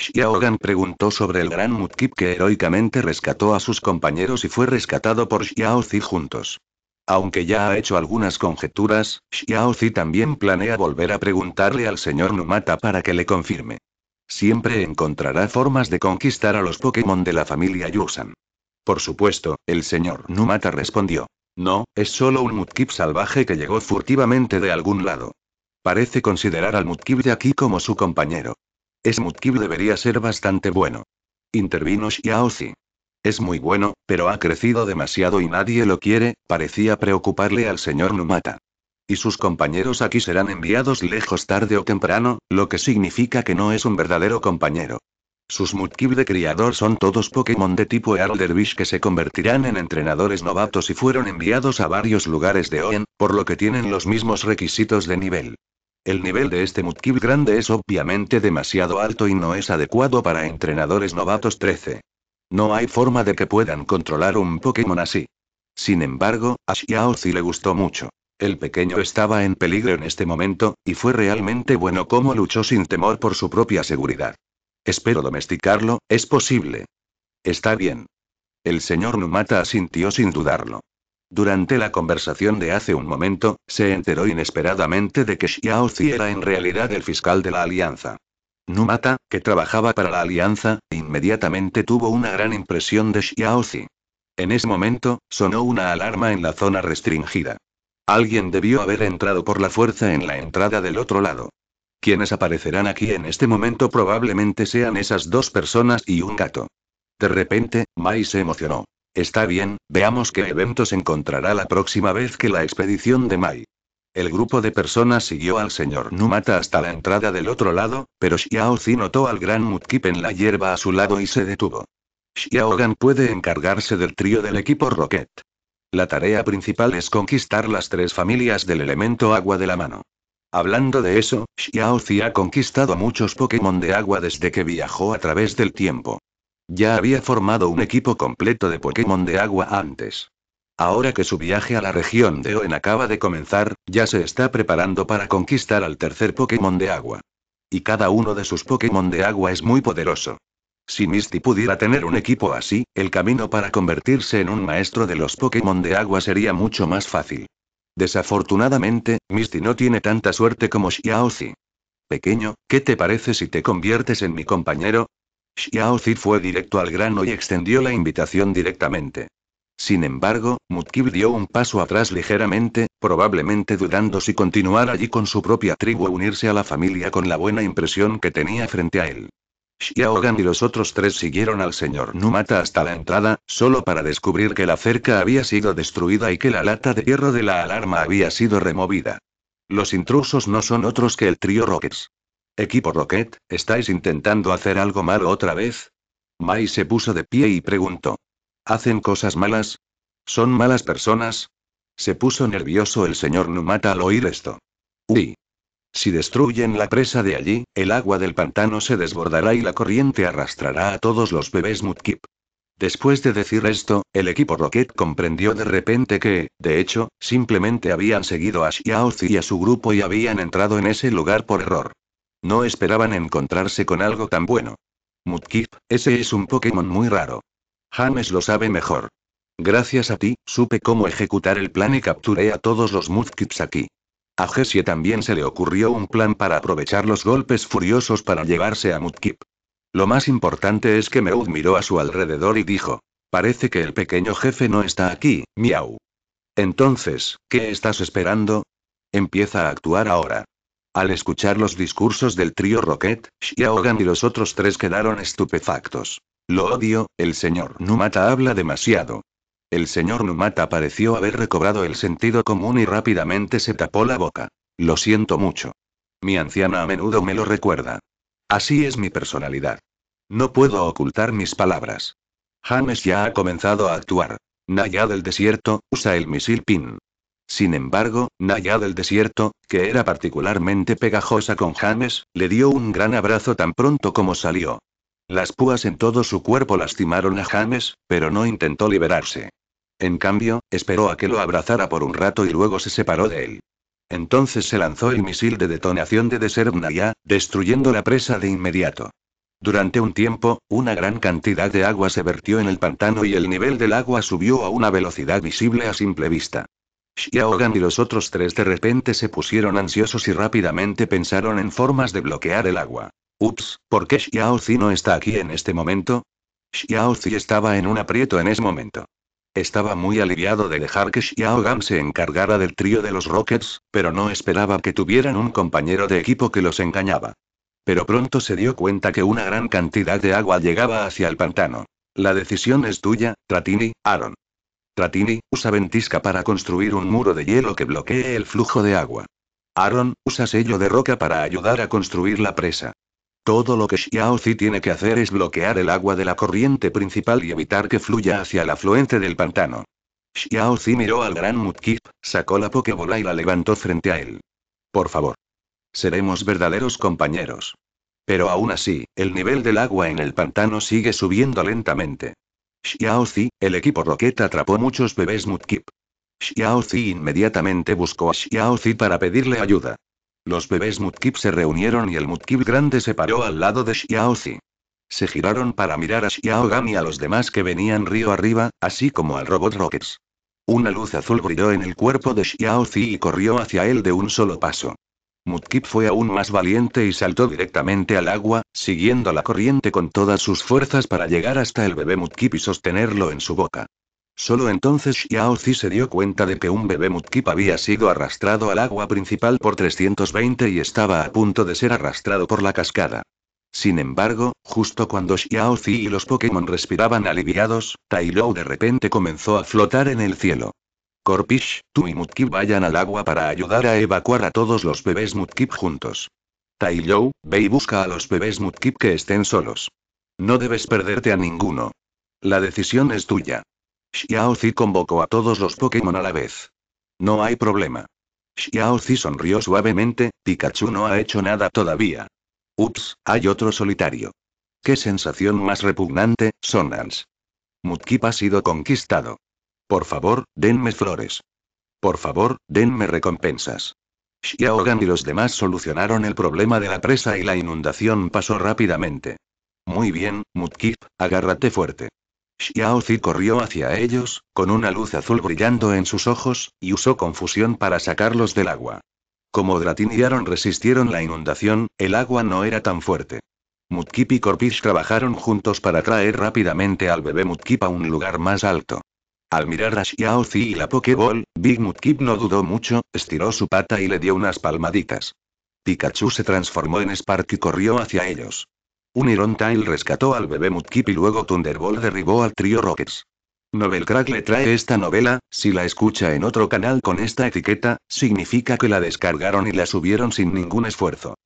Xiaogan preguntó sobre el gran Mudkip que heroicamente rescató a sus compañeros y fue rescatado por Xiao Zi juntos. Aunque ya ha hecho algunas conjeturas, Xiaozi también planea volver a preguntarle al señor Numata para que le confirme. Siempre encontrará formas de conquistar a los Pokémon de la familia Yusan. Por supuesto, el señor Numata respondió. No, es solo un Mutkib salvaje que llegó furtivamente de algún lado. Parece considerar al Mutkib de aquí como su compañero. Ese Mutkib debería ser bastante bueno. Intervino Xiaozi. Es muy bueno, pero ha crecido demasiado y nadie lo quiere, parecía preocuparle al señor Numata. Y sus compañeros aquí serán enviados lejos tarde o temprano, lo que significa que no es un verdadero compañero. Sus Mutkib de criador son todos Pokémon de tipo Earl que se convertirán en entrenadores novatos y fueron enviados a varios lugares de Oen, por lo que tienen los mismos requisitos de nivel. El nivel de este Mutkib grande es obviamente demasiado alto y no es adecuado para entrenadores novatos 13. No hay forma de que puedan controlar un Pokémon así. Sin embargo, a Xiaozi le gustó mucho. El pequeño estaba en peligro en este momento, y fue realmente bueno como luchó sin temor por su propia seguridad. Espero domesticarlo, es posible. Está bien. El señor Numata asintió sin dudarlo. Durante la conversación de hace un momento, se enteró inesperadamente de que Xiaozi era en realidad el fiscal de la alianza. Numata, que trabajaba para la Alianza, inmediatamente tuvo una gran impresión de Xiaozi. En ese momento, sonó una alarma en la zona restringida. Alguien debió haber entrado por la fuerza en la entrada del otro lado. Quienes aparecerán aquí en este momento probablemente sean esas dos personas y un gato. De repente, Mai se emocionó. Está bien, veamos qué eventos encontrará la próxima vez que la expedición de Mai. El grupo de personas siguió al señor Numata hasta la entrada del otro lado, pero Zi notó al gran Mutkip en la hierba a su lado y se detuvo. Gan puede encargarse del trío del equipo Rocket. La tarea principal es conquistar las tres familias del elemento agua de la mano. Hablando de eso, Zi ha conquistado muchos Pokémon de agua desde que viajó a través del tiempo. Ya había formado un equipo completo de Pokémon de agua antes. Ahora que su viaje a la región de Oen acaba de comenzar, ya se está preparando para conquistar al tercer Pokémon de agua. Y cada uno de sus Pokémon de agua es muy poderoso. Si Misty pudiera tener un equipo así, el camino para convertirse en un maestro de los Pokémon de agua sería mucho más fácil. Desafortunadamente, Misty no tiene tanta suerte como Xiaozi. Pequeño, ¿qué te parece si te conviertes en mi compañero? Xiaozi fue directo al grano y extendió la invitación directamente. Sin embargo, Mutkib dio un paso atrás ligeramente, probablemente dudando si continuar allí con su propia tribu o unirse a la familia con la buena impresión que tenía frente a él. Xiaogan y los otros tres siguieron al señor Numata hasta la entrada, solo para descubrir que la cerca había sido destruida y que la lata de hierro de la alarma había sido removida. Los intrusos no son otros que el trío Rockets. Equipo Rocket, ¿estáis intentando hacer algo malo otra vez? Mai se puso de pie y preguntó. ¿Hacen cosas malas? ¿Son malas personas? Se puso nervioso el señor Numata al oír esto. Uy. Si destruyen la presa de allí, el agua del pantano se desbordará y la corriente arrastrará a todos los bebés Mutkip. Después de decir esto, el equipo Rocket comprendió de repente que, de hecho, simplemente habían seguido a Xiaozi y a su grupo y habían entrado en ese lugar por error. No esperaban encontrarse con algo tan bueno. Mudkip, ese es un Pokémon muy raro. James lo sabe mejor. Gracias a ti, supe cómo ejecutar el plan y capturé a todos los Mutkips aquí. A Jessie también se le ocurrió un plan para aprovechar los golpes furiosos para llevarse a Mudkip. Lo más importante es que Meud miró a su alrededor y dijo: Parece que el pequeño jefe no está aquí, miau. Entonces, ¿qué estás esperando? Empieza a actuar ahora. Al escuchar los discursos del trío Rocket, Xiaogan y los otros tres quedaron estupefactos. Lo odio, el señor Numata habla demasiado. El señor Numata pareció haber recobrado el sentido común y rápidamente se tapó la boca. Lo siento mucho. Mi anciana a menudo me lo recuerda. Así es mi personalidad. No puedo ocultar mis palabras. James ya ha comenzado a actuar. Naya del desierto, usa el misil PIN. Sin embargo, Naya del desierto, que era particularmente pegajosa con James, le dio un gran abrazo tan pronto como salió. Las púas en todo su cuerpo lastimaron a James, pero no intentó liberarse. En cambio, esperó a que lo abrazara por un rato y luego se separó de él. Entonces se lanzó el misil de detonación de Deserbnaya, destruyendo la presa de inmediato. Durante un tiempo, una gran cantidad de agua se vertió en el pantano y el nivel del agua subió a una velocidad visible a simple vista. Xiaogan y los otros tres de repente se pusieron ansiosos y rápidamente pensaron en formas de bloquear el agua. Ups, ¿por qué Xiaozi no está aquí en este momento? Xiaozi estaba en un aprieto en ese momento. Estaba muy aliviado de dejar que Xiao Gan se encargara del trío de los Rockets, pero no esperaba que tuvieran un compañero de equipo que los engañaba. Pero pronto se dio cuenta que una gran cantidad de agua llegaba hacia el pantano. La decisión es tuya, Tratini, Aaron. Tratini, usa ventisca para construir un muro de hielo que bloquee el flujo de agua. Aaron, usa sello de roca para ayudar a construir la presa. Todo lo que Zi tiene que hacer es bloquear el agua de la corriente principal y evitar que fluya hacia el afluente del pantano. Xiaozi miró al gran Mutkip, sacó la pokebola y la levantó frente a él. Por favor. Seremos verdaderos compañeros. Pero aún así, el nivel del agua en el pantano sigue subiendo lentamente. Zi, el equipo Rocket atrapó muchos bebés Mutkip. Zi inmediatamente buscó a Xiaozi para pedirle ayuda. Los bebés Mudkip se reunieron y el Mudkip grande se paró al lado de Xiaozi. Se giraron para mirar a Xiaogami y a los demás que venían río arriba, así como al robot Rockets. Una luz azul brilló en el cuerpo de Xiaozi y corrió hacia él de un solo paso. Mudkip fue aún más valiente y saltó directamente al agua, siguiendo la corriente con todas sus fuerzas para llegar hasta el bebé Mudkip y sostenerlo en su boca. Solo entonces Xiao Zi se dio cuenta de que un bebé Mutkip había sido arrastrado al agua principal por 320 y estaba a punto de ser arrastrado por la cascada. Sin embargo, justo cuando Xiao Zi y los Pokémon respiraban aliviados, Tai Lou de repente comenzó a flotar en el cielo. Corpish, tú y Mutkip vayan al agua para ayudar a evacuar a todos los bebés Mutkip juntos. Tai Lou, ve y busca a los bebés Mutkip que estén solos. No debes perderte a ninguno. La decisión es tuya. Xiaozi convocó a todos los Pokémon a la vez. No hay problema. Xiaozi sonrió suavemente, Pikachu no ha hecho nada todavía. Ups, hay otro solitario. Qué sensación más repugnante, Sonans. Mudkip ha sido conquistado. Por favor, denme flores. Por favor, denme recompensas. Xiaogan y los demás solucionaron el problema de la presa y la inundación pasó rápidamente. Muy bien, Mudkip, agárrate fuerte. Xiao corrió hacia ellos, con una luz azul brillando en sus ojos, y usó confusión para sacarlos del agua. Como Dratiniaron resistieron la inundación, el agua no era tan fuerte. Mutkip y Corpish trabajaron juntos para traer rápidamente al bebé Mutkip a un lugar más alto. Al mirar a Xiaozi y la Pokéball, Big Mudkip no dudó mucho, estiró su pata y le dio unas palmaditas. Pikachu se transformó en Spark y corrió hacia ellos. Un Iron Tail rescató al bebé Mudkip y luego Thunderbolt derribó al trío Rockets. Novelcrack le trae esta novela, si la escucha en otro canal con esta etiqueta, significa que la descargaron y la subieron sin ningún esfuerzo.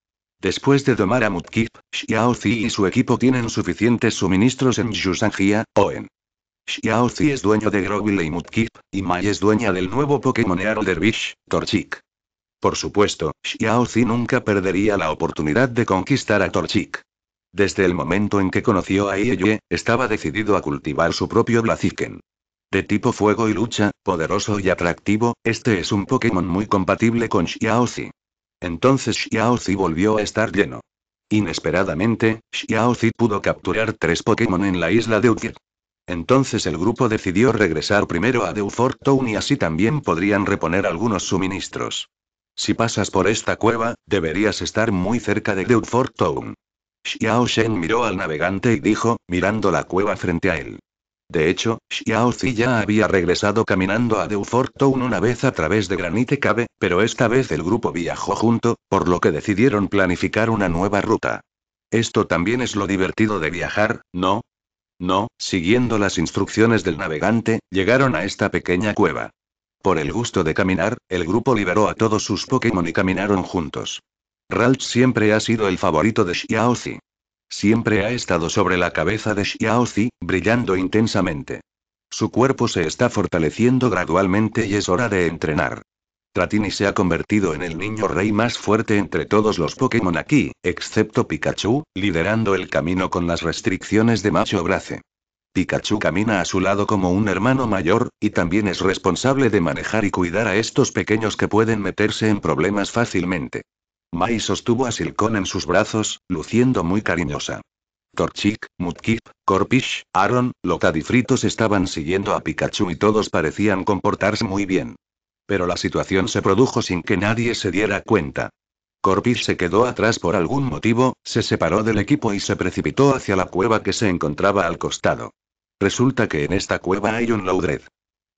Después de domar a Mudkip, Xiaozi y su equipo tienen suficientes suministros en Yusangia, Oen. Xiaozi es dueño de Groville y Mudkip, y Mai es dueña del nuevo Pokémon Dervish, Torchic. Por supuesto, Xiaozi nunca perdería la oportunidad de conquistar a Torchic. Desde el momento en que conoció a Ieye, estaba decidido a cultivar su propio Blaziken. De tipo fuego y lucha, poderoso y atractivo, este es un Pokémon muy compatible con Xiaozi. Entonces Xiaozi volvió a estar lleno. Inesperadamente, Xiaozi pudo capturar tres Pokémon en la isla de Uki. Entonces el grupo decidió regresar primero a Deufort Town y así también podrían reponer algunos suministros. Si pasas por esta cueva, deberías estar muy cerca de Deufort Town. Xiao Shen miró al navegante y dijo, mirando la cueva frente a él. De hecho, Xiao Zi ya había regresado caminando a Deufortown una vez a través de Granite Cave, pero esta vez el grupo viajó junto, por lo que decidieron planificar una nueva ruta. Esto también es lo divertido de viajar, ¿no? No, siguiendo las instrucciones del navegante, llegaron a esta pequeña cueva. Por el gusto de caminar, el grupo liberó a todos sus Pokémon y caminaron juntos. Ralph siempre ha sido el favorito de Xiaozi. Siempre ha estado sobre la cabeza de Xiaozi, brillando intensamente. Su cuerpo se está fortaleciendo gradualmente y es hora de entrenar. Tratini se ha convertido en el niño rey más fuerte entre todos los Pokémon aquí, excepto Pikachu, liderando el camino con las restricciones de Macho Brace. Pikachu camina a su lado como un hermano mayor, y también es responsable de manejar y cuidar a estos pequeños que pueden meterse en problemas fácilmente. Mai sostuvo a Silcón en sus brazos, luciendo muy cariñosa. Torchik, Mutkip, Corpish, Aaron, Lotadifritos y Fritos estaban siguiendo a Pikachu y todos parecían comportarse muy bien. Pero la situación se produjo sin que nadie se diera cuenta. Corpish se quedó atrás por algún motivo, se separó del equipo y se precipitó hacia la cueva que se encontraba al costado. Resulta que en esta cueva hay un Loudred.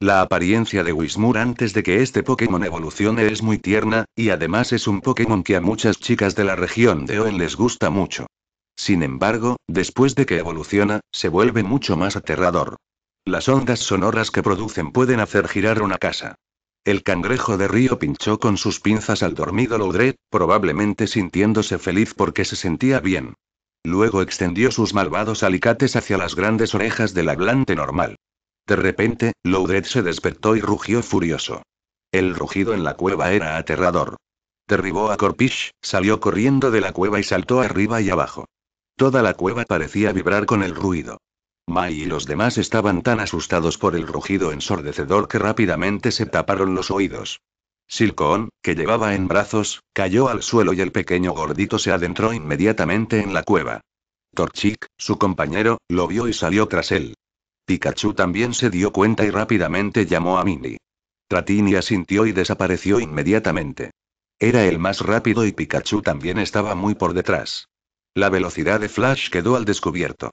La apariencia de Wismur antes de que este Pokémon evolucione es muy tierna, y además es un Pokémon que a muchas chicas de la región de Oen les gusta mucho. Sin embargo, después de que evoluciona, se vuelve mucho más aterrador. Las ondas sonoras que producen pueden hacer girar una casa. El cangrejo de río pinchó con sus pinzas al dormido Loudred, probablemente sintiéndose feliz porque se sentía bien. Luego extendió sus malvados alicates hacia las grandes orejas del hablante normal. De repente, Loudred se despertó y rugió furioso. El rugido en la cueva era aterrador. Derribó a Corpish, salió corriendo de la cueva y saltó arriba y abajo. Toda la cueva parecía vibrar con el ruido. Mai y los demás estaban tan asustados por el rugido ensordecedor que rápidamente se taparon los oídos. Silcoon, que llevaba en brazos, cayó al suelo y el pequeño gordito se adentró inmediatamente en la cueva. Torchik, su compañero, lo vio y salió tras él. Pikachu también se dio cuenta y rápidamente llamó a Mini. Tratini asintió y desapareció inmediatamente. Era el más rápido y Pikachu también estaba muy por detrás. La velocidad de Flash quedó al descubierto.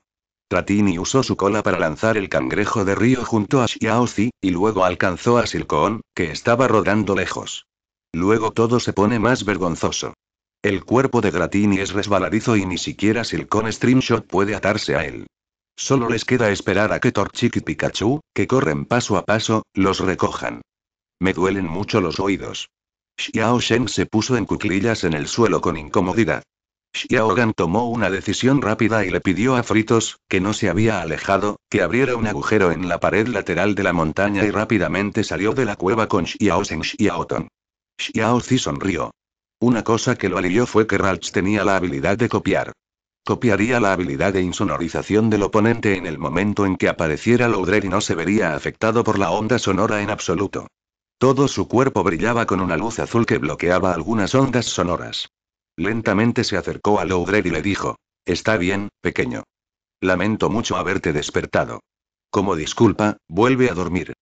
Tratini usó su cola para lanzar el cangrejo de río junto a Xiaozi, y luego alcanzó a Silcoon, que estaba rodando lejos. Luego todo se pone más vergonzoso. El cuerpo de Gratini es resbaladizo y ni siquiera Silcoon Streamshot puede atarse a él. Solo les queda esperar a que Torchic y Pikachu, que corren paso a paso, los recojan. Me duelen mucho los oídos. Xiao Shen se puso en cuclillas en el suelo con incomodidad. Xiao Gan tomó una decisión rápida y le pidió a Fritos, que no se había alejado, que abriera un agujero en la pared lateral de la montaña y rápidamente salió de la cueva con Xiao Shen Tong. Xiao Zi sonrió. Una cosa que lo alivió fue que Ralch tenía la habilidad de copiar. Copiaría la habilidad de insonorización del oponente en el momento en que apareciera Loudred y no se vería afectado por la onda sonora en absoluto. Todo su cuerpo brillaba con una luz azul que bloqueaba algunas ondas sonoras. Lentamente se acercó a Loudred y le dijo: Está bien, pequeño. Lamento mucho haberte despertado. Como disculpa, vuelve a dormir.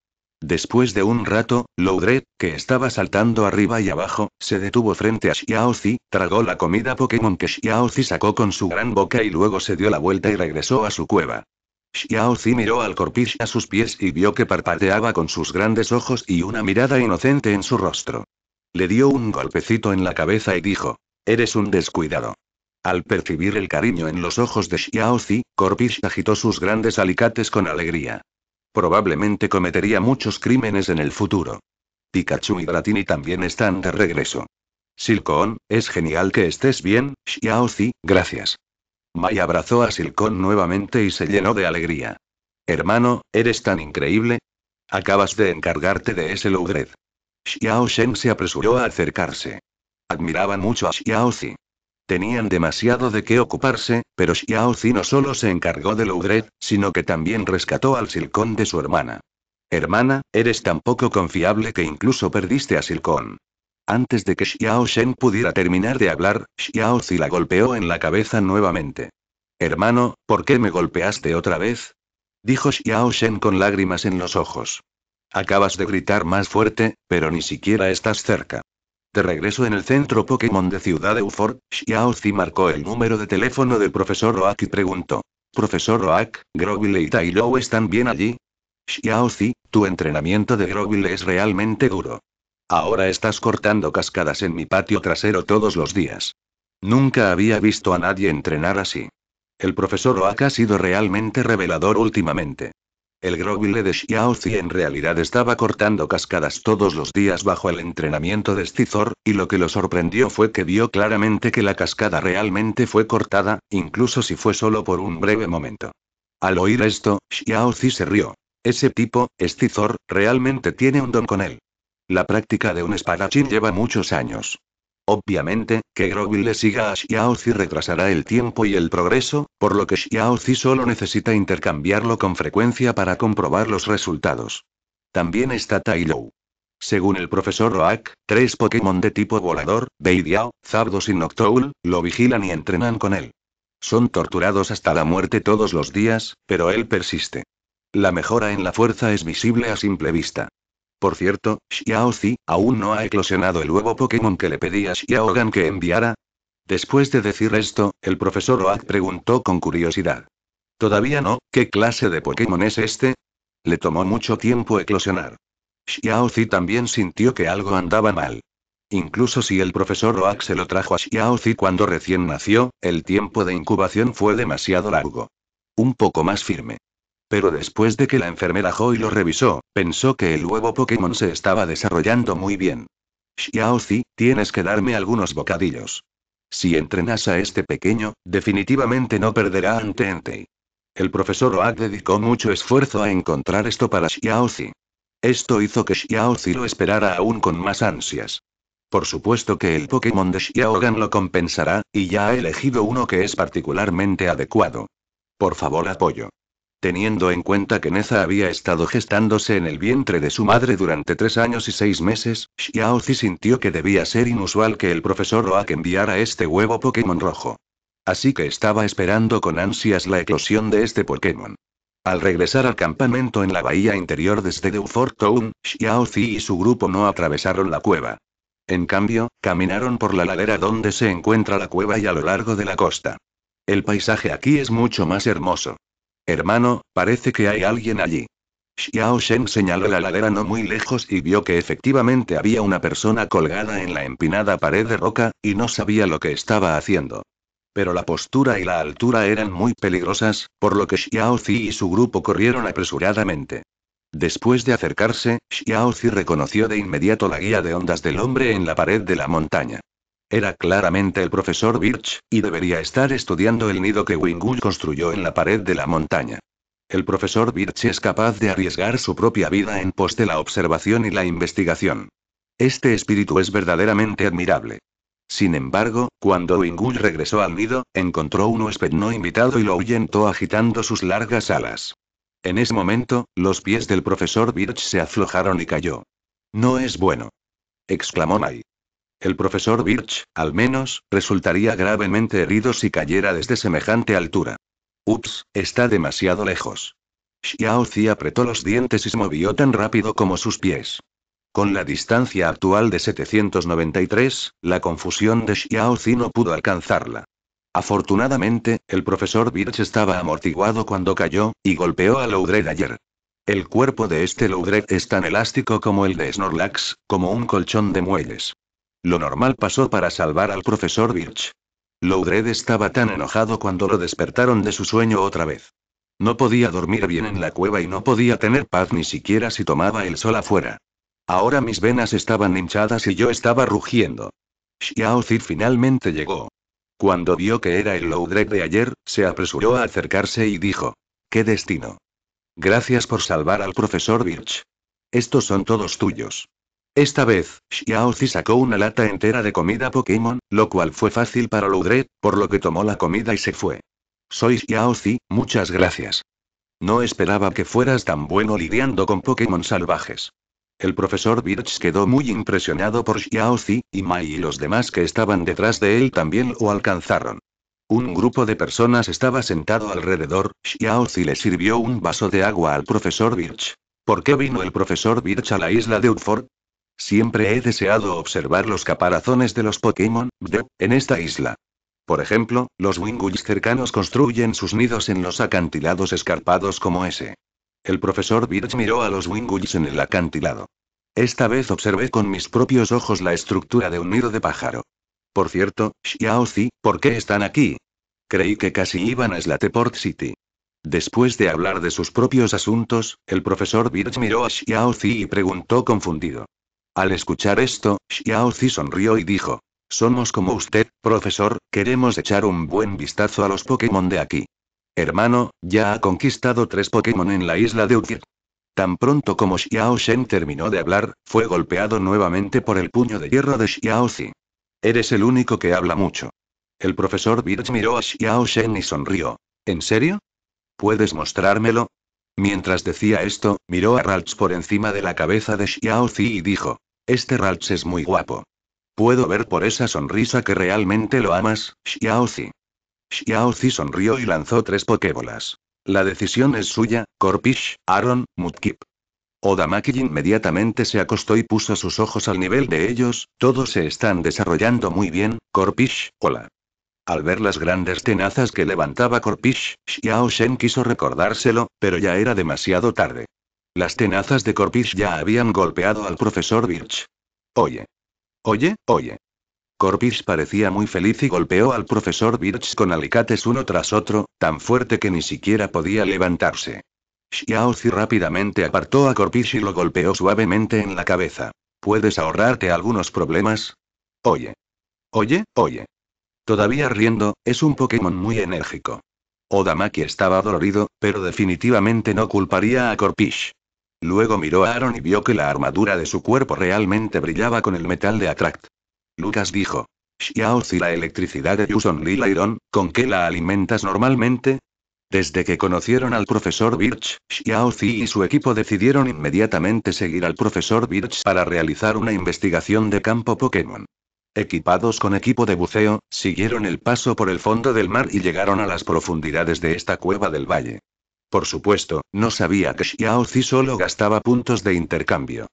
Después de un rato, Loudred, que estaba saltando arriba y abajo, se detuvo frente a Xiaozi, tragó la comida Pokémon que Xiaozi sacó con su gran boca y luego se dio la vuelta y regresó a su cueva. Xiaozi miró al corpish a sus pies y vio que parpadeaba con sus grandes ojos y una mirada inocente en su rostro. Le dio un golpecito en la cabeza y dijo, Eres un descuidado. Al percibir el cariño en los ojos de Xiaozi, Corpish agitó sus grandes alicates con alegría. Probablemente cometería muchos crímenes en el futuro. Pikachu y Dratini también están de regreso. Silcón, es genial que estés bien, Xiaozi, gracias. Mai abrazó a Silcón nuevamente y se llenó de alegría. Hermano, eres tan increíble. Acabas de encargarte de ese Loudred. Xiao Shen se apresuró a acercarse. Admiraba mucho a Xiaozi. Tenían demasiado de qué ocuparse, pero Xiao Zi no solo se encargó de Loudred, sino que también rescató al Silcón de su hermana. Hermana, eres tan poco confiable que incluso perdiste a Silcón. Antes de que Xiao Shen pudiera terminar de hablar, Xiao Zi la golpeó en la cabeza nuevamente. Hermano, ¿por qué me golpeaste otra vez? Dijo Xiao Shen con lágrimas en los ojos. Acabas de gritar más fuerte, pero ni siquiera estás cerca. Te regreso en el centro Pokémon de Ciudad Eufort, Xiaozi marcó el número de teléfono del profesor Oak y preguntó. Profesor Oak, Groville y Low están bien allí. Xiaozi, tu entrenamiento de Groville es realmente duro. Ahora estás cortando cascadas en mi patio trasero todos los días. Nunca había visto a nadie entrenar así. El profesor Oak ha sido realmente revelador últimamente. El Groville de Zi en realidad estaba cortando cascadas todos los días bajo el entrenamiento de Stizor, y lo que lo sorprendió fue que vio claramente que la cascada realmente fue cortada, incluso si fue solo por un breve momento. Al oír esto, Zi se rió. Ese tipo, Stizor, realmente tiene un don con él. La práctica de un espadachín lleva muchos años. Obviamente, que groby le siga a Xiaozi retrasará el tiempo y el progreso, por lo que Xiaozi solo necesita intercambiarlo con frecuencia para comprobar los resultados. También está Tailou. Según el profesor Roak, tres Pokémon de tipo volador, Beidiao, Zabdos y Noctowl, lo vigilan y entrenan con él. Son torturados hasta la muerte todos los días, pero él persiste. La mejora en la fuerza es visible a simple vista. Por cierto, Xiao-Zi, aún no ha eclosionado el huevo Pokémon que le pedí a Xiaogan que enviara. Después de decir esto, el profesor Oak preguntó con curiosidad. Todavía no, ¿qué clase de Pokémon es este? Le tomó mucho tiempo eclosionar. Xiao-Zi también sintió que algo andaba mal. Incluso si el profesor Oak se lo trajo a Xiaozi cuando recién nació, el tiempo de incubación fue demasiado largo. Un poco más firme. Pero después de que la enfermera Joy lo revisó, pensó que el nuevo Pokémon se estaba desarrollando muy bien. Xiaozi, tienes que darme algunos bocadillos. Si entrenas a este pequeño, definitivamente no perderá ante Entei. El profesor Oak dedicó mucho esfuerzo a encontrar esto para Xiaozi. Esto hizo que Xiaozi lo esperara aún con más ansias. Por supuesto que el Pokémon de Xiaogan lo compensará, y ya ha elegido uno que es particularmente adecuado. Por favor, apoyo teniendo en cuenta que Neza había estado gestándose en el vientre de su madre durante tres años y seis meses, Xiaozi sintió que debía ser inusual que el profesor Oak enviara este huevo Pokémon rojo. Así que estaba esperando con ansias la eclosión de este Pokémon. Al regresar al campamento en la bahía interior desde Dufort Town, Xiaozi y su grupo no atravesaron la cueva. En cambio, caminaron por la ladera donde se encuentra la cueva y a lo largo de la costa. El paisaje aquí es mucho más hermoso. Hermano, parece que hay alguien allí. Xiao Shen señaló la ladera no muy lejos y vio que efectivamente había una persona colgada en la empinada pared de roca, y no sabía lo que estaba haciendo. Pero la postura y la altura eran muy peligrosas, por lo que Xiao Zi y su grupo corrieron apresuradamente. Después de acercarse, Xiao Zi reconoció de inmediato la guía de ondas del hombre en la pared de la montaña. Era claramente el profesor Birch, y debería estar estudiando el nido que Wingull construyó en la pared de la montaña. El profesor Birch es capaz de arriesgar su propia vida en pos de la observación y la investigación. Este espíritu es verdaderamente admirable. Sin embargo, cuando Wingull regresó al nido, encontró un huésped no invitado y lo ahuyentó agitando sus largas alas. En ese momento, los pies del profesor Birch se aflojaron y cayó. No es bueno. exclamó Mai. El profesor Birch, al menos, resultaría gravemente herido si cayera desde semejante altura. Ups, está demasiado lejos. Xiao Zi apretó los dientes y se movió tan rápido como sus pies. Con la distancia actual de 793, la confusión de Xiao Zi no pudo alcanzarla. Afortunadamente, el profesor Birch estaba amortiguado cuando cayó, y golpeó a Loudred ayer. El cuerpo de este Loudred es tan elástico como el de Snorlax, como un colchón de muelles. Lo normal pasó para salvar al profesor Birch. Loudred estaba tan enojado cuando lo despertaron de su sueño otra vez. No podía dormir bien en la cueva y no podía tener paz ni siquiera si tomaba el sol afuera. Ahora mis venas estaban hinchadas y yo estaba rugiendo. Xiao Zir finalmente llegó. Cuando vio que era el Loudred de ayer, se apresuró a acercarse y dijo: ¡Qué destino! Gracias por salvar al profesor Birch. Estos son todos tuyos. Esta vez, Xiaozi sacó una lata entera de comida Pokémon, lo cual fue fácil para Ludred, por lo que tomó la comida y se fue. Soy Xiaozi, muchas gracias. No esperaba que fueras tan bueno lidiando con Pokémon salvajes. El profesor Birch quedó muy impresionado por Xiaozi, y Mai y los demás que estaban detrás de él también lo alcanzaron. Un grupo de personas estaba sentado alrededor, Xiaozi le sirvió un vaso de agua al profesor Birch. ¿Por qué vino el profesor Birch a la isla de Utford? Siempre he deseado observar los caparazones de los Pokémon, en esta isla. Por ejemplo, los Wingulls cercanos construyen sus nidos en los acantilados escarpados como ese. El profesor Birch miró a los Wingulls en el acantilado. Esta vez observé con mis propios ojos la estructura de un nido de pájaro. Por cierto, Xiaozi, ¿por qué están aquí? Creí que casi iban a Slateport City. Después de hablar de sus propios asuntos, el profesor Birch miró a Xiaozi y preguntó confundido. Al escuchar esto, Zi sonrió y dijo. Somos como usted, profesor, queremos echar un buen vistazo a los Pokémon de aquí. Hermano, ya ha conquistado tres Pokémon en la isla de utiet Tan pronto como Xiao Shen terminó de hablar, fue golpeado nuevamente por el puño de hierro de Zi. Eres el único que habla mucho. El profesor Birch miró a Xiao Shen y sonrió. ¿En serio? ¿Puedes mostrármelo? Mientras decía esto, miró a Ralts por encima de la cabeza de Zi y dijo. Este Ralts es muy guapo. Puedo ver por esa sonrisa que realmente lo amas, Xiaozi. Xiaozi sonrió y lanzó tres pokébolas. La decisión es suya, Corpish, Aaron, Mudkip. Odamaki inmediatamente se acostó y puso sus ojos al nivel de ellos, todos se están desarrollando muy bien, Corpish, hola. Al ver las grandes tenazas que levantaba Corpish, Xiao Shen quiso recordárselo, pero ya era demasiado tarde. Las tenazas de Corpish ya habían golpeado al profesor Birch. Oye. Oye, oye. Corpish parecía muy feliz y golpeó al profesor Birch con alicates uno tras otro, tan fuerte que ni siquiera podía levantarse. Xiaozi rápidamente apartó a Corpish y lo golpeó suavemente en la cabeza. ¿Puedes ahorrarte algunos problemas? Oye. Oye, oye. Todavía riendo, es un Pokémon muy enérgico. Odamaki estaba dolorido, pero definitivamente no culparía a Corpish. Luego miró a Aaron y vio que la armadura de su cuerpo realmente brillaba con el metal de Atract. Lucas dijo. Xiao oh, la electricidad de Yuson Iron ¿con qué la alimentas normalmente? Desde que conocieron al profesor Birch, Zi oh, y su equipo decidieron inmediatamente seguir al profesor Birch para realizar una investigación de campo Pokémon. Equipados con equipo de buceo, siguieron el paso por el fondo del mar y llegaron a las profundidades de esta cueva del valle. Por supuesto, no sabía que Xiao solo gastaba puntos de intercambio.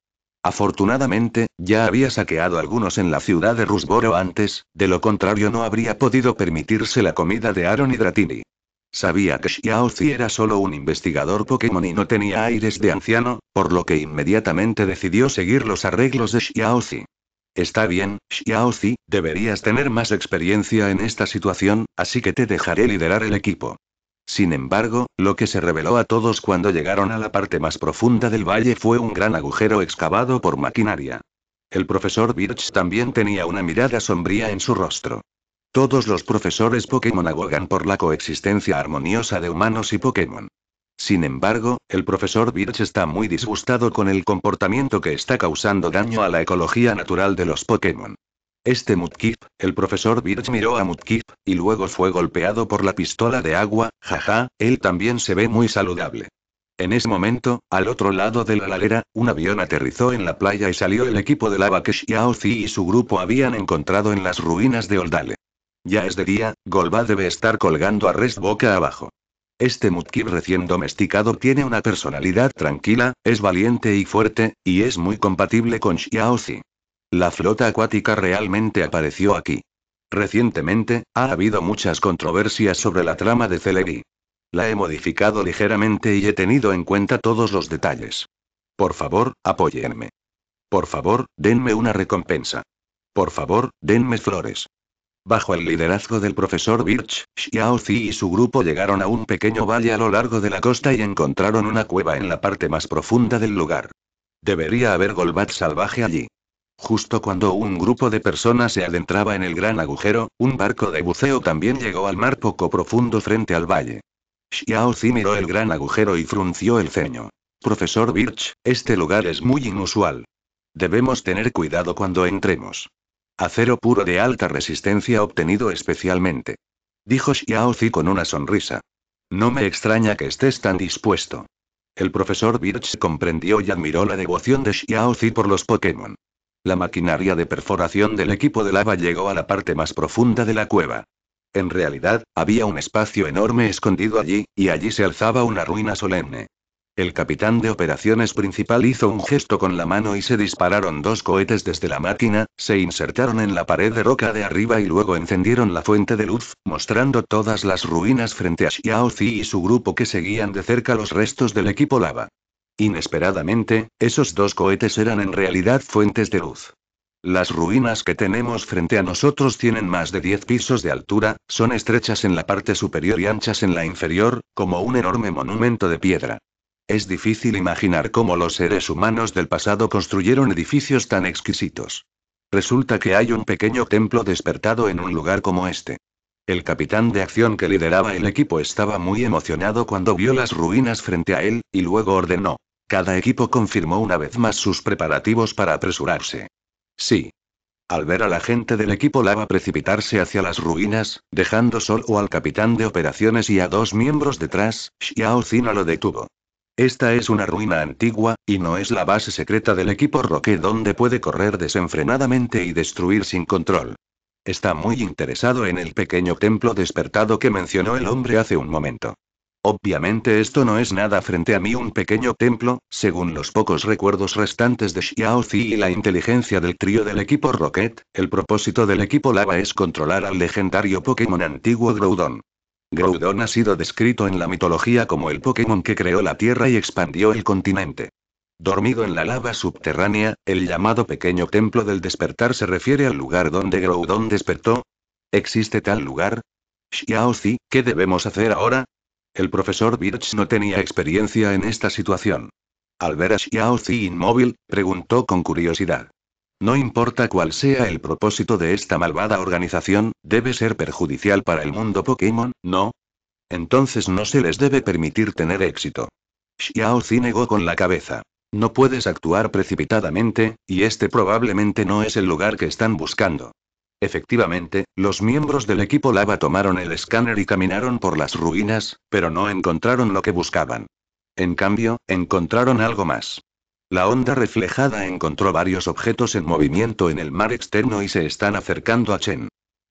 Afortunadamente, ya había saqueado algunos en la ciudad de Rusboro antes, de lo contrario no habría podido permitirse la comida de Aaron y Dratini. Sabía que Zi era solo un investigador Pokémon y no tenía aires de anciano, por lo que inmediatamente decidió seguir los arreglos de Zi. Está bien, Zi, deberías tener más experiencia en esta situación, así que te dejaré liderar el equipo. Sin embargo, lo que se reveló a todos cuando llegaron a la parte más profunda del valle fue un gran agujero excavado por maquinaria. El profesor Birch también tenía una mirada sombría en su rostro. Todos los profesores Pokémon abogan por la coexistencia armoniosa de humanos y Pokémon. Sin embargo, el profesor Birch está muy disgustado con el comportamiento que está causando daño a la ecología natural de los Pokémon. Este Mutkip, el profesor Birch miró a Mutkip, y luego fue golpeado por la pistola de agua, jaja, él también se ve muy saludable. En ese momento, al otro lado de la ladera, un avión aterrizó en la playa y salió el equipo de lava que Xiaozi y su grupo habían encontrado en las ruinas de Oldale. Ya es de día, Golba debe estar colgando a Res boca abajo. Este Mutkip recién domesticado tiene una personalidad tranquila, es valiente y fuerte, y es muy compatible con Xiaozi. La flota acuática realmente apareció aquí. Recientemente, ha habido muchas controversias sobre la trama de Celery. La he modificado ligeramente y he tenido en cuenta todos los detalles. Por favor, apóyenme. Por favor, denme una recompensa. Por favor, denme flores. Bajo el liderazgo del profesor Birch, Xiaozi y su grupo llegaron a un pequeño valle a lo largo de la costa y encontraron una cueva en la parte más profunda del lugar. Debería haber golbat salvaje allí. Justo cuando un grupo de personas se adentraba en el gran agujero, un barco de buceo también llegó al mar poco profundo frente al valle. Xiao Zi miró el gran agujero y frunció el ceño. Profesor Birch, este lugar es muy inusual. Debemos tener cuidado cuando entremos. Acero puro de alta resistencia obtenido especialmente. Dijo Xiao Zi con una sonrisa. No me extraña que estés tan dispuesto. El profesor Birch comprendió y admiró la devoción de Xiao Zi por los Pokémon. La maquinaria de perforación del equipo de lava llegó a la parte más profunda de la cueva. En realidad, había un espacio enorme escondido allí, y allí se alzaba una ruina solemne. El capitán de operaciones principal hizo un gesto con la mano y se dispararon dos cohetes desde la máquina, se insertaron en la pared de roca de arriba y luego encendieron la fuente de luz, mostrando todas las ruinas frente a Xiaozi y su grupo que seguían de cerca los restos del equipo lava. Inesperadamente, esos dos cohetes eran en realidad fuentes de luz. Las ruinas que tenemos frente a nosotros tienen más de 10 pisos de altura, son estrechas en la parte superior y anchas en la inferior, como un enorme monumento de piedra. Es difícil imaginar cómo los seres humanos del pasado construyeron edificios tan exquisitos. Resulta que hay un pequeño templo despertado en un lugar como este. El capitán de acción que lideraba el equipo estaba muy emocionado cuando vio las ruinas frente a él, y luego ordenó. Cada equipo confirmó una vez más sus preparativos para apresurarse. Sí. Al ver a la gente del equipo Lava precipitarse hacia las ruinas, dejando solo al capitán de operaciones y a dos miembros detrás, Xiao Zina lo detuvo. Esta es una ruina antigua, y no es la base secreta del equipo Roque donde puede correr desenfrenadamente y destruir sin control. Está muy interesado en el pequeño templo despertado que mencionó el hombre hace un momento. Obviamente esto no es nada frente a mí un pequeño templo, según los pocos recuerdos restantes de Xiaozi y la inteligencia del trío del equipo Rocket, el propósito del equipo Lava es controlar al legendario Pokémon antiguo Groudon. Groudon ha sido descrito en la mitología como el Pokémon que creó la Tierra y expandió el continente. Dormido en la lava subterránea, el llamado pequeño templo del despertar se refiere al lugar donde Groudon despertó. ¿Existe tal lugar? Xiaozi, ¿qué debemos hacer ahora? El profesor Birch no tenía experiencia en esta situación. Al ver a Xiaozi inmóvil, preguntó con curiosidad. No importa cuál sea el propósito de esta malvada organización, debe ser perjudicial para el mundo Pokémon, ¿no? Entonces no se les debe permitir tener éxito. Xiaozi negó con la cabeza. No puedes actuar precipitadamente, y este probablemente no es el lugar que están buscando. Efectivamente, los miembros del equipo Lava tomaron el escáner y caminaron por las ruinas, pero no encontraron lo que buscaban. En cambio, encontraron algo más. La onda reflejada encontró varios objetos en movimiento en el mar externo y se están acercando a Chen.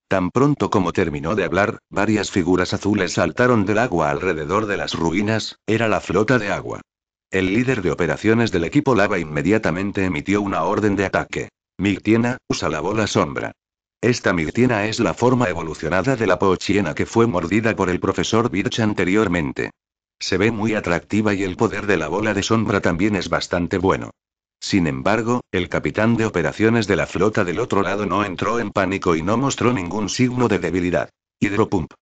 Tan pronto como terminó de hablar, varias figuras azules saltaron del agua alrededor de las ruinas, era la flota de agua. El líder de operaciones del equipo Lava inmediatamente emitió una orden de ataque. Migtiena, usa la bola sombra. Esta Mictiena es la forma evolucionada de la Pochiena que fue mordida por el profesor Birch anteriormente. Se ve muy atractiva y el poder de la bola de sombra también es bastante bueno. Sin embargo, el capitán de operaciones de la flota del otro lado no entró en pánico y no mostró ningún signo de debilidad. Hidropump.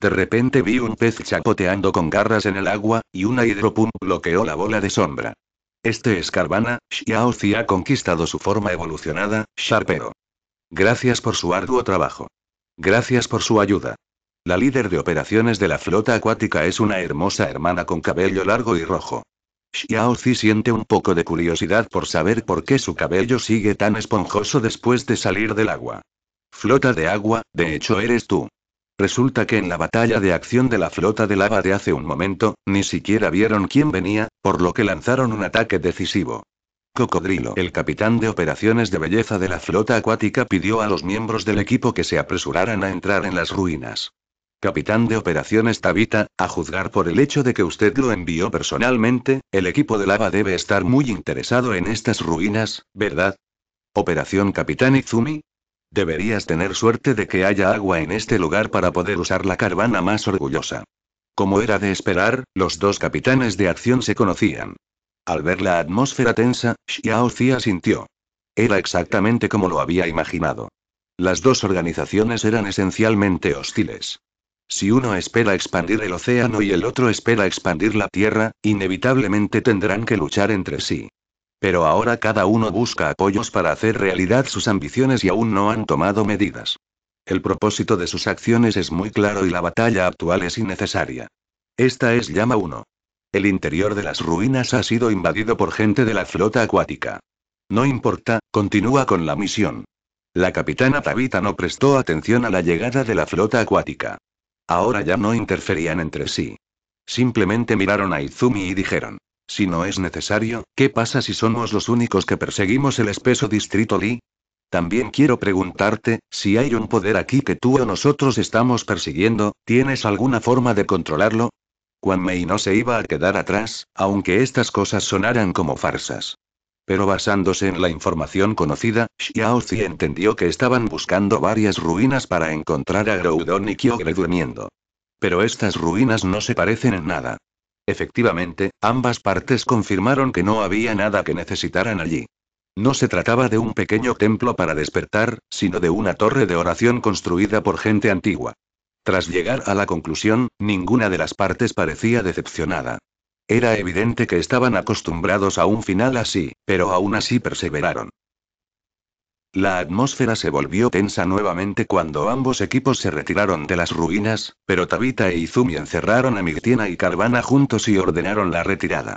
De repente vi un pez chapoteando con garras en el agua, y una hidropum bloqueó la bola de sombra. Este es Carvana, Xiaozi ha conquistado su forma evolucionada, Sharpero. Gracias por su arduo trabajo. Gracias por su ayuda. La líder de operaciones de la flota acuática es una hermosa hermana con cabello largo y rojo. Xiaozi siente un poco de curiosidad por saber por qué su cabello sigue tan esponjoso después de salir del agua. Flota de agua, de hecho eres tú. Resulta que en la batalla de acción de la flota de lava de hace un momento, ni siquiera vieron quién venía, por lo que lanzaron un ataque decisivo. Cocodrilo. El capitán de operaciones de belleza de la flota acuática pidió a los miembros del equipo que se apresuraran a entrar en las ruinas. Capitán de operaciones Tabita, a juzgar por el hecho de que usted lo envió personalmente, el equipo de lava debe estar muy interesado en estas ruinas, ¿verdad? Operación Capitán Izumi, Deberías tener suerte de que haya agua en este lugar para poder usar la caravana más orgullosa. Como era de esperar, los dos capitanes de acción se conocían. Al ver la atmósfera tensa, Xiao Zia sintió. Era exactamente como lo había imaginado. Las dos organizaciones eran esencialmente hostiles. Si uno espera expandir el océano y el otro espera expandir la tierra, inevitablemente tendrán que luchar entre sí. Pero ahora cada uno busca apoyos para hacer realidad sus ambiciones y aún no han tomado medidas. El propósito de sus acciones es muy claro y la batalla actual es innecesaria. Esta es llama 1. El interior de las ruinas ha sido invadido por gente de la flota acuática. No importa, continúa con la misión. La capitana Tabita no prestó atención a la llegada de la flota acuática. Ahora ya no interferían entre sí. Simplemente miraron a Izumi y dijeron. Si no es necesario, ¿qué pasa si somos los únicos que perseguimos el espeso distrito Li?» También quiero preguntarte, si hay un poder aquí que tú o nosotros estamos persiguiendo, ¿tienes alguna forma de controlarlo? Mei no se iba a quedar atrás, aunque estas cosas sonaran como farsas. Pero basándose en la información conocida, Xiaozi entendió que estaban buscando varias ruinas para encontrar a Groudon y Kyogre durmiendo. Pero estas ruinas no se parecen en nada. Efectivamente, ambas partes confirmaron que no había nada que necesitaran allí. No se trataba de un pequeño templo para despertar, sino de una torre de oración construida por gente antigua. Tras llegar a la conclusión, ninguna de las partes parecía decepcionada. Era evidente que estaban acostumbrados a un final así, pero aún así perseveraron. La atmósfera se volvió tensa nuevamente cuando ambos equipos se retiraron de las ruinas, pero Tabita e Izumi encerraron a Migtiena y Carvana juntos y ordenaron la retirada.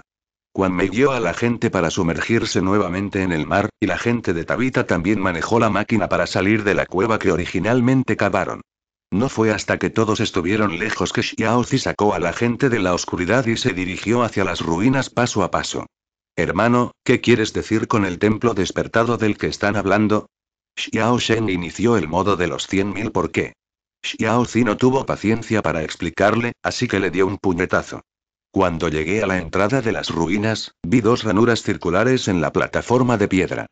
Juan me guió a la gente para sumergirse nuevamente en el mar, y la gente de Tabita también manejó la máquina para salir de la cueva que originalmente cavaron. No fue hasta que todos estuvieron lejos que Xiaozi sacó a la gente de la oscuridad y se dirigió hacia las ruinas paso a paso. Hermano, ¿qué quieres decir con el templo despertado del que están hablando? Xiao Shen inició el modo de los cien mil por qué. Xiao Zi no tuvo paciencia para explicarle, así que le dio un puñetazo. Cuando llegué a la entrada de las ruinas, vi dos ranuras circulares en la plataforma de piedra.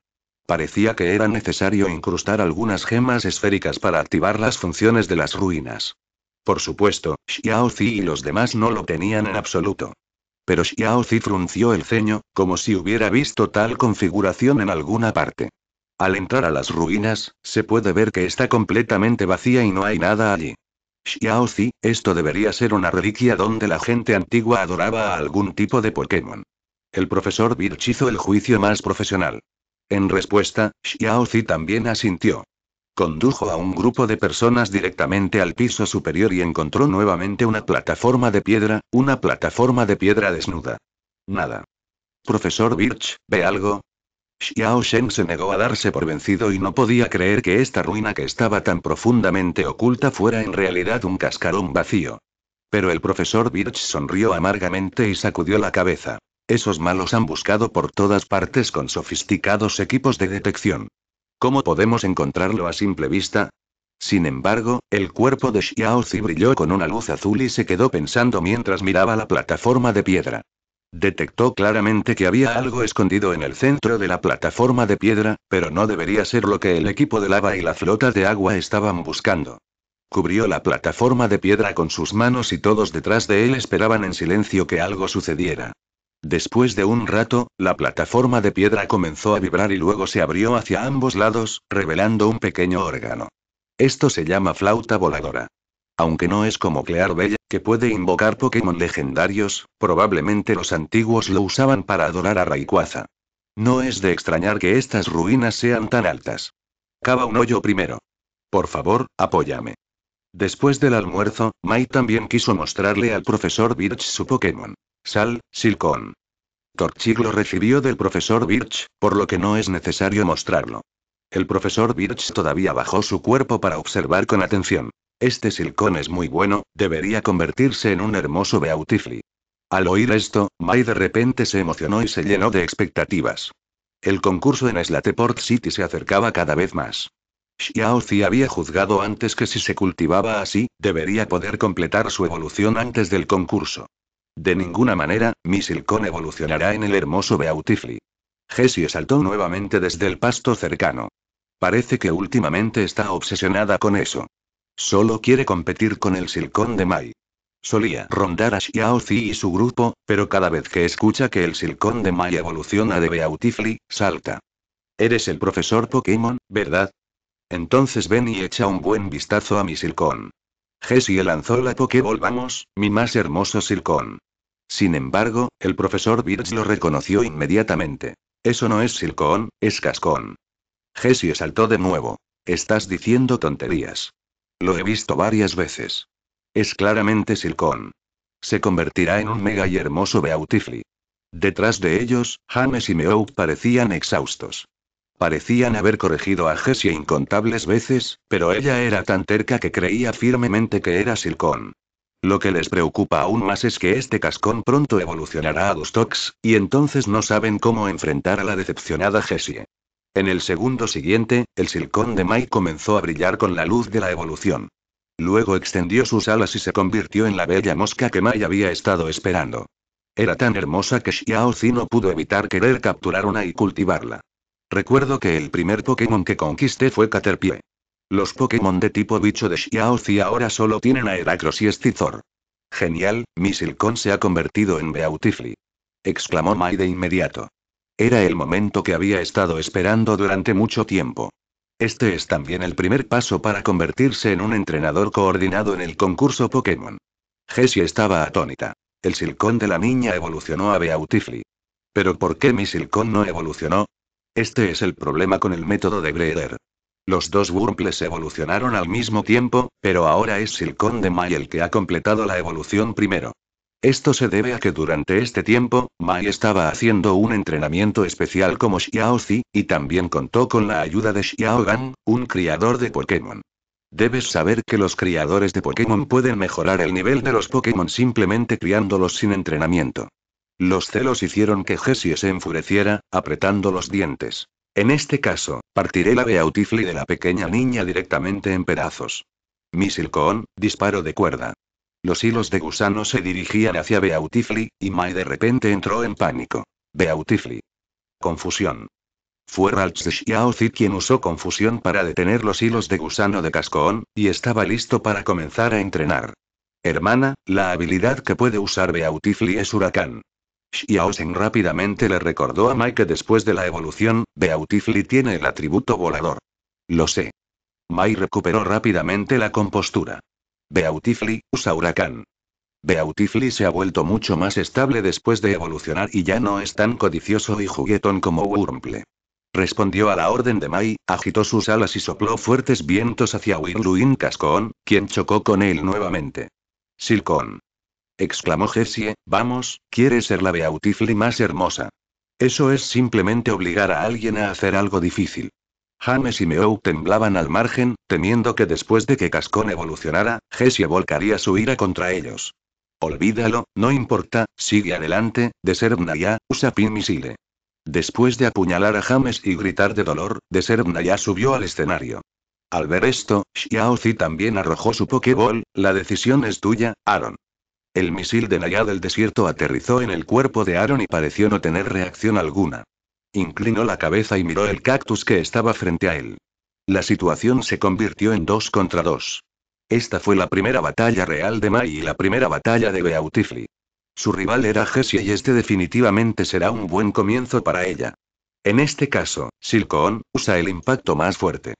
Parecía que era necesario incrustar algunas gemas esféricas para activar las funciones de las ruinas. Por supuesto, Xiao Zi y los demás no lo tenían en absoluto. Pero Xiao Zi frunció el ceño, como si hubiera visto tal configuración en alguna parte. Al entrar a las ruinas, se puede ver que está completamente vacía y no hay nada allí. Xiao Zi, esto debería ser una reliquia donde la gente antigua adoraba a algún tipo de Pokémon. El profesor Birch hizo el juicio más profesional. En respuesta, Xiao Zi también asintió. Condujo a un grupo de personas directamente al piso superior y encontró nuevamente una plataforma de piedra, una plataforma de piedra desnuda. Nada. Profesor Birch, ¿ve algo? Xiao Shen se negó a darse por vencido y no podía creer que esta ruina que estaba tan profundamente oculta fuera en realidad un cascarón vacío. Pero el profesor Birch sonrió amargamente y sacudió la cabeza. Esos malos han buscado por todas partes con sofisticados equipos de detección. ¿Cómo podemos encontrarlo a simple vista? Sin embargo, el cuerpo de Xiaozi brilló con una luz azul y se quedó pensando mientras miraba la plataforma de piedra. Detectó claramente que había algo escondido en el centro de la plataforma de piedra, pero no debería ser lo que el equipo de lava y la flota de agua estaban buscando. Cubrió la plataforma de piedra con sus manos y todos detrás de él esperaban en silencio que algo sucediera. Después de un rato, la plataforma de piedra comenzó a vibrar y luego se abrió hacia ambos lados, revelando un pequeño órgano. Esto se llama flauta voladora. Aunque no es como Clearbella, que puede invocar Pokémon legendarios, probablemente los antiguos lo usaban para adorar a Rayquaza. No es de extrañar que estas ruinas sean tan altas. Cava un hoyo primero. Por favor, apóyame. Después del almuerzo, Mai también quiso mostrarle al profesor Birch su Pokémon sal, silicón. Torchig lo recibió del profesor Birch, por lo que no es necesario mostrarlo. El profesor Birch todavía bajó su cuerpo para observar con atención. Este silicón es muy bueno, debería convertirse en un hermoso beautifly. Al oír esto, Mai de repente se emocionó y se llenó de expectativas. El concurso en Slateport City se acercaba cada vez más. Xiaozi había juzgado antes que si se cultivaba así, debería poder completar su evolución antes del concurso. De ninguna manera, mi Silcón evolucionará en el hermoso Beautifly. Jessie saltó nuevamente desde el pasto cercano. Parece que últimamente está obsesionada con eso. Solo quiere competir con el Silcón de Mai. Solía rondar a Xiaozi y su grupo, pero cada vez que escucha que el Silcón de Mai evoluciona de Beautifly, salta. Eres el profesor Pokémon, ¿verdad? Entonces ven y echa un buen vistazo a mi Silcón. Jessie lanzó la Pokéball, vamos, mi más hermoso Silcón. Sin embargo, el profesor Birch lo reconoció inmediatamente. Eso no es Silcón, es Cascón. Jessie saltó de nuevo. Estás diciendo tonterías. Lo he visto varias veces. Es claramente Silcón. Se convertirá en un mega y hermoso Beautifly. Detrás de ellos, James y Meow parecían exhaustos. Parecían haber corregido a Jessie incontables veces, pero ella era tan terca que creía firmemente que era Silcón. Lo que les preocupa aún más es que este cascón pronto evolucionará a Dustox, y entonces no saben cómo enfrentar a la decepcionada Jessie. En el segundo siguiente, el Silcón de Mai comenzó a brillar con la luz de la evolución. Luego extendió sus alas y se convirtió en la bella mosca que Mai había estado esperando. Era tan hermosa que Xiao Zi no pudo evitar querer capturar una y cultivarla. Recuerdo que el primer Pokémon que conquisté fue Caterpie. Los Pokémon de tipo bicho de Xiaozi ahora solo tienen a Heracross y Scizor. Genial, mi Silcón se ha convertido en Beautifly. Exclamó Mai de inmediato. Era el momento que había estado esperando durante mucho tiempo. Este es también el primer paso para convertirse en un entrenador coordinado en el concurso Pokémon. Jessie estaba atónita. El Silcón de la niña evolucionó a Beautifly. Pero ¿por qué mi Silcón no evolucionó? Este es el problema con el método de Breeder. Los dos Wurmples evolucionaron al mismo tiempo, pero ahora es Silcón de Mai el que ha completado la evolución primero. Esto se debe a que durante este tiempo, Mai estaba haciendo un entrenamiento especial como Xiaozi, y también contó con la ayuda de Xiaogan, un criador de Pokémon. Debes saber que los criadores de Pokémon pueden mejorar el nivel de los Pokémon simplemente criándolos sin entrenamiento. Los celos hicieron que Jessie se enfureciera, apretando los dientes. En este caso, partiré la beautifly de la pequeña niña directamente en pedazos. Misil con disparo de cuerda. Los hilos de gusano se dirigían hacia Beautifly, y Mai de repente entró en pánico. Beautifly. Confusión. Fue Ralch quien usó confusión para detener los hilos de gusano de Cascón, y estaba listo para comenzar a entrenar. Hermana, la habilidad que puede usar Beautifly es huracán. Xiaosen rápidamente le recordó a Mai que después de la evolución, Beautifly tiene el atributo volador. Lo sé. Mai recuperó rápidamente la compostura. Beautifly, usa huracán. Beautifly se ha vuelto mucho más estable después de evolucionar y ya no es tan codicioso y juguetón como Wurmple. Respondió a la orden de Mai, agitó sus alas y sopló fuertes vientos hacia Winluin Cascón, quien chocó con él nuevamente. Silcón exclamó Jessie, vamos, quiere ser la Beautiful más hermosa. Eso es simplemente obligar a alguien a hacer algo difícil. James y Meow temblaban al margen, temiendo que después de que Cascón evolucionara, Jessie volcaría su ira contra ellos. Olvídalo, no importa, sigue adelante, de usa pin misile. Después de apuñalar a James y gritar de dolor, de ya subió al escenario. Al ver esto, Xiaozi también arrojó su Pokéball, la decisión es tuya, Aaron. El misil de Naya del desierto aterrizó en el cuerpo de Aaron y pareció no tener reacción alguna. Inclinó la cabeza y miró el cactus que estaba frente a él. La situación se convirtió en dos contra dos. Esta fue la primera batalla real de Mai y la primera batalla de Beautifly. Su rival era Jessie y este definitivamente será un buen comienzo para ella. En este caso, Silcoon usa el impacto más fuerte.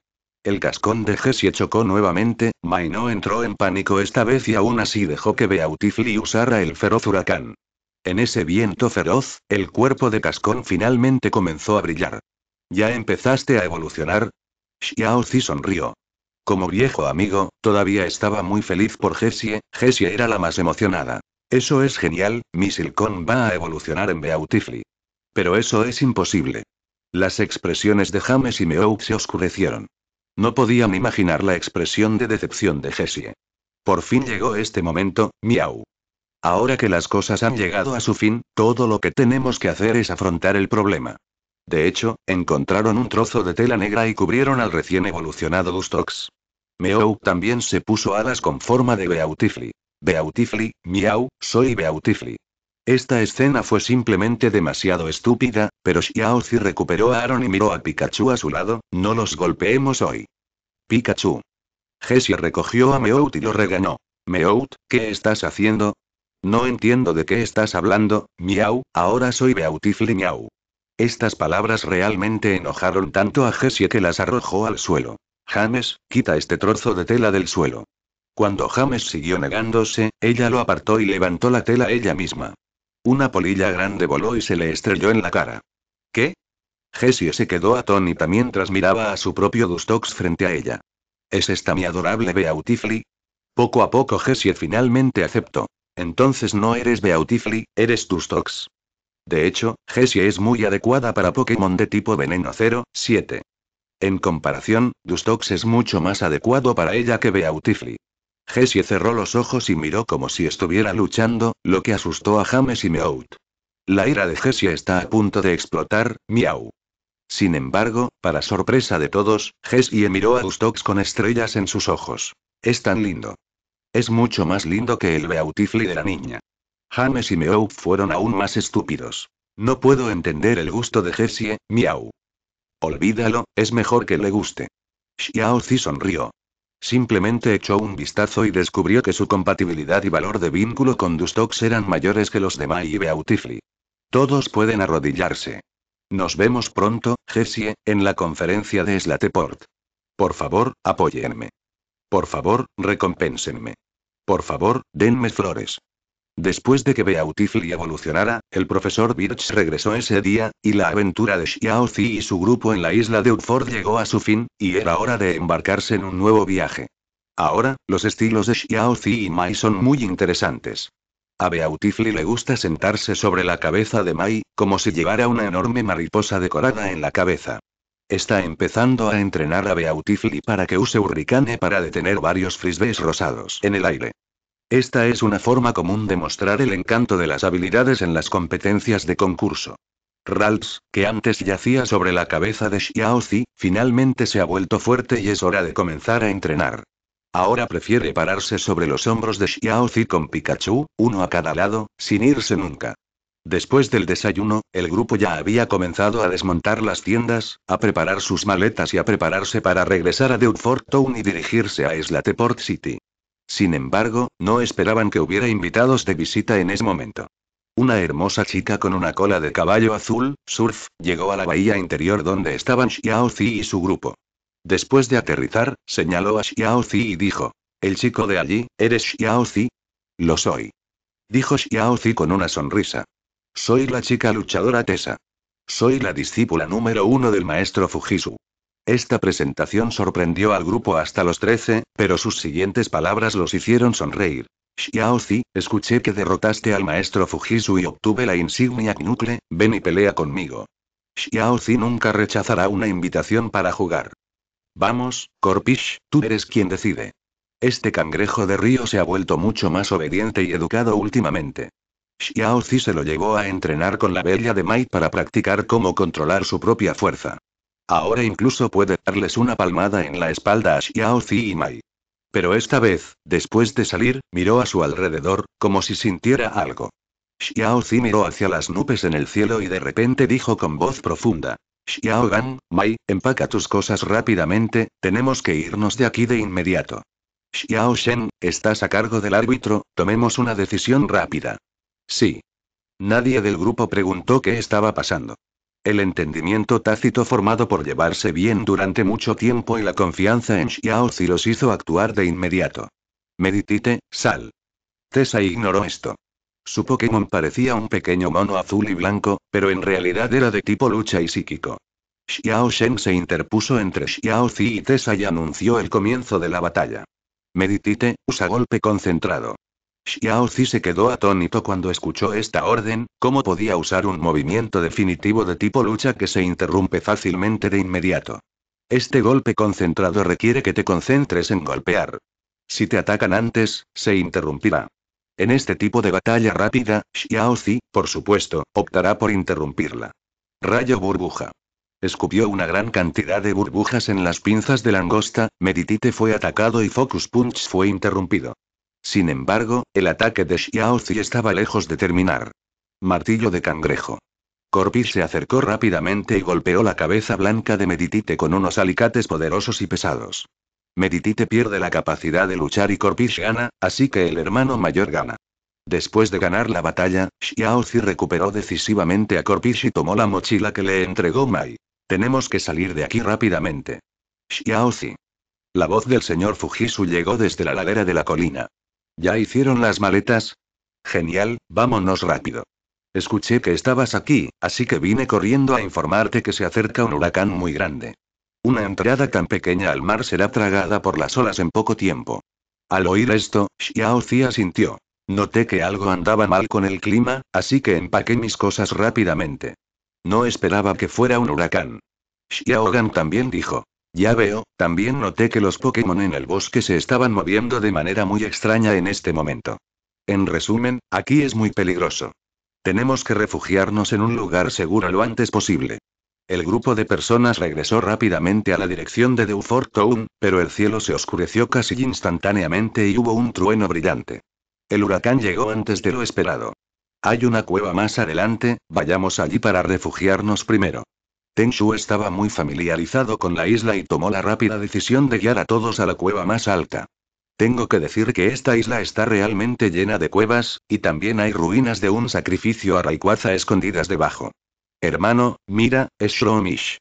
El cascón de Gesie chocó nuevamente, Maino entró en pánico esta vez y aún así dejó que Beautifly usara el feroz huracán. En ese viento feroz, el cuerpo de Cascón finalmente comenzó a brillar. ¿Ya empezaste a evolucionar? Xiao sonrió. Como viejo amigo, todavía estaba muy feliz por Jessie, Jessie era la más emocionada. Eso es genial, mi Silcón va a evolucionar en Beautifly. Pero eso es imposible. Las expresiones de James y Meow se oscurecieron. No podían imaginar la expresión de decepción de Jessie. Por fin llegó este momento, miau. Ahora que las cosas han llegado a su fin, todo lo que tenemos que hacer es afrontar el problema. De hecho, encontraron un trozo de tela negra y cubrieron al recién evolucionado Gustox. Meow también se puso alas con forma de Beautifly. Beautifly, miau, soy Beautifly. Esta escena fue simplemente demasiado estúpida, pero Xiaozi recuperó a Aaron y miró a Pikachu a su lado, no los golpeemos hoy. Pikachu. Jessie recogió a Meowth y lo regañó. Meowth, ¿qué estás haciendo? No entiendo de qué estás hablando, miau, ahora soy Beautifly miau. Estas palabras realmente enojaron tanto a Jessie que las arrojó al suelo. James, quita este trozo de tela del suelo. Cuando James siguió negándose, ella lo apartó y levantó la tela ella misma. Una polilla grande voló y se le estrelló en la cara. ¿Qué? Jessie se quedó atónita mientras miraba a su propio Dustox frente a ella. ¿Es esta mi adorable Beautifly? Poco a poco Jessie finalmente aceptó. Entonces no eres Beautifly, eres Dustox. De hecho, Jessie es muy adecuada para Pokémon de tipo veneno 07. En comparación, Dustox es mucho más adecuado para ella que Beautifly. Jessie cerró los ojos y miró como si estuviera luchando, lo que asustó a James y Meout. La ira de Jessie está a punto de explotar, miau. Sin embargo, para sorpresa de todos, Jessie miró a Gustoks con estrellas en sus ojos. Es tan lindo. Es mucho más lindo que el beautifly de la niña. James y Meow fueron aún más estúpidos. No puedo entender el gusto de Jessie, miau. Olvídalo, es mejor que le guste. Xiao sonrió. Simplemente echó un vistazo y descubrió que su compatibilidad y valor de vínculo con Dustox eran mayores que los de Mai y Beautifly. Todos pueden arrodillarse. Nos vemos pronto, Jessie, en la conferencia de Slateport. Por favor, apóyenme. Por favor, recompénsenme. Por favor, denme flores. Después de que Beautifly evolucionara, el profesor Birch regresó ese día, y la aventura de Xiao y su grupo en la isla de Utford llegó a su fin, y era hora de embarcarse en un nuevo viaje. Ahora, los estilos de Xiao y Mai son muy interesantes. A Beautifly le gusta sentarse sobre la cabeza de Mai, como si llevara una enorme mariposa decorada en la cabeza. Está empezando a entrenar a Beautifly para que use hurricane para detener varios frisbees rosados en el aire. Esta es una forma común de mostrar el encanto de las habilidades en las competencias de concurso. Ralts, que antes yacía sobre la cabeza de Xiaozi, finalmente se ha vuelto fuerte y es hora de comenzar a entrenar. Ahora prefiere pararse sobre los hombros de Xiaozi con Pikachu, uno a cada lado, sin irse nunca. Después del desayuno, el grupo ya había comenzado a desmontar las tiendas, a preparar sus maletas y a prepararse para regresar a Deutford Town y dirigirse a Slateport City. Sin embargo, no esperaban que hubiera invitados de visita en ese momento. Una hermosa chica con una cola de caballo azul, surf, llegó a la bahía interior donde estaban Xiao Zi y su grupo. Después de aterrizar, señaló a Xiao Zi y dijo: El chico de allí, ¿eres Zi? Lo soy. Dijo Xiao Zi con una sonrisa. Soy la chica luchadora Tesa. Soy la discípula número uno del maestro Fujisu. Esta presentación sorprendió al grupo hasta los 13, pero sus siguientes palabras los hicieron sonreír. Xiaozi, escuché que derrotaste al maestro Fujisu y obtuve la insignia Knuckle, ven y pelea conmigo. Xiaozi nunca rechazará una invitación para jugar. Vamos, Corpish, tú eres quien decide. Este cangrejo de río se ha vuelto mucho más obediente y educado últimamente. Xiaozi se lo llevó a entrenar con la bella de Mai para practicar cómo controlar su propia fuerza. Ahora incluso puede darles una palmada en la espalda a Xiao Zi y Mai. Pero esta vez, después de salir, miró a su alrededor, como si sintiera algo. Xiao Zi miró hacia las nubes en el cielo y de repente dijo con voz profunda. Xiao Gan, Mai, empaca tus cosas rápidamente, tenemos que irnos de aquí de inmediato. Xiao Shen, estás a cargo del árbitro, tomemos una decisión rápida. Sí. Nadie del grupo preguntó qué estaba pasando. El entendimiento tácito formado por llevarse bien durante mucho tiempo y la confianza en Zi los hizo actuar de inmediato. Meditite, sal. Tessa ignoró esto. Su Pokémon parecía un pequeño mono azul y blanco, pero en realidad era de tipo lucha y psíquico. Xiao Shen se interpuso entre Zi y Tessa y anunció el comienzo de la batalla. Meditite, usa golpe concentrado. Xiao Zi se quedó atónito cuando escuchó esta orden, ¿cómo podía usar un movimiento definitivo de tipo lucha que se interrumpe fácilmente de inmediato? Este golpe concentrado requiere que te concentres en golpear. Si te atacan antes, se interrumpirá. En este tipo de batalla rápida, Xiao Zi, por supuesto, optará por interrumpirla. Rayo burbuja. Escupió una gran cantidad de burbujas en las pinzas de langosta, Meditite fue atacado y Focus Punch fue interrumpido. Sin embargo, el ataque de Xiaozi estaba lejos de terminar. Martillo de cangrejo. Corpich se acercó rápidamente y golpeó la cabeza blanca de Meditite con unos alicates poderosos y pesados. Meditite pierde la capacidad de luchar y Corpis gana, así que el hermano mayor gana. Después de ganar la batalla, Xiaozi recuperó decisivamente a corpi y tomó la mochila que le entregó Mai. Tenemos que salir de aquí rápidamente. Xiaozi. La voz del señor Fujisu llegó desde la ladera de la colina. ¿Ya hicieron las maletas? Genial, vámonos rápido. Escuché que estabas aquí, así que vine corriendo a informarte que se acerca un huracán muy grande. Una entrada tan pequeña al mar será tragada por las olas en poco tiempo. Al oír esto, Xiao sintió. Noté que algo andaba mal con el clima, así que empaqué mis cosas rápidamente. No esperaba que fuera un huracán. Xiao Gan también dijo. Ya veo, también noté que los Pokémon en el bosque se estaban moviendo de manera muy extraña en este momento. En resumen, aquí es muy peligroso. Tenemos que refugiarnos en un lugar seguro lo antes posible. El grupo de personas regresó rápidamente a la dirección de Dufort Town, pero el cielo se oscureció casi instantáneamente y hubo un trueno brillante. El huracán llegó antes de lo esperado. Hay una cueva más adelante, vayamos allí para refugiarnos primero. Shu estaba muy familiarizado con la isla y tomó la rápida decisión de guiar a todos a la cueva más alta. Tengo que decir que esta isla está realmente llena de cuevas, y también hay ruinas de un sacrificio a Raikwaza escondidas debajo. Hermano, mira, es Shroomish.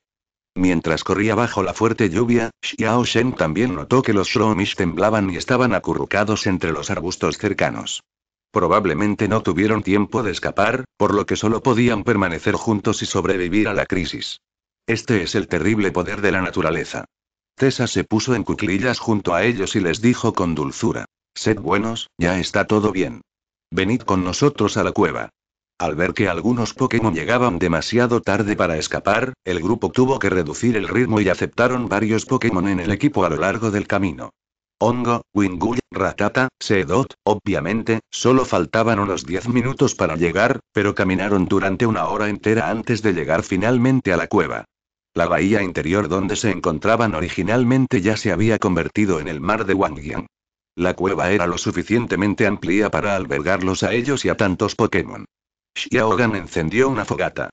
Mientras corría bajo la fuerte lluvia, Xiao Shen también notó que los Shroomish temblaban y estaban acurrucados entre los arbustos cercanos. Probablemente no tuvieron tiempo de escapar, por lo que solo podían permanecer juntos y sobrevivir a la crisis. Este es el terrible poder de la naturaleza. Tessa se puso en cuclillas junto a ellos y les dijo con dulzura. Sed buenos, ya está todo bien. Venid con nosotros a la cueva. Al ver que algunos Pokémon llegaban demasiado tarde para escapar, el grupo tuvo que reducir el ritmo y aceptaron varios Pokémon en el equipo a lo largo del camino. Hongo, Wingull, Ratata, Seedot, obviamente, solo faltaban unos 10 minutos para llegar, pero caminaron durante una hora entera antes de llegar finalmente a la cueva. La bahía interior donde se encontraban originalmente ya se había convertido en el mar de Wangyang. La cueva era lo suficientemente amplia para albergarlos a ellos y a tantos Pokémon. Xiaogan encendió una fogata.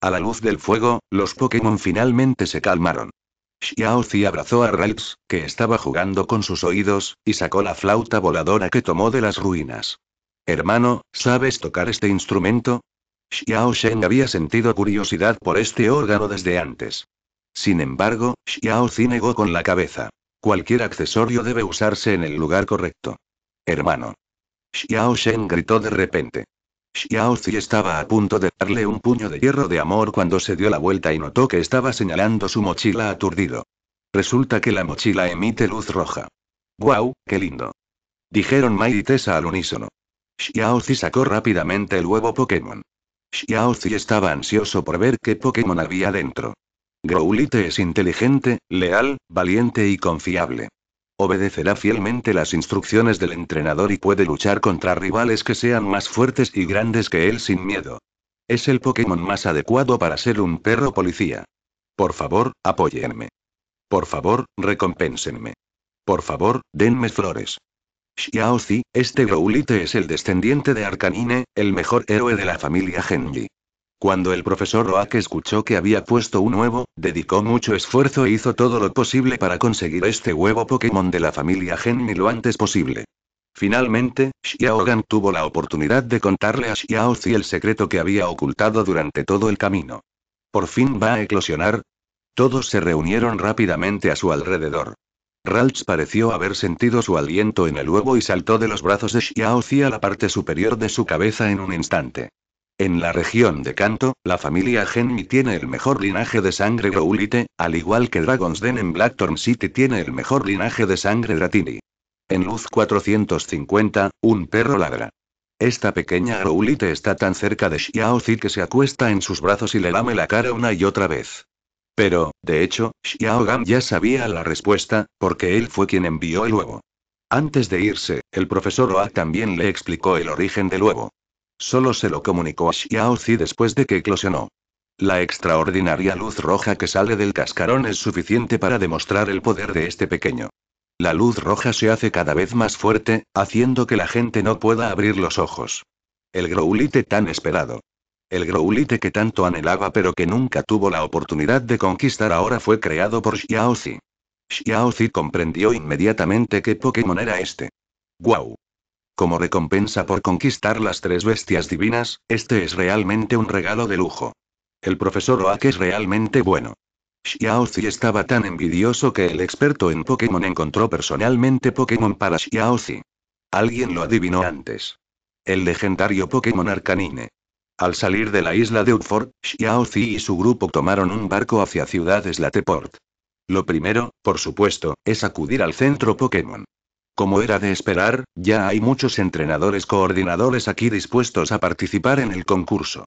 A la luz del fuego, los Pokémon finalmente se calmaron. Xiao Zi abrazó a Ralts, que estaba jugando con sus oídos, y sacó la flauta voladora que tomó de las ruinas. Hermano, ¿sabes tocar este instrumento? Xiao Shen había sentido curiosidad por este órgano desde antes. Sin embargo, Zi negó con la cabeza. Cualquier accesorio debe usarse en el lugar correcto. Hermano. Xiao Shen gritó de repente. Xiaozi estaba a punto de darle un puño de hierro de amor cuando se dio la vuelta y notó que estaba señalando su mochila aturdido. Resulta que la mochila emite luz roja. ¡Guau, qué lindo! Dijeron Mai y Tessa al unísono. Xiaozi sacó rápidamente el huevo Pokémon. Xiaozi estaba ansioso por ver qué Pokémon había dentro. Growlite es inteligente, leal, valiente y confiable. Obedecerá fielmente las instrucciones del entrenador y puede luchar contra rivales que sean más fuertes y grandes que él sin miedo. Es el Pokémon más adecuado para ser un perro policía. Por favor, apóyenme. Por favor, recompénsenme. Por favor, denme flores. Xiaozi, este Growlithe es el descendiente de Arcanine, el mejor héroe de la familia Genji. Cuando el profesor Oak escuchó que había puesto un huevo, dedicó mucho esfuerzo e hizo todo lo posible para conseguir este huevo Pokémon de la familia Genmi lo antes posible. Finalmente, Xiaogan tuvo la oportunidad de contarle a Xiao Zi el secreto que había ocultado durante todo el camino. ¿Por fin va a eclosionar? Todos se reunieron rápidamente a su alrededor. Ralts pareció haber sentido su aliento en el huevo y saltó de los brazos de Xiao Zi a la parte superior de su cabeza en un instante. En la región de Kanto, la familia Genmi tiene el mejor linaje de sangre Roulite, al igual que Dragon's Den en Blackthorn City tiene el mejor linaje de sangre Dratini. En Luz 450, un perro ladra. Esta pequeña Groulite está tan cerca de Xiaozi que se acuesta en sus brazos y le lame la cara una y otra vez. Pero, de hecho, Xiao Gam ya sabía la respuesta, porque él fue quien envió el huevo. Antes de irse, el profesor Oa también le explicó el origen del huevo. Solo se lo comunicó a Zi después de que eclosionó. La extraordinaria luz roja que sale del cascarón es suficiente para demostrar el poder de este pequeño. La luz roja se hace cada vez más fuerte, haciendo que la gente no pueda abrir los ojos. El Growlite tan esperado. El Growlite que tanto anhelaba pero que nunca tuvo la oportunidad de conquistar ahora fue creado por Xiao Zi comprendió inmediatamente qué Pokémon era este. ¡Guau! Como recompensa por conquistar las tres bestias divinas, este es realmente un regalo de lujo. El profesor Oak es realmente bueno. Xiaozi estaba tan envidioso que el experto en Pokémon encontró personalmente Pokémon para Xiaozi. Alguien lo adivinó antes. El legendario Pokémon Arcanine. Al salir de la isla de Utford, Xiaozi y su grupo tomaron un barco hacia Ciudad Slateport. Lo primero, por supuesto, es acudir al centro Pokémon. Como era de esperar, ya hay muchos entrenadores coordinadores aquí dispuestos a participar en el concurso.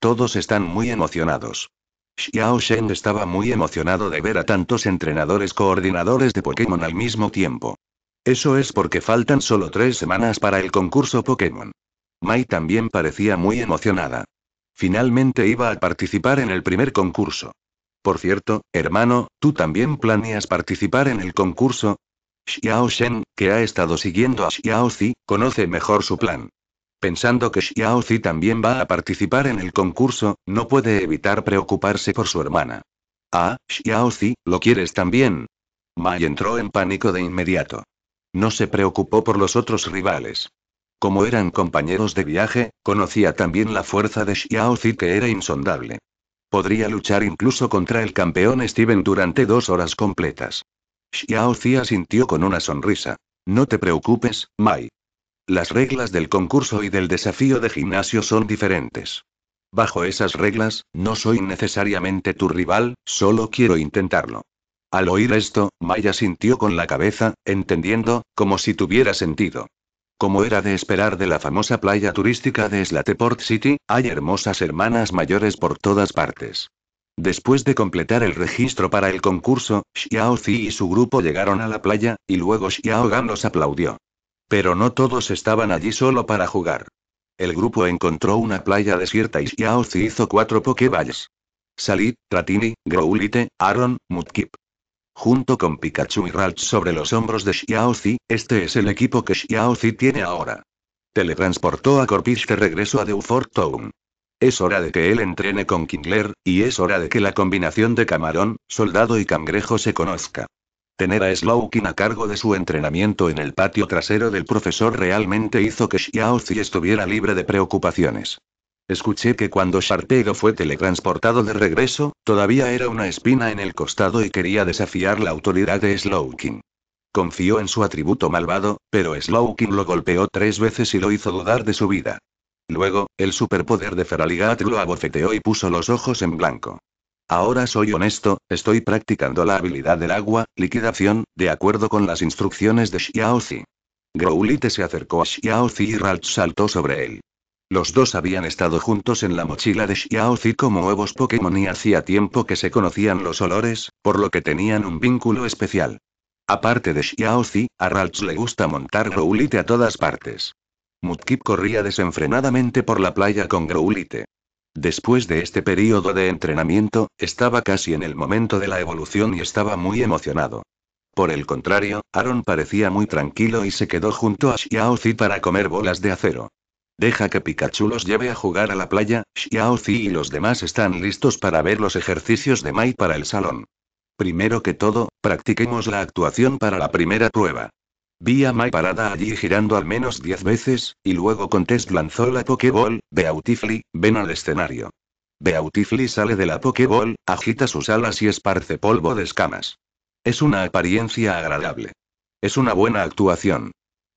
Todos están muy emocionados. Xiao Shen estaba muy emocionado de ver a tantos entrenadores coordinadores de Pokémon al mismo tiempo. Eso es porque faltan solo tres semanas para el concurso Pokémon. Mai también parecía muy emocionada. Finalmente iba a participar en el primer concurso. Por cierto, hermano, ¿tú también planeas participar en el concurso? Xiao Shen, que ha estado siguiendo a Xiao Zi, conoce mejor su plan. Pensando que Xiao Zi también va a participar en el concurso, no puede evitar preocuparse por su hermana. Ah, Xiao Zi, ¿lo quieres también? Mai entró en pánico de inmediato. No se preocupó por los otros rivales. Como eran compañeros de viaje, conocía también la fuerza de Xiao Zi que era insondable. Podría luchar incluso contra el campeón Steven durante dos horas completas. Xiao sintió con una sonrisa. No te preocupes, Mai. Las reglas del concurso y del desafío de gimnasio son diferentes. Bajo esas reglas, no soy necesariamente tu rival, solo quiero intentarlo. Al oír esto, Maya sintió con la cabeza, entendiendo, como si tuviera sentido. Como era de esperar de la famosa playa turística de Slateport City, hay hermosas hermanas mayores por todas partes. Después de completar el registro para el concurso, Xiao Zi y su grupo llegaron a la playa, y luego Xiao Gan los aplaudió. Pero no todos estaban allí solo para jugar. El grupo encontró una playa desierta y Xiao Zi hizo cuatro pokeballs. Salid, Tratini, Growlite, Aaron, Mudkip. Junto con Pikachu y Ralts sobre los hombros de Xiao Zi, este es el equipo que Xiao Zi tiene ahora. Teletransportó a Corpish de regreso a Dewford Town. Es hora de que él entrene con Kingler, y es hora de que la combinación de camarón, soldado y cangrejo se conozca. Tener a Slowkin a cargo de su entrenamiento en el patio trasero del profesor realmente hizo que Xiaozi estuviera libre de preocupaciones. Escuché que cuando Sharpedo fue teletransportado de regreso, todavía era una espina en el costado y quería desafiar la autoridad de Slowkin. Confió en su atributo malvado, pero Slowkin lo golpeó tres veces y lo hizo dudar de su vida. Luego, el superpoder de Feraligat lo abofeteó y puso los ojos en blanco. Ahora soy honesto, estoy practicando la habilidad del agua, liquidación, de acuerdo con las instrucciones de Xiaozi. Groulite se acercó a Xiaozi y Ralts saltó sobre él. Los dos habían estado juntos en la mochila de Xiaozi como huevos Pokémon y hacía tiempo que se conocían los olores, por lo que tenían un vínculo especial. Aparte de Xiaozi, a Ralts le gusta montar Groulite a todas partes. Mudkip corría desenfrenadamente por la playa con Growlite. Después de este periodo de entrenamiento, estaba casi en el momento de la evolución y estaba muy emocionado. Por el contrario, Aaron parecía muy tranquilo y se quedó junto a Xiaozi para comer bolas de acero. Deja que Pikachu los lleve a jugar a la playa, Xiaozi y los demás están listos para ver los ejercicios de Mai para el salón. Primero que todo, practiquemos la actuación para la primera prueba. Vi a Mai parada allí girando al menos 10 veces, y luego Contest lanzó la Pokéball, Beautifly, ven al escenario. Beautifly sale de la Pokéball, agita sus alas y esparce polvo de escamas. Es una apariencia agradable. Es una buena actuación.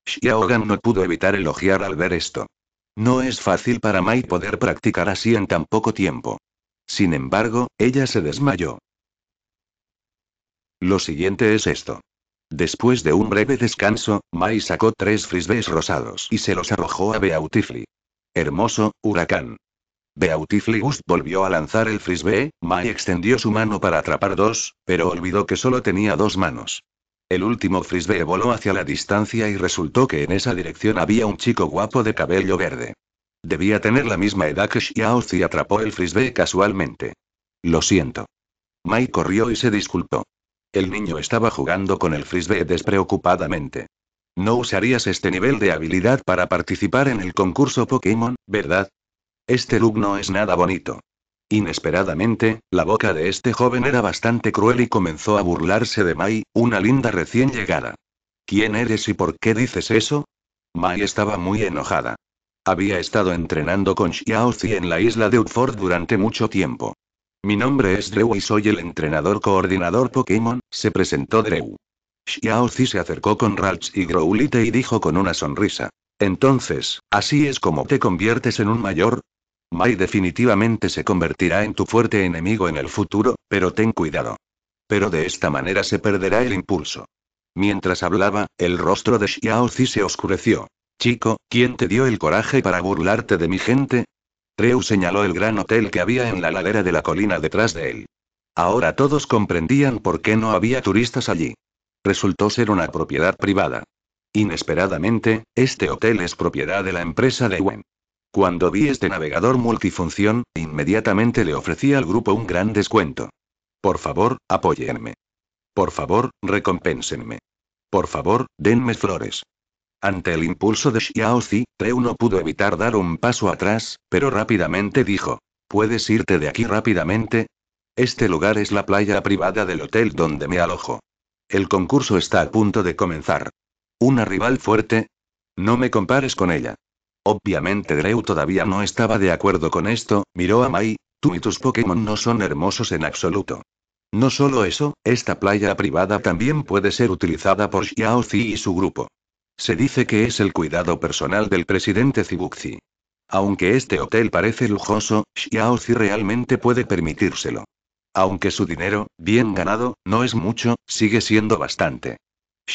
Xiaogan no pudo evitar elogiar al ver esto. No es fácil para Mai poder practicar así en tan poco tiempo. Sin embargo, ella se desmayó. Lo siguiente es esto. Después de un breve descanso, Mai sacó tres frisbees rosados y se los arrojó a Beautifly. Hermoso, huracán. Beautifly Gust volvió a lanzar el frisbee, Mai extendió su mano para atrapar dos, pero olvidó que solo tenía dos manos. El último frisbee voló hacia la distancia y resultó que en esa dirección había un chico guapo de cabello verde. Debía tener la misma edad que Xiaozi y atrapó el frisbee casualmente. Lo siento. Mai corrió y se disculpó. El niño estaba jugando con el frisbee despreocupadamente. No usarías este nivel de habilidad para participar en el concurso Pokémon, ¿verdad? Este look no es nada bonito. Inesperadamente, la boca de este joven era bastante cruel y comenzó a burlarse de Mai, una linda recién llegada. ¿Quién eres y por qué dices eso? Mai estaba muy enojada. Había estado entrenando con Xiaozi en la isla de Utford durante mucho tiempo. Mi nombre es Drew y soy el entrenador coordinador Pokémon, se presentó Drew. Xiaozi se acercó con Ralts y Growlite y dijo con una sonrisa. Entonces, ¿así es como te conviertes en un mayor? Mai definitivamente se convertirá en tu fuerte enemigo en el futuro, pero ten cuidado. Pero de esta manera se perderá el impulso. Mientras hablaba, el rostro de Xiaozi se oscureció. Chico, ¿quién te dio el coraje para burlarte de mi gente? Treu señaló el gran hotel que había en la ladera de la colina detrás de él. Ahora todos comprendían por qué no había turistas allí. Resultó ser una propiedad privada. Inesperadamente, este hotel es propiedad de la empresa de Wen. Cuando vi este navegador multifunción, inmediatamente le ofrecí al grupo un gran descuento. Por favor, apóyenme. Por favor, recompénsenme. Por favor, denme flores. Ante el impulso de Xiaozi, Reu no pudo evitar dar un paso atrás, pero rápidamente dijo: ¿Puedes irte de aquí rápidamente? Este lugar es la playa privada del hotel donde me alojo. El concurso está a punto de comenzar. ¿Una rival fuerte? No me compares con ella. Obviamente Drew todavía no estaba de acuerdo con esto, miró a Mai, tú y tus Pokémon no son hermosos en absoluto. No solo eso, esta playa privada también puede ser utilizada por Xiaozi y su grupo. Se dice que es el cuidado personal del presidente Zibuxi. Aunque este hotel parece lujoso, Xiaozi realmente puede permitírselo. Aunque su dinero, bien ganado, no es mucho, sigue siendo bastante.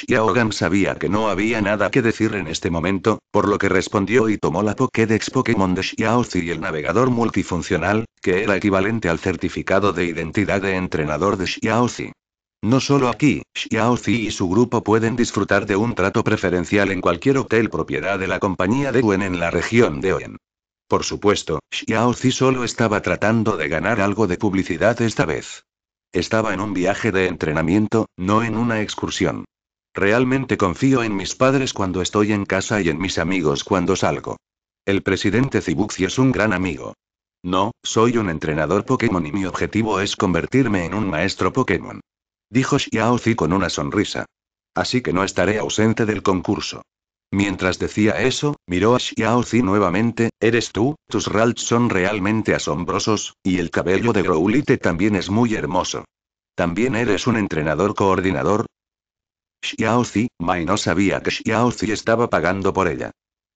Gan sabía que no había nada que decir en este momento, por lo que respondió y tomó la Pokédex Pokémon de Xiaozi y el navegador multifuncional, que era equivalente al certificado de identidad de entrenador de Xiaozi. No solo aquí, Xiao Zi y su grupo pueden disfrutar de un trato preferencial en cualquier hotel propiedad de la compañía de Wen en la región de Oen. Por supuesto, Xiao Zi solo estaba tratando de ganar algo de publicidad esta vez. Estaba en un viaje de entrenamiento, no en una excursión. Realmente confío en mis padres cuando estoy en casa y en mis amigos cuando salgo. El presidente Zibuxi es un gran amigo. No, soy un entrenador Pokémon y mi objetivo es convertirme en un maestro Pokémon. Dijo Zi con una sonrisa. Así que no estaré ausente del concurso. Mientras decía eso, miró a Zi nuevamente, eres tú, tus ralts son realmente asombrosos, y el cabello de Groulite también es muy hermoso. ¿También eres un entrenador coordinador? Xiaozi, Mai no sabía que Zi estaba pagando por ella.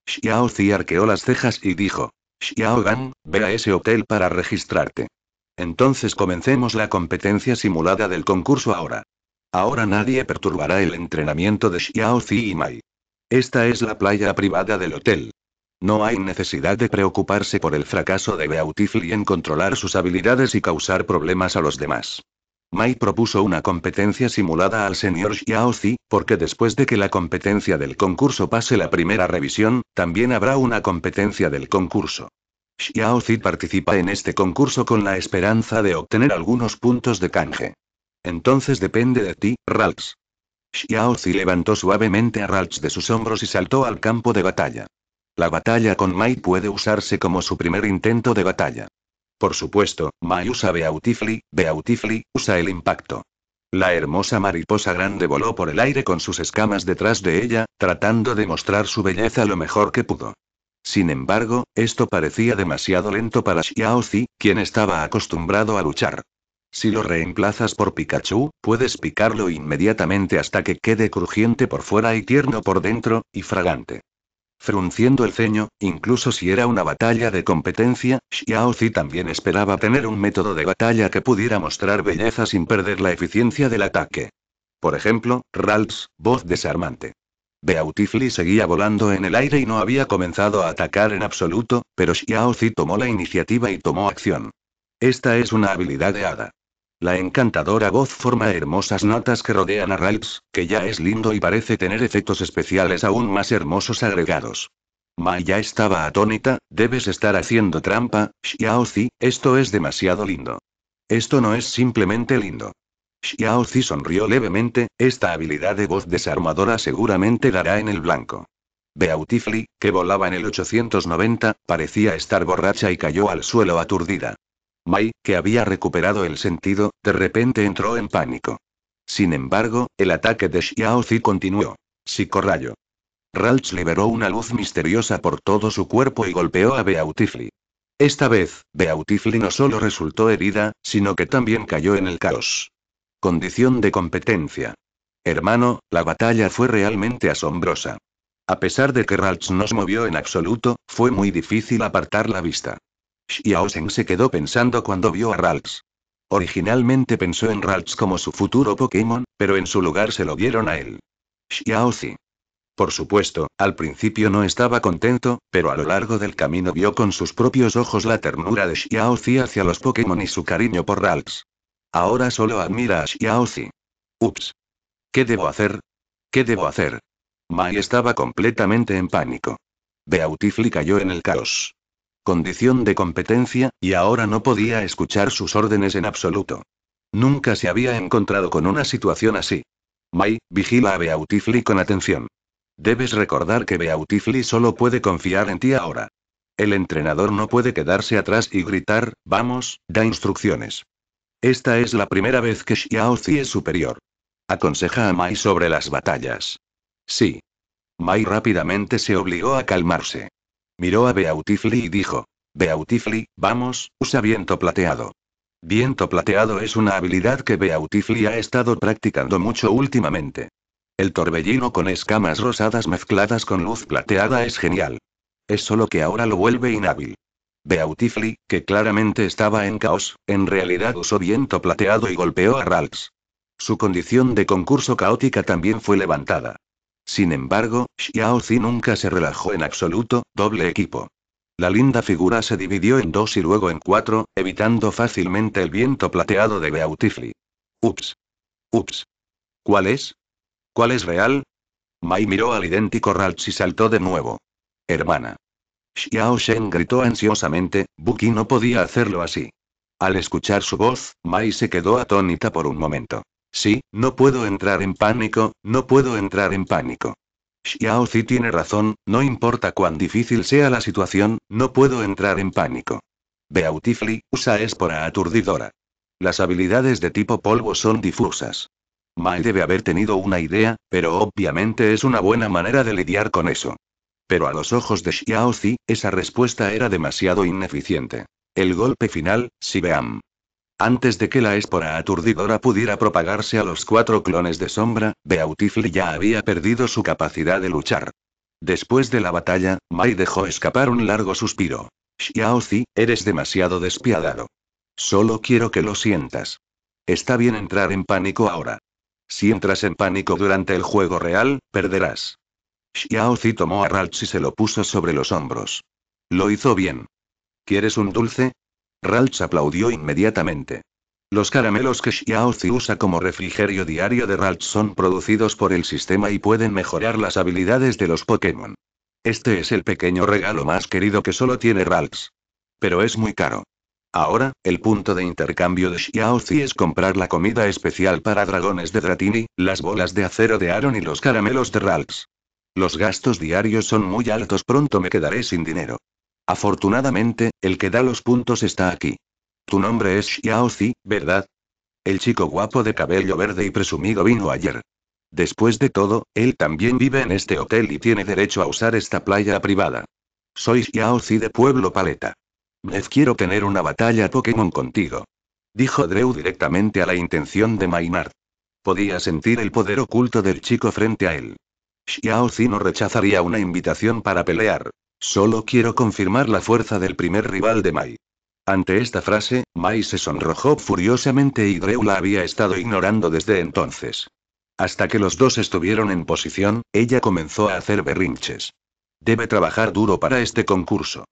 Zi arqueó las cejas y dijo, Xiao Gan, ve a ese hotel para registrarte. Entonces comencemos la competencia simulada del concurso ahora. Ahora nadie perturbará el entrenamiento de Xiao Zi y Mai. Esta es la playa privada del hotel. No hay necesidad de preocuparse por el fracaso de Beautiful y en controlar sus habilidades y causar problemas a los demás. Mai propuso una competencia simulada al señor Zi, porque después de que la competencia del concurso pase la primera revisión, también habrá una competencia del concurso. Xiao Zi participa en este concurso con la esperanza de obtener algunos puntos de canje. Entonces depende de ti, Ralts. Xiao Zi levantó suavemente a Ralx de sus hombros y saltó al campo de batalla. La batalla con Mai puede usarse como su primer intento de batalla. Por supuesto, Mai usa Beautifully, Beautifully, usa el impacto. La hermosa mariposa grande voló por el aire con sus escamas detrás de ella, tratando de mostrar su belleza lo mejor que pudo. Sin embargo, esto parecía demasiado lento para Zi, quien estaba acostumbrado a luchar. Si lo reemplazas por Pikachu, puedes picarlo inmediatamente hasta que quede crujiente por fuera y tierno por dentro, y fragante. Frunciendo el ceño, incluso si era una batalla de competencia, Zi también esperaba tener un método de batalla que pudiera mostrar belleza sin perder la eficiencia del ataque. Por ejemplo, Ralphs, voz desarmante. Beautifully seguía volando en el aire y no había comenzado a atacar en absoluto, pero Xiao tomó la iniciativa y tomó acción. Esta es una habilidad de hada. La encantadora voz forma hermosas notas que rodean a Ralts, que ya es lindo y parece tener efectos especiales aún más hermosos agregados. Mai ya estaba atónita, debes estar haciendo trampa, Xiaozi, esto es demasiado lindo. Esto no es simplemente lindo. Xiaozi sonrió levemente, esta habilidad de voz desarmadora seguramente dará en el blanco. Beautifly, que volaba en el 890, parecía estar borracha y cayó al suelo aturdida. Mai, que había recuperado el sentido, de repente entró en pánico. Sin embargo, el ataque de Xiao Zi continuó. Psicorrayo. Ralch liberó una luz misteriosa por todo su cuerpo y golpeó a Beautifly. Esta vez, Beautifly no solo resultó herida, sino que también cayó en el caos condición de competencia. Hermano, la batalla fue realmente asombrosa. A pesar de que Ralts nos movió en absoluto, fue muy difícil apartar la vista. Xiaosen se quedó pensando cuando vio a Ralts. Originalmente pensó en Ralts como su futuro Pokémon, pero en su lugar se lo dieron a él. Xiaozi. Por supuesto, al principio no estaba contento, pero a lo largo del camino vio con sus propios ojos la ternura de Xiaozi hacia los Pokémon y su cariño por Ralts. Ahora solo admira a Xiaozi. Ups. ¿Qué debo hacer? ¿Qué debo hacer? Mai estaba completamente en pánico. Beautifly cayó en el caos. Condición de competencia, y ahora no podía escuchar sus órdenes en absoluto. Nunca se había encontrado con una situación así. Mai, vigila a Beautifly con atención. Debes recordar que Beautifly solo puede confiar en ti ahora. El entrenador no puede quedarse atrás y gritar, vamos, da instrucciones. Esta es la primera vez que Xiaozi es superior. Aconseja a Mai sobre las batallas. Sí. Mai rápidamente se obligó a calmarse. Miró a Beautifly y dijo: Beautifly, vamos, usa viento plateado. Viento plateado es una habilidad que Beautifly ha estado practicando mucho últimamente. El torbellino con escamas rosadas mezcladas con luz plateada es genial. Es solo que ahora lo vuelve inhábil. Beautifully, que claramente estaba en caos, en realidad usó viento plateado y golpeó a Ralts. Su condición de concurso caótica también fue levantada. Sin embargo, Xiao Zi nunca se relajó en absoluto, doble equipo. La linda figura se dividió en dos y luego en cuatro, evitando fácilmente el viento plateado de Beautifully. Ups. Ups. ¿Cuál es? ¿Cuál es real? Mai miró al idéntico Ralts y saltó de nuevo. Hermana. Xiao Shen gritó ansiosamente, Buki no podía hacerlo así. Al escuchar su voz, Mai se quedó atónita por un momento. Sí, no puedo entrar en pánico, no puedo entrar en pánico. Xiao Zi tiene razón, no importa cuán difícil sea la situación, no puedo entrar en pánico. Beautifully, usa espora aturdidora. Las habilidades de tipo polvo son difusas. Mai debe haber tenido una idea, pero obviamente es una buena manera de lidiar con eso. Pero a los ojos de Xiaozi, esa respuesta era demasiado ineficiente. El golpe final, Sibeam. Antes de que la espora aturdidora pudiera propagarse a los cuatro clones de sombra, Beautiful ya había perdido su capacidad de luchar. Después de la batalla, Mai dejó escapar un largo suspiro. Xiaozi, eres demasiado despiadado. Solo quiero que lo sientas. Está bien entrar en pánico ahora. Si entras en pánico durante el juego real, perderás. Xiao tomó a Ralts y se lo puso sobre los hombros. Lo hizo bien. ¿Quieres un dulce? Ralts aplaudió inmediatamente. Los caramelos que Xiaozi usa como refrigerio diario de Ralts son producidos por el sistema y pueden mejorar las habilidades de los Pokémon. Este es el pequeño regalo más querido que solo tiene Ralts. Pero es muy caro. Ahora, el punto de intercambio de Xiaozi es comprar la comida especial para dragones de Dratini, las bolas de acero de Aaron y los caramelos de Ralts. Los gastos diarios son muy altos, pronto me quedaré sin dinero. Afortunadamente, el que da los puntos está aquí. Tu nombre es Xiaozi, ¿verdad? El chico guapo de cabello verde y presumido vino ayer. Después de todo, él también vive en este hotel y tiene derecho a usar esta playa privada. Soy Xiaozi de Pueblo Paleta. Les quiero tener una batalla Pokémon contigo. Dijo Drew directamente a la intención de Maynard. Podía sentir el poder oculto del chico frente a él. Xiao no rechazaría una invitación para pelear. Solo quiero confirmar la fuerza del primer rival de Mai. Ante esta frase, Mai se sonrojó furiosamente y Drew la había estado ignorando desde entonces. Hasta que los dos estuvieron en posición, ella comenzó a hacer berrinches. Debe trabajar duro para este concurso.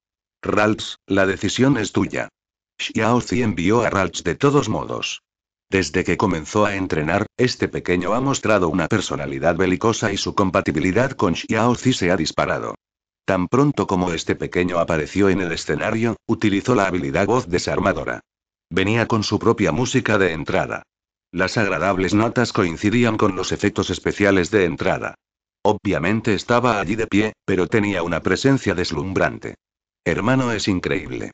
Ralts, la decisión es tuya. Xiao envió a Ralts de todos modos. Desde que comenzó a entrenar, este pequeño ha mostrado una personalidad belicosa y su compatibilidad con Xiao Zi se ha disparado. Tan pronto como este pequeño apareció en el escenario, utilizó la habilidad voz desarmadora. Venía con su propia música de entrada. Las agradables notas coincidían con los efectos especiales de entrada. Obviamente estaba allí de pie, pero tenía una presencia deslumbrante. Hermano es increíble.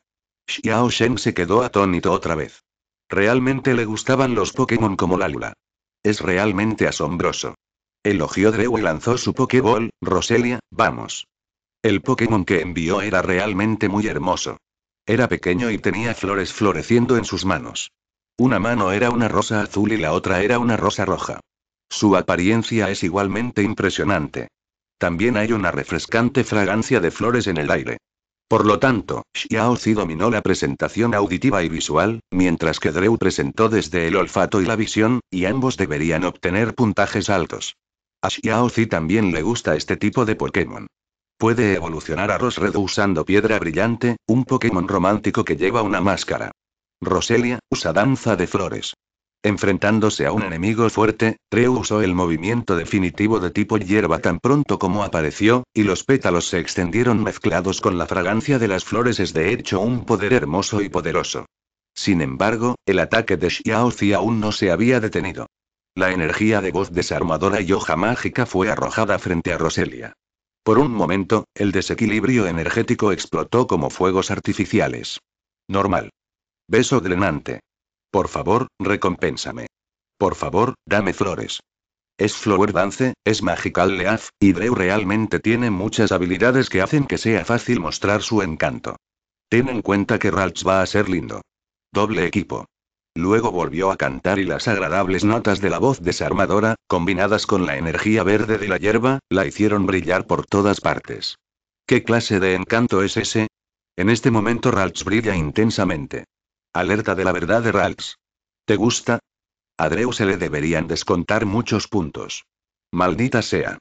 Xiao Shen se quedó atónito otra vez. Realmente le gustaban los Pokémon como Lula. Es realmente asombroso. Elogió Drew y lanzó su Pokéball, Roselia, vamos. El Pokémon que envió era realmente muy hermoso. Era pequeño y tenía flores floreciendo en sus manos. Una mano era una rosa azul y la otra era una rosa roja. Su apariencia es igualmente impresionante. También hay una refrescante fragancia de flores en el aire. Por lo tanto, Xiaozi dominó la presentación auditiva y visual, mientras que Drew presentó desde el olfato y la visión, y ambos deberían obtener puntajes altos. A Xiaozi también le gusta este tipo de Pokémon. Puede evolucionar a Rosred usando Piedra Brillante, un Pokémon romántico que lleva una máscara. Roselia, usa Danza de Flores. Enfrentándose a un enemigo fuerte, Treu usó el movimiento definitivo de tipo hierba tan pronto como apareció, y los pétalos se extendieron mezclados con la fragancia de las flores es de hecho un poder hermoso y poderoso. Sin embargo, el ataque de Xiaozi aún no se había detenido. La energía de voz desarmadora y hoja mágica fue arrojada frente a Roselia. Por un momento, el desequilibrio energético explotó como fuegos artificiales. Normal. Beso drenante. Por favor, recompénsame. Por favor, dame flores. Es Flower Dance, es Magical Leaf, y Drew realmente tiene muchas habilidades que hacen que sea fácil mostrar su encanto. Ten en cuenta que Ralts va a ser lindo. Doble equipo. Luego volvió a cantar y las agradables notas de la voz desarmadora, combinadas con la energía verde de la hierba, la hicieron brillar por todas partes. ¿Qué clase de encanto es ese? En este momento Ralts brilla intensamente. Alerta de la verdad de Ralts. ¿Te gusta? A Drew se le deberían descontar muchos puntos. Maldita sea.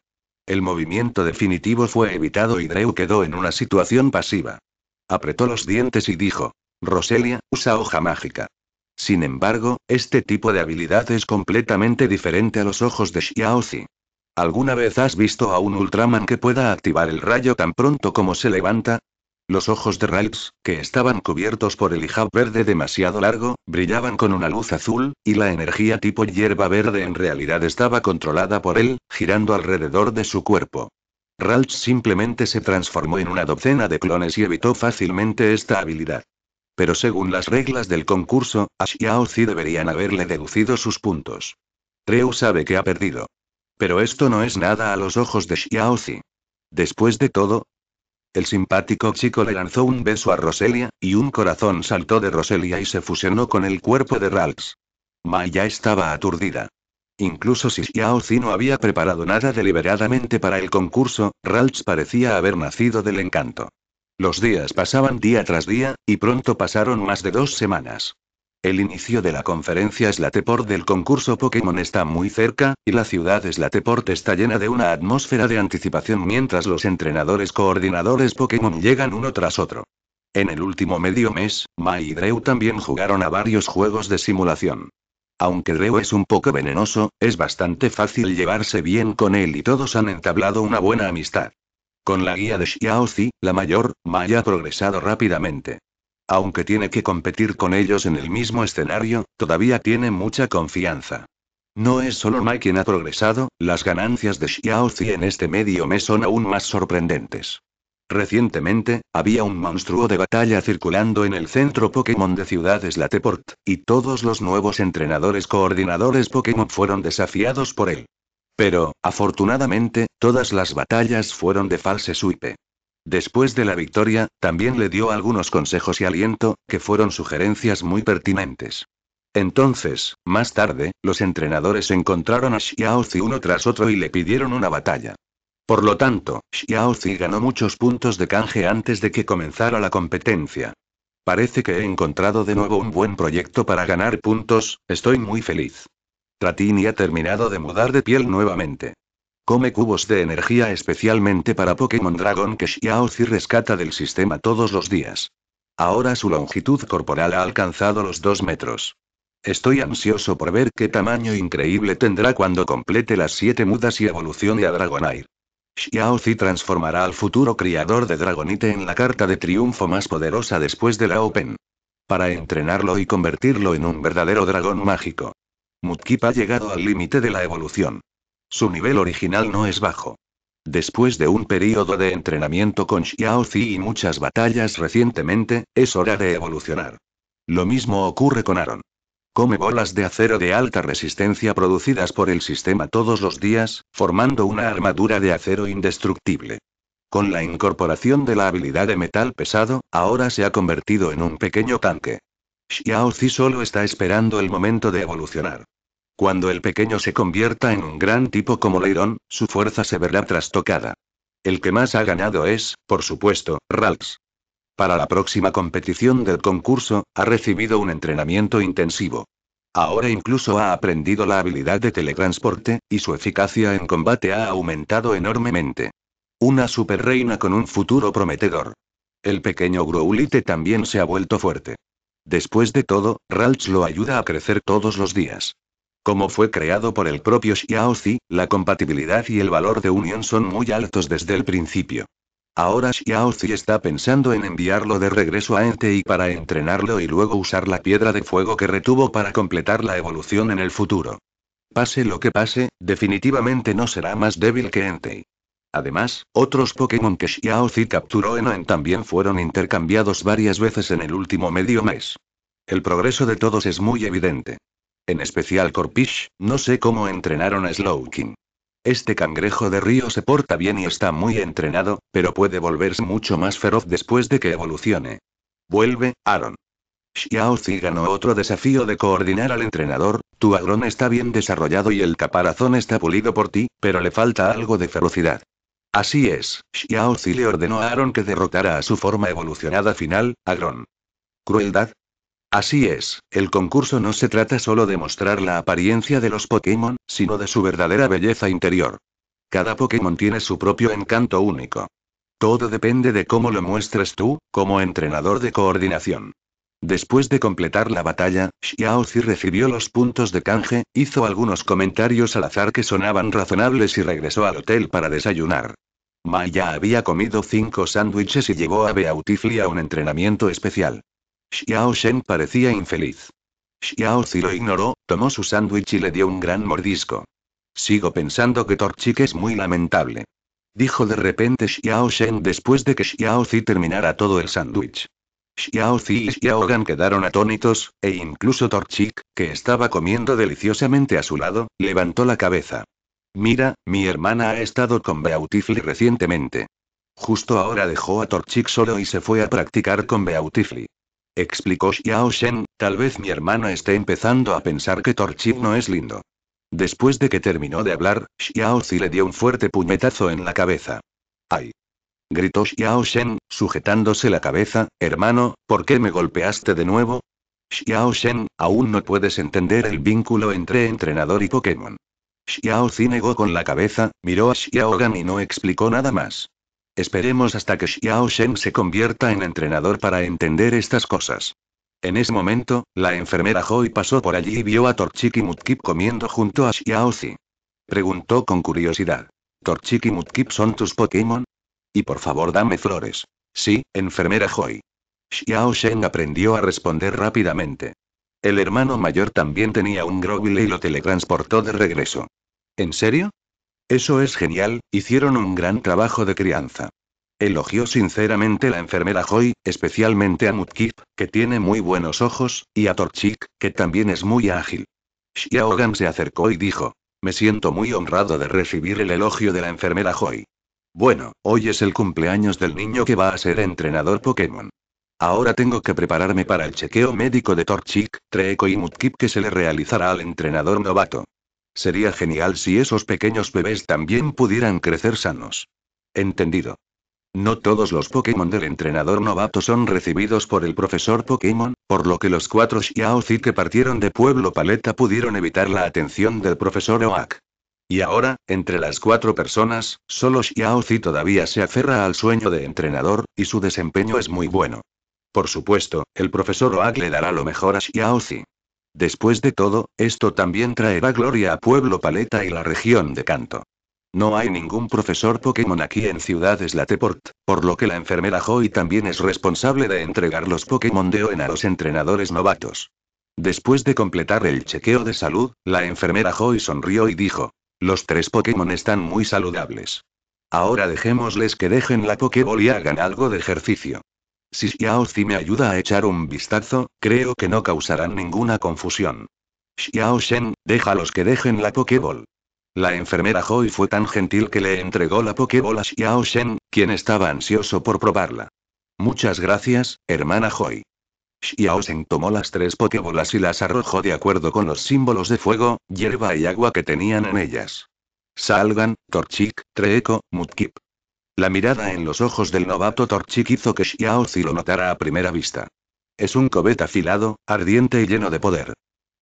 El movimiento definitivo fue evitado y Drew quedó en una situación pasiva. Apretó los dientes y dijo, Roselia, usa hoja mágica. Sin embargo, este tipo de habilidad es completamente diferente a los ojos de Xiaozi. ¿Alguna vez has visto a un Ultraman que pueda activar el rayo tan pronto como se levanta? Los ojos de Ralph, que estaban cubiertos por el hijab verde demasiado largo, brillaban con una luz azul, y la energía tipo hierba verde en realidad estaba controlada por él, girando alrededor de su cuerpo. Ralph simplemente se transformó en una docena de clones y evitó fácilmente esta habilidad. Pero según las reglas del concurso, a y deberían haberle deducido sus puntos. Treu sabe que ha perdido. Pero esto no es nada a los ojos de Xiaozi. Después de todo, el simpático chico le lanzó un beso a Roselia, y un corazón saltó de Roselia y se fusionó con el cuerpo de Ralts. Mai ya estaba aturdida. Incluso si Xiao Zi no había preparado nada deliberadamente para el concurso, Ralts parecía haber nacido del encanto. Los días pasaban día tras día, y pronto pasaron más de dos semanas. El inicio de la conferencia Slateport del concurso Pokémon está muy cerca, y la ciudad Slateport está llena de una atmósfera de anticipación mientras los entrenadores coordinadores Pokémon llegan uno tras otro. En el último medio mes, Mai y Drew también jugaron a varios juegos de simulación. Aunque Drew es un poco venenoso, es bastante fácil llevarse bien con él y todos han entablado una buena amistad. Con la guía de Xiaozi, la mayor, Mai ha progresado rápidamente aunque tiene que competir con ellos en el mismo escenario, todavía tiene mucha confianza. No es solo Mai quien ha progresado, las ganancias de Xiaozi en este medio mes son aún más sorprendentes. Recientemente, había un monstruo de batalla circulando en el centro Pokémon de Ciudad Lateport, y todos los nuevos entrenadores coordinadores Pokémon fueron desafiados por él. Pero, afortunadamente, todas las batallas fueron de false suite. Después de la victoria, también le dio algunos consejos y aliento, que fueron sugerencias muy pertinentes. Entonces, más tarde, los entrenadores encontraron a Xiaozi uno tras otro y le pidieron una batalla. Por lo tanto, Xiaozi ganó muchos puntos de canje antes de que comenzara la competencia. Parece que he encontrado de nuevo un buen proyecto para ganar puntos, estoy muy feliz. Tratini ha terminado de mudar de piel nuevamente. Come cubos de energía especialmente para Pokémon Dragon que Xiaozi rescata del sistema todos los días. Ahora su longitud corporal ha alcanzado los 2 metros. Estoy ansioso por ver qué tamaño increíble tendrá cuando complete las 7 mudas y evolucione a Dragonite. Xiaozi transformará al futuro criador de Dragonite en la carta de triunfo más poderosa después de la Open. Para entrenarlo y convertirlo en un verdadero dragón mágico. Mudkip ha llegado al límite de la evolución. Su nivel original no es bajo. Después de un periodo de entrenamiento con Xiao Zi y muchas batallas recientemente, es hora de evolucionar. Lo mismo ocurre con Aaron. Come bolas de acero de alta resistencia producidas por el sistema todos los días, formando una armadura de acero indestructible. Con la incorporación de la habilidad de metal pesado, ahora se ha convertido en un pequeño tanque. Xiao Zi solo está esperando el momento de evolucionar. Cuando el pequeño se convierta en un gran tipo como Leiron, su fuerza se verá trastocada. El que más ha ganado es, por supuesto, Ralts. Para la próxima competición del concurso, ha recibido un entrenamiento intensivo. Ahora incluso ha aprendido la habilidad de teletransporte, y su eficacia en combate ha aumentado enormemente. Una superreina con un futuro prometedor. El pequeño Growlite también se ha vuelto fuerte. Después de todo, Ralch lo ayuda a crecer todos los días. Como fue creado por el propio Xiaozi, la compatibilidad y el valor de unión son muy altos desde el principio. Ahora Xiaozi está pensando en enviarlo de regreso a Entei para entrenarlo y luego usar la piedra de fuego que retuvo para completar la evolución en el futuro. Pase lo que pase, definitivamente no será más débil que Entei. Además, otros Pokémon que Xiaozi capturó en Oen también fueron intercambiados varias veces en el último medio mes. El progreso de todos es muy evidente en especial Corpish, no sé cómo entrenaron a Slowking. Este cangrejo de río se porta bien y está muy entrenado, pero puede volverse mucho más feroz después de que evolucione. Vuelve, Aaron. Xiao Zi ganó otro desafío de coordinar al entrenador, tu agrón está bien desarrollado y el caparazón está pulido por ti, pero le falta algo de ferocidad. Así es, Xiao Zi le ordenó a Aaron que derrotara a su forma evolucionada final, agrón. Crueldad, Así es, el concurso no se trata solo de mostrar la apariencia de los Pokémon, sino de su verdadera belleza interior. Cada Pokémon tiene su propio encanto único. Todo depende de cómo lo muestres tú, como entrenador de coordinación. Después de completar la batalla, Xiaozi recibió los puntos de canje, hizo algunos comentarios al azar que sonaban razonables y regresó al hotel para desayunar. ya había comido cinco sándwiches y llevó a Beautifly a un entrenamiento especial. Xiao Shen parecía infeliz. Xiao Zi lo ignoró, tomó su sándwich y le dio un gran mordisco. Sigo pensando que Torchik es muy lamentable. Dijo de repente Xiao Shen después de que Xiao Zi terminara todo el sándwich. Xiao Zi y Xiao Gan quedaron atónitos, e incluso Torchik, que estaba comiendo deliciosamente a su lado, levantó la cabeza. Mira, mi hermana ha estado con Beautifly recientemente. Justo ahora dejó a Torchik solo y se fue a practicar con Beautifly. Explicó Xiao Shen, tal vez mi hermano esté empezando a pensar que Torchic no es lindo. Después de que terminó de hablar, Xiao Zi le dio un fuerte puñetazo en la cabeza. ¡Ay! gritó Xiao Shen, sujetándose la cabeza, hermano, ¿por qué me golpeaste de nuevo? Xiao Shen, aún no puedes entender el vínculo entre entrenador y Pokémon. Xiao Zi negó con la cabeza, miró a Xiao Gan y no explicó nada más. Esperemos hasta que Xiao Shen se convierta en entrenador para entender estas cosas. En ese momento, la enfermera Joy pasó por allí y vio a y Mutkip comiendo junto a Xiao Zi. Preguntó con curiosidad. y Mutkip son tus Pokémon? Y por favor dame flores. Sí, enfermera Joy. Xiao Shen aprendió a responder rápidamente. El hermano mayor también tenía un Groguile y lo teletransportó de regreso. ¿En serio? Eso es genial, hicieron un gran trabajo de crianza. Elogió sinceramente la enfermera Joy, especialmente a Mutkip, que tiene muy buenos ojos, y a Torchik, que también es muy ágil. Xiaogan se acercó y dijo: Me siento muy honrado de recibir el elogio de la enfermera Joy. Bueno, hoy es el cumpleaños del niño que va a ser entrenador Pokémon. Ahora tengo que prepararme para el chequeo médico de Torchic, Treco y Mutkip que se le realizará al entrenador novato. Sería genial si esos pequeños bebés también pudieran crecer sanos. Entendido. No todos los Pokémon del entrenador novato son recibidos por el profesor Pokémon, por lo que los cuatro Xiaozi que partieron de Pueblo Paleta pudieron evitar la atención del profesor Oak. Y ahora, entre las cuatro personas, solo Xiaozi todavía se aferra al sueño de entrenador, y su desempeño es muy bueno. Por supuesto, el profesor Oak le dará lo mejor a Xiaozi. Después de todo, esto también traerá gloria a Pueblo Paleta y la región de Canto. No hay ningún profesor Pokémon aquí en Ciudades Lateport, por lo que la enfermera Joy también es responsable de entregar los Pokémon de Oen a los entrenadores novatos. Después de completar el chequeo de salud, la enfermera Joy sonrió y dijo, los tres Pokémon están muy saludables. Ahora dejémosles que dejen la Pokéball y hagan algo de ejercicio. Si Zi me ayuda a echar un vistazo, creo que no causarán ninguna confusión. Xiao Shen, déjalos que dejen la Pokéball. La enfermera Joy fue tan gentil que le entregó la Pokéball a Xiao Shen, quien estaba ansioso por probarla. Muchas gracias, hermana Joy. Xiao Shen tomó las tres Pokébolas y las arrojó de acuerdo con los símbolos de fuego, hierba y agua que tenían en ellas. Salgan, Torchic, Treeco, Mudkip. La mirada en los ojos del novato Torchik hizo que Xiaozi lo notara a primera vista. Es un cobete afilado, ardiente y lleno de poder.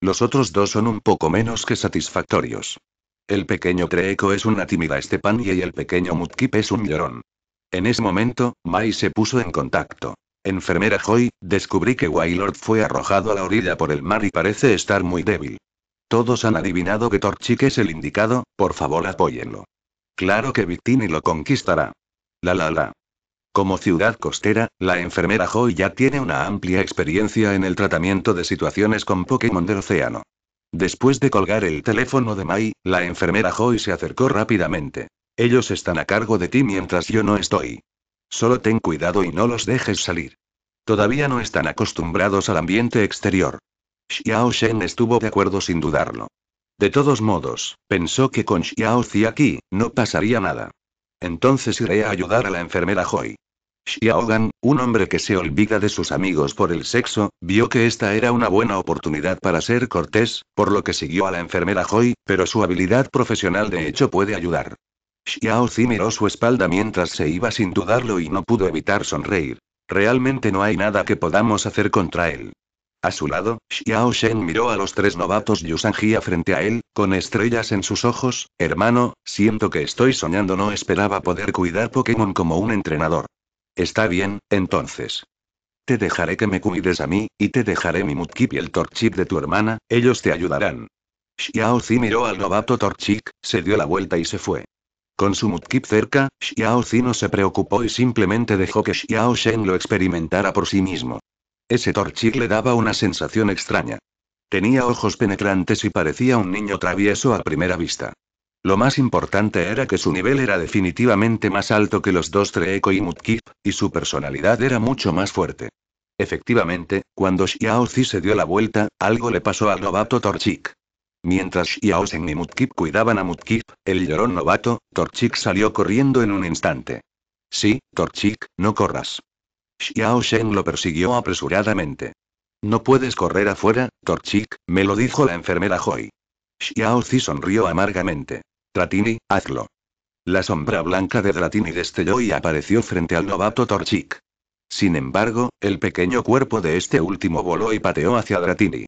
Los otros dos son un poco menos que satisfactorios. El pequeño Treeko es una tímida Estepania y el pequeño Mutkip es un llorón. En ese momento, Mai se puso en contacto. Enfermera Joy, descubrí que Wailord fue arrojado a la orilla por el mar y parece estar muy débil. Todos han adivinado que Torchik es el indicado, por favor apóyenlo. Claro que Victini lo conquistará. La la la. Como ciudad costera, la enfermera Joy ya tiene una amplia experiencia en el tratamiento de situaciones con Pokémon del océano. Después de colgar el teléfono de Mai, la enfermera Joy se acercó rápidamente. Ellos están a cargo de ti mientras yo no estoy. Solo ten cuidado y no los dejes salir. Todavía no están acostumbrados al ambiente exterior. Xiao Shen estuvo de acuerdo sin dudarlo. De todos modos, pensó que con Xiao Zi aquí, no pasaría nada. Entonces iré a ayudar a la enfermera Joy. Xiaogan, un hombre que se olvida de sus amigos por el sexo, vio que esta era una buena oportunidad para ser cortés, por lo que siguió a la enfermera Joy, pero su habilidad profesional de hecho puede ayudar. Xiao Zi miró su espalda mientras se iba sin dudarlo y no pudo evitar sonreír. Realmente no hay nada que podamos hacer contra él. A su lado, Xiao Shen miró a los tres novatos Yusanjia frente a él, con estrellas en sus ojos. Hermano, siento que estoy soñando, no esperaba poder cuidar Pokémon como un entrenador. Está bien, entonces. Te dejaré que me cuides a mí, y te dejaré mi Mudkip y el Torchic de tu hermana, ellos te ayudarán. Xiao Zi miró al novato Torchic, se dio la vuelta y se fue. Con su Mudkip cerca, Xiao Zi no se preocupó y simplemente dejó que Xiao Shen lo experimentara por sí mismo. Ese Torchik le daba una sensación extraña. Tenía ojos penetrantes y parecía un niño travieso a primera vista. Lo más importante era que su nivel era definitivamente más alto que los dos Treeko y Mutkip, y su personalidad era mucho más fuerte. Efectivamente, cuando Xiaozi se dio la vuelta, algo le pasó al novato Torchik. Mientras Xiaozen y Mutkip cuidaban a Mutkip, el llorón novato, Torchik salió corriendo en un instante. Sí, Torchik, no corras. Xiao Shen lo persiguió apresuradamente. No puedes correr afuera, Torchik, me lo dijo la enfermera Joy. Xiao Zi sonrió amargamente. Dratini, hazlo. La sombra blanca de Dratini destelló y apareció frente al novato Torchik. Sin embargo, el pequeño cuerpo de este último voló y pateó hacia Dratini.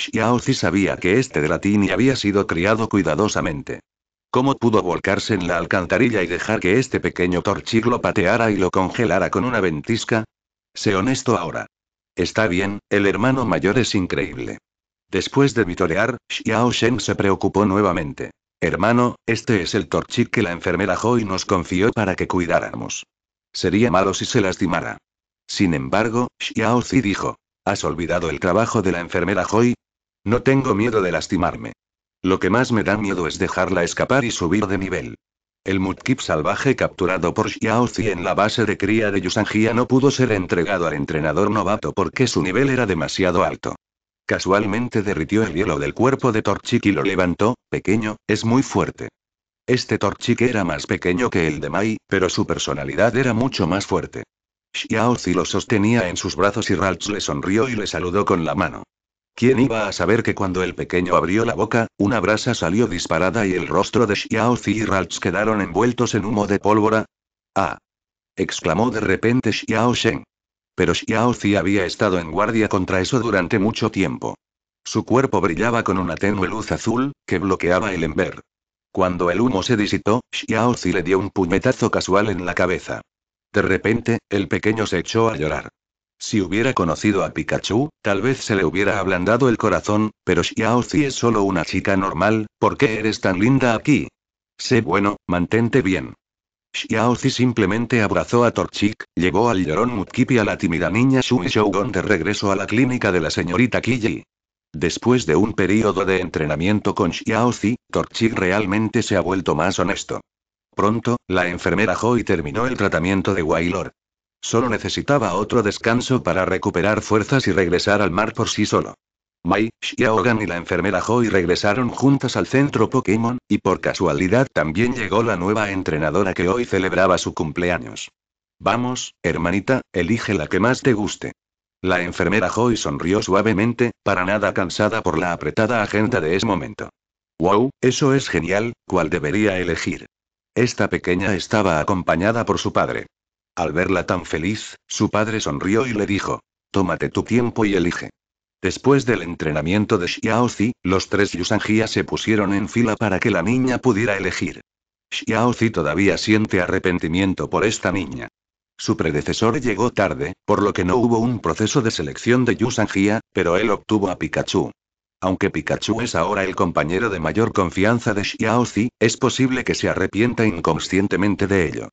Zi sabía que este Dratini había sido criado cuidadosamente. ¿Cómo pudo volcarse en la alcantarilla y dejar que este pequeño Torchic lo pateara y lo congelara con una ventisca? Sé honesto ahora. Está bien, el hermano mayor es increíble. Después de vitorear, Xiao Shen se preocupó nuevamente. Hermano, este es el Torchic que la enfermera Joy nos confió para que cuidáramos. Sería malo si se lastimara. Sin embargo, Xiao Zi dijo. ¿Has olvidado el trabajo de la enfermera Joy? No tengo miedo de lastimarme. Lo que más me da miedo es dejarla escapar y subir de nivel. El Mudkip salvaje capturado por Xiaozi en la base de cría de Yusangia no pudo ser entregado al entrenador novato porque su nivel era demasiado alto. Casualmente derritió el hielo del cuerpo de Torchic y lo levantó, pequeño, es muy fuerte. Este Torchic era más pequeño que el de Mai, pero su personalidad era mucho más fuerte. Xiaozi lo sostenía en sus brazos y Ralts le sonrió y le saludó con la mano. ¿Quién iba a saber que cuando el pequeño abrió la boca, una brasa salió disparada y el rostro de Zi y Ralts quedaron envueltos en humo de pólvora? ¡Ah! exclamó de repente Xiao Shen. Pero Zi había estado en guardia contra eso durante mucho tiempo. Su cuerpo brillaba con una tenue luz azul, que bloqueaba el enver. Cuando el humo se disitó, Zi le dio un puñetazo casual en la cabeza. De repente, el pequeño se echó a llorar. Si hubiera conocido a Pikachu, tal vez se le hubiera ablandado el corazón, pero Xiaozi es solo una chica normal, ¿por qué eres tan linda aquí? Sé bueno, mantente bien. Xiaozi simplemente abrazó a Torchic, llevó al llorón Mutkipi a la tímida niña Shui Shougon de regreso a la clínica de la señorita Kiji. Después de un periodo de entrenamiento con Xiaozi, Torchic realmente se ha vuelto más honesto. Pronto, la enfermera Hoi terminó el tratamiento de Wailor. Solo necesitaba otro descanso para recuperar fuerzas y regresar al mar por sí solo. Mai, Xiaogan y la enfermera Joy regresaron juntas al centro Pokémon, y por casualidad también llegó la nueva entrenadora que hoy celebraba su cumpleaños. Vamos, hermanita, elige la que más te guste. La enfermera Joy sonrió suavemente, para nada cansada por la apretada agenda de ese momento. ¡Wow! Eso es genial, ¿cuál debería elegir? Esta pequeña estaba acompañada por su padre. Al verla tan feliz, su padre sonrió y le dijo, Tómate tu tiempo y elige. Después del entrenamiento de Xiaozi, los tres Yusanjia se pusieron en fila para que la niña pudiera elegir. Xiaozi todavía siente arrepentimiento por esta niña. Su predecesor llegó tarde, por lo que no hubo un proceso de selección de Yusanjia, pero él obtuvo a Pikachu. Aunque Pikachu es ahora el compañero de mayor confianza de Xiaozi, es posible que se arrepienta inconscientemente de ello.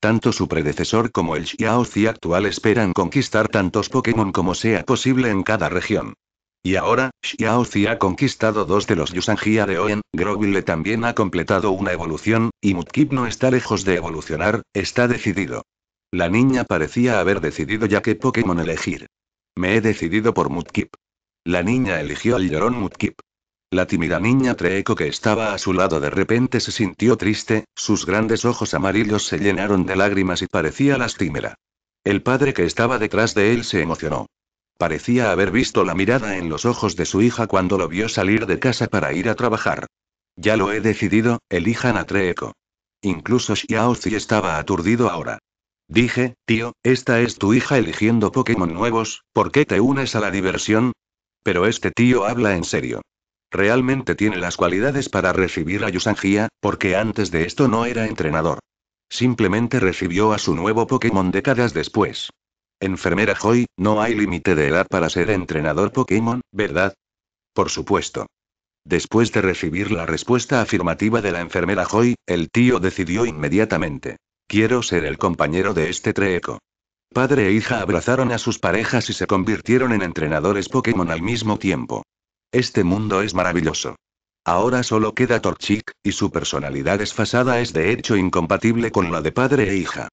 Tanto su predecesor como el Xiaozi actual esperan conquistar tantos Pokémon como sea posible en cada región. Y ahora, Xiaozi ha conquistado dos de los Yusangia de Oen, Groville también ha completado una evolución, y Mudkip no está lejos de evolucionar, está decidido. La niña parecía haber decidido ya qué Pokémon elegir. Me he decidido por Mudkip. La niña eligió al llorón Mudkip. La tímida niña Treeco que estaba a su lado de repente se sintió triste, sus grandes ojos amarillos se llenaron de lágrimas y parecía lastimera. El padre que estaba detrás de él se emocionó. Parecía haber visto la mirada en los ojos de su hija cuando lo vio salir de casa para ir a trabajar. Ya lo he decidido, elijan a Treeco. Incluso Xiaozi estaba aturdido ahora. Dije, tío, esta es tu hija eligiendo Pokémon nuevos, ¿por qué te unes a la diversión? Pero este tío habla en serio. Realmente tiene las cualidades para recibir a Yusangia, porque antes de esto no era entrenador. Simplemente recibió a su nuevo Pokémon décadas después. Enfermera Joy, no hay límite de edad para ser entrenador Pokémon, ¿verdad? Por supuesto. Después de recibir la respuesta afirmativa de la enfermera Joy, el tío decidió inmediatamente. Quiero ser el compañero de este Treeco. Padre e hija abrazaron a sus parejas y se convirtieron en entrenadores Pokémon al mismo tiempo. Este mundo es maravilloso. Ahora solo queda Torchic, y su personalidad esfasada es de hecho incompatible con la de padre e hija.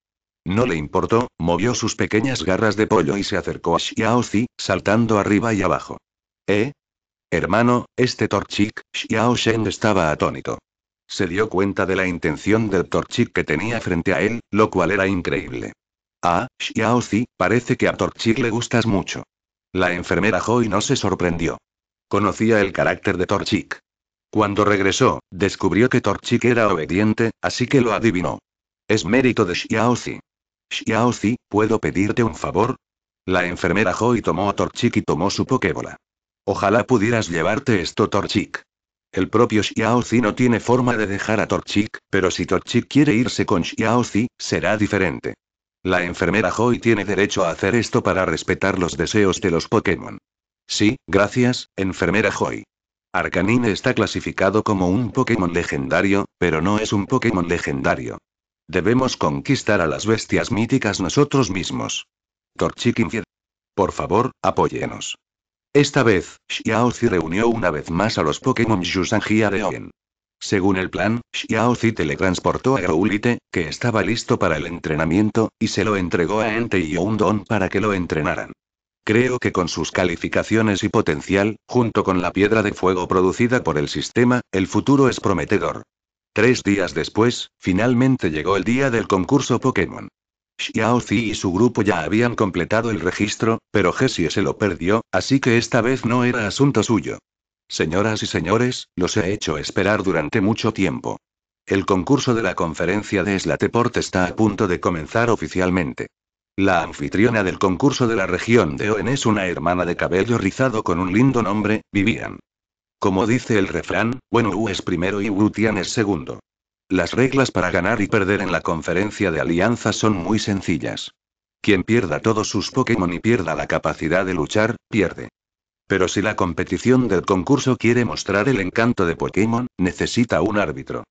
No le importó, movió sus pequeñas garras de pollo y se acercó a Xiaozi, saltando arriba y abajo. ¿Eh? Hermano, este Torchic, Xiao Shen estaba atónito. Se dio cuenta de la intención del Torchic que tenía frente a él, lo cual era increíble. Ah, Xiaozi, parece que a Torchic le gustas mucho. La enfermera Joy no se sorprendió. Conocía el carácter de Torchic. Cuando regresó, descubrió que Torchic era obediente, así que lo adivinó. Es mérito de Xiaozi. Xiaozi, ¿puedo pedirte un favor? La enfermera Joy tomó a Torchic y tomó su Pokébola. Ojalá pudieras llevarte esto, Torchic. El propio Xiaozi no tiene forma de dejar a Torchic, pero si Torchic quiere irse con Xiaozi, será diferente. La enfermera Joy tiene derecho a hacer esto para respetar los deseos de los Pokémon. Sí, gracias, enfermera Joy. Arcanine está clasificado como un Pokémon legendario, pero no es un Pokémon legendario. Debemos conquistar a las bestias míticas nosotros mismos. Torchic Por favor, apóyenos. Esta vez, Xiaozi reunió una vez más a los Pokémon Yusangia de Oen. Según el plan, Xiaozi teletransportó a Growlithe, que estaba listo para el entrenamiento, y se lo entregó a Entei y Don para que lo entrenaran. Creo que con sus calificaciones y potencial, junto con la piedra de fuego producida por el sistema, el futuro es prometedor. Tres días después, finalmente llegó el día del concurso Pokémon. Zi y su grupo ya habían completado el registro, pero Jessie se lo perdió, así que esta vez no era asunto suyo. Señoras y señores, los he hecho esperar durante mucho tiempo. El concurso de la conferencia de Slateport está a punto de comenzar oficialmente. La anfitriona del concurso de la región de Oen es una hermana de cabello rizado con un lindo nombre, Vivian. Como dice el refrán, bueno, es primero y Wu es segundo. Las reglas para ganar y perder en la conferencia de alianza son muy sencillas. Quien pierda todos sus Pokémon y pierda la capacidad de luchar, pierde. Pero si la competición del concurso quiere mostrar el encanto de Pokémon, necesita un árbitro.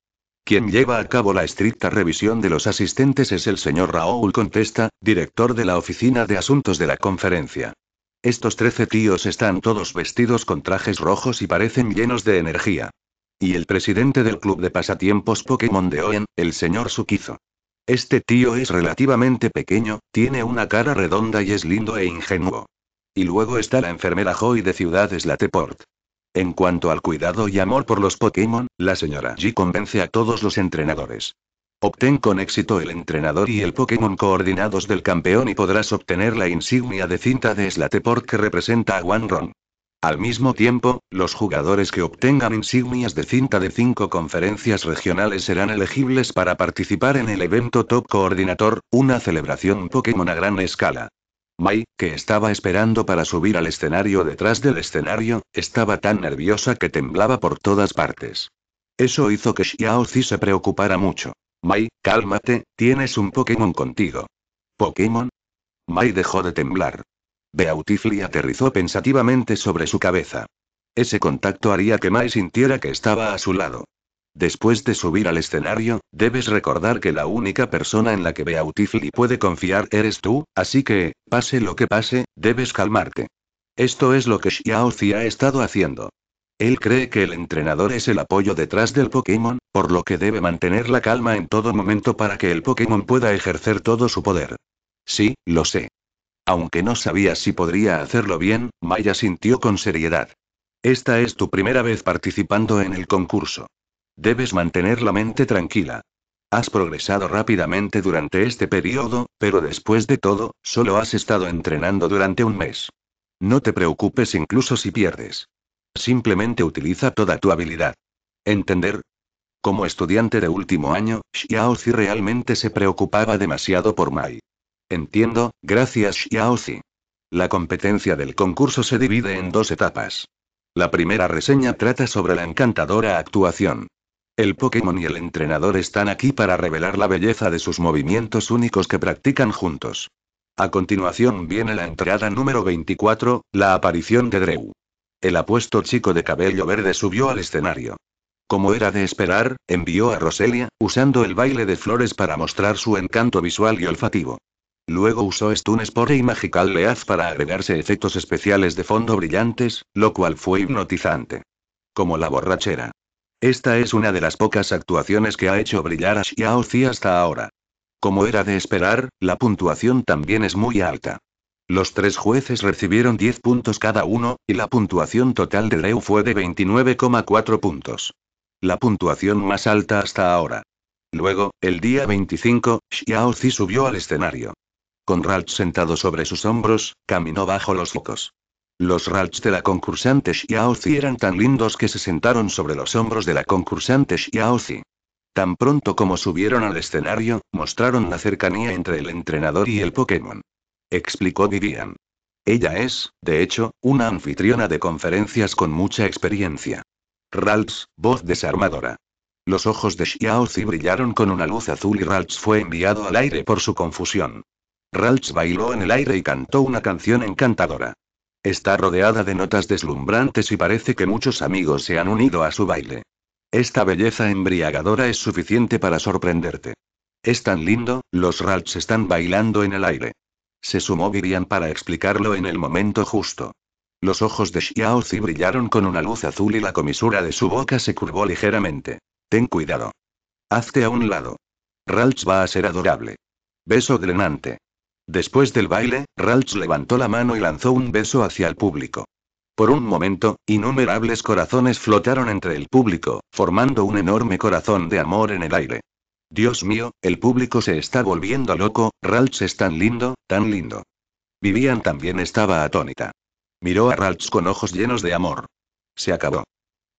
Quien lleva a cabo la estricta revisión de los asistentes es el señor Raúl Contesta, director de la Oficina de Asuntos de la Conferencia. Estos trece tíos están todos vestidos con trajes rojos y parecen llenos de energía. Y el presidente del club de pasatiempos Pokémon de Oen, el señor Sukizo. Este tío es relativamente pequeño, tiene una cara redonda y es lindo e ingenuo. Y luego está la enfermera Joy de Ciudades Lateport. En cuanto al cuidado y amor por los Pokémon, la señora G convence a todos los entrenadores. Obtén con éxito el entrenador y el Pokémon coordinados del campeón y podrás obtener la insignia de cinta de Slateport que representa a Wanron. Al mismo tiempo, los jugadores que obtengan insignias de cinta de cinco conferencias regionales serán elegibles para participar en el evento Top Coordinator, una celebración Pokémon a gran escala. Mai, que estaba esperando para subir al escenario detrás del escenario, estaba tan nerviosa que temblaba por todas partes. Eso hizo que Xiao Zi se preocupara mucho. Mai, cálmate, tienes un Pokémon contigo. ¿Pokémon? Mai dejó de temblar. Beautifly aterrizó pensativamente sobre su cabeza. Ese contacto haría que Mai sintiera que estaba a su lado. Después de subir al escenario, debes recordar que la única persona en la que y puede confiar eres tú, así que, pase lo que pase, debes calmarte. Esto es lo que Xiaozi ha estado haciendo. Él cree que el entrenador es el apoyo detrás del Pokémon, por lo que debe mantener la calma en todo momento para que el Pokémon pueda ejercer todo su poder. Sí, lo sé. Aunque no sabía si podría hacerlo bien, Maya sintió con seriedad. Esta es tu primera vez participando en el concurso. Debes mantener la mente tranquila. Has progresado rápidamente durante este periodo, pero después de todo, solo has estado entrenando durante un mes. No te preocupes incluso si pierdes. Simplemente utiliza toda tu habilidad. ¿Entender? Como estudiante de último año, Xiaozi realmente se preocupaba demasiado por Mai. Entiendo, gracias Xiaozi. La competencia del concurso se divide en dos etapas. La primera reseña trata sobre la encantadora actuación. El Pokémon y el entrenador están aquí para revelar la belleza de sus movimientos únicos que practican juntos. A continuación viene la entrada número 24, la aparición de Drew. El apuesto chico de cabello verde subió al escenario. Como era de esperar, envió a Roselia, usando el baile de flores para mostrar su encanto visual y olfativo. Luego usó Stun Spore y Magical Leaf para agregarse efectos especiales de fondo brillantes, lo cual fue hipnotizante. Como la borrachera. Esta es una de las pocas actuaciones que ha hecho brillar a Zi hasta ahora. Como era de esperar, la puntuación también es muy alta. Los tres jueces recibieron 10 puntos cada uno, y la puntuación total de Reu fue de 29,4 puntos. La puntuación más alta hasta ahora. Luego, el día 25, Xiao Zi subió al escenario. Con Ralph sentado sobre sus hombros, caminó bajo los focos. Los ralts de la concursante Xiaozi eran tan lindos que se sentaron sobre los hombros de la concursante Xiaozi. Tan pronto como subieron al escenario, mostraron la cercanía entre el entrenador y el Pokémon. Explicó Vivian. Ella es, de hecho, una anfitriona de conferencias con mucha experiencia. Ralts, voz desarmadora. Los ojos de Xiaozi brillaron con una luz azul y Ralts fue enviado al aire por su confusión. Ralts bailó en el aire y cantó una canción encantadora. Está rodeada de notas deslumbrantes y parece que muchos amigos se han unido a su baile. Esta belleza embriagadora es suficiente para sorprenderte. Es tan lindo, los Ralts están bailando en el aire. Se sumó Virian para explicarlo en el momento justo. Los ojos de Xiaozi brillaron con una luz azul y la comisura de su boca se curvó ligeramente. Ten cuidado. Hazte a un lado. Ralts va a ser adorable. Beso drenante. Después del baile, Ralch levantó la mano y lanzó un beso hacia el público. Por un momento, innumerables corazones flotaron entre el público, formando un enorme corazón de amor en el aire. Dios mío, el público se está volviendo loco, Ralch es tan lindo, tan lindo. Vivian también estaba atónita. Miró a Ralch con ojos llenos de amor. Se acabó.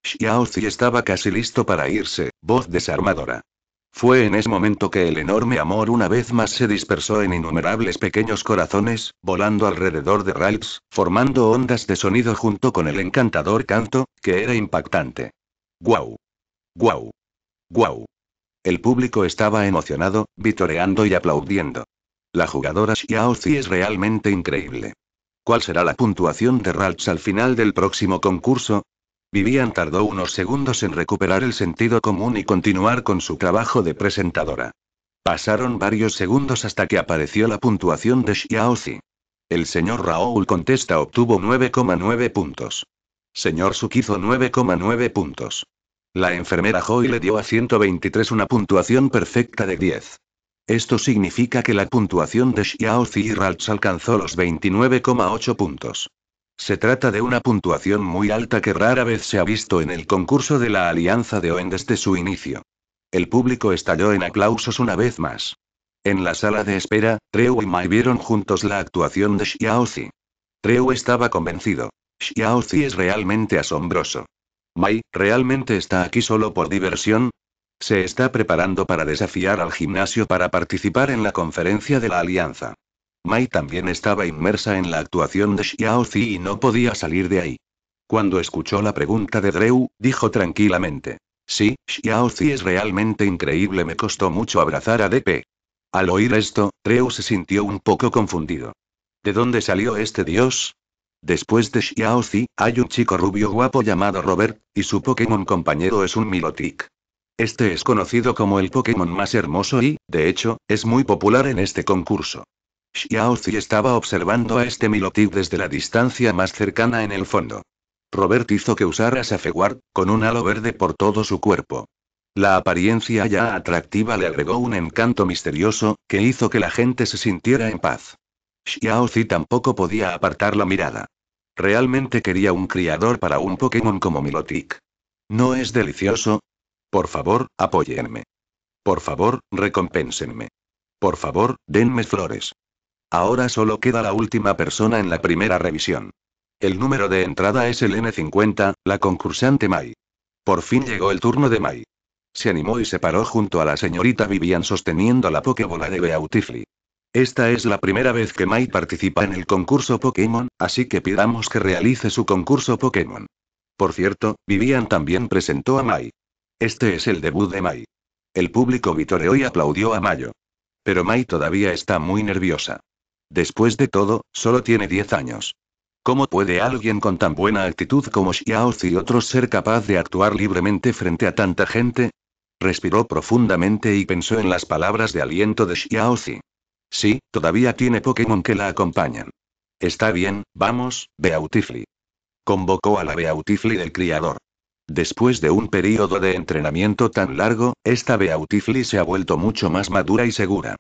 Xiaozi estaba casi listo para irse, voz desarmadora. Fue en ese momento que el enorme amor una vez más se dispersó en innumerables pequeños corazones, volando alrededor de Ralphs, formando ondas de sonido junto con el encantador canto, que era impactante. ¡Guau! ¡Guau! ¡Guau! El público estaba emocionado, vitoreando y aplaudiendo. La jugadora Xiaozi es realmente increíble. ¿Cuál será la puntuación de Ralphs al final del próximo concurso? Vivian tardó unos segundos en recuperar el sentido común y continuar con su trabajo de presentadora. Pasaron varios segundos hasta que apareció la puntuación de Xiaozi. El señor Raoul Contesta obtuvo 9,9 puntos. Señor hizo 9,9 puntos. La enfermera Joy le dio a 123 una puntuación perfecta de 10. Esto significa que la puntuación de Xiaozi y Ralts alcanzó los 29,8 puntos. Se trata de una puntuación muy alta que rara vez se ha visto en el concurso de la Alianza de Oen desde su inicio. El público estalló en aplausos una vez más. En la sala de espera, Treu y Mai vieron juntos la actuación de Xiaozi. Treu estaba convencido. Xiaozi es realmente asombroso. Mai, ¿realmente está aquí solo por diversión? Se está preparando para desafiar al gimnasio para participar en la conferencia de la alianza. Mai también estaba inmersa en la actuación de Zi y no podía salir de ahí. Cuando escuchó la pregunta de Drew, dijo tranquilamente. Sí, Zi es realmente increíble, me costó mucho abrazar a DP. Al oír esto, Drew se sintió un poco confundido. ¿De dónde salió este dios? Después de Zi, hay un chico rubio guapo llamado Robert, y su Pokémon compañero es un Milotic. Este es conocido como el Pokémon más hermoso y, de hecho, es muy popular en este concurso. Xiaozi estaba observando a este Milotic desde la distancia más cercana en el fondo. Robert hizo que usara Safeguard, con un halo verde por todo su cuerpo. La apariencia ya atractiva le agregó un encanto misterioso, que hizo que la gente se sintiera en paz. Xiaozi tampoco podía apartar la mirada. Realmente quería un criador para un Pokémon como Milotic. ¿No es delicioso? Por favor, apóyenme. Por favor, recompénsenme. Por favor, denme flores. Ahora solo queda la última persona en la primera revisión. El número de entrada es el N50, la concursante Mai. Por fin llegó el turno de Mai. Se animó y se paró junto a la señorita Vivian sosteniendo la Pokébola de Beautifly. Esta es la primera vez que Mai participa en el concurso Pokémon, así que pidamos que realice su concurso Pokémon. Por cierto, Vivian también presentó a Mai. Este es el debut de Mai. El público vitoreó y aplaudió a Mayo. Pero Mai todavía está muy nerviosa. Después de todo, solo tiene 10 años. ¿Cómo puede alguien con tan buena actitud como Xiaozi y otros ser capaz de actuar libremente frente a tanta gente? Respiró profundamente y pensó en las palabras de aliento de Xiaozi. Sí, todavía tiene Pokémon que la acompañan. Está bien, vamos, Beautifly. Convocó a la Beautifly del criador. Después de un período de entrenamiento tan largo, esta Beautifly se ha vuelto mucho más madura y segura.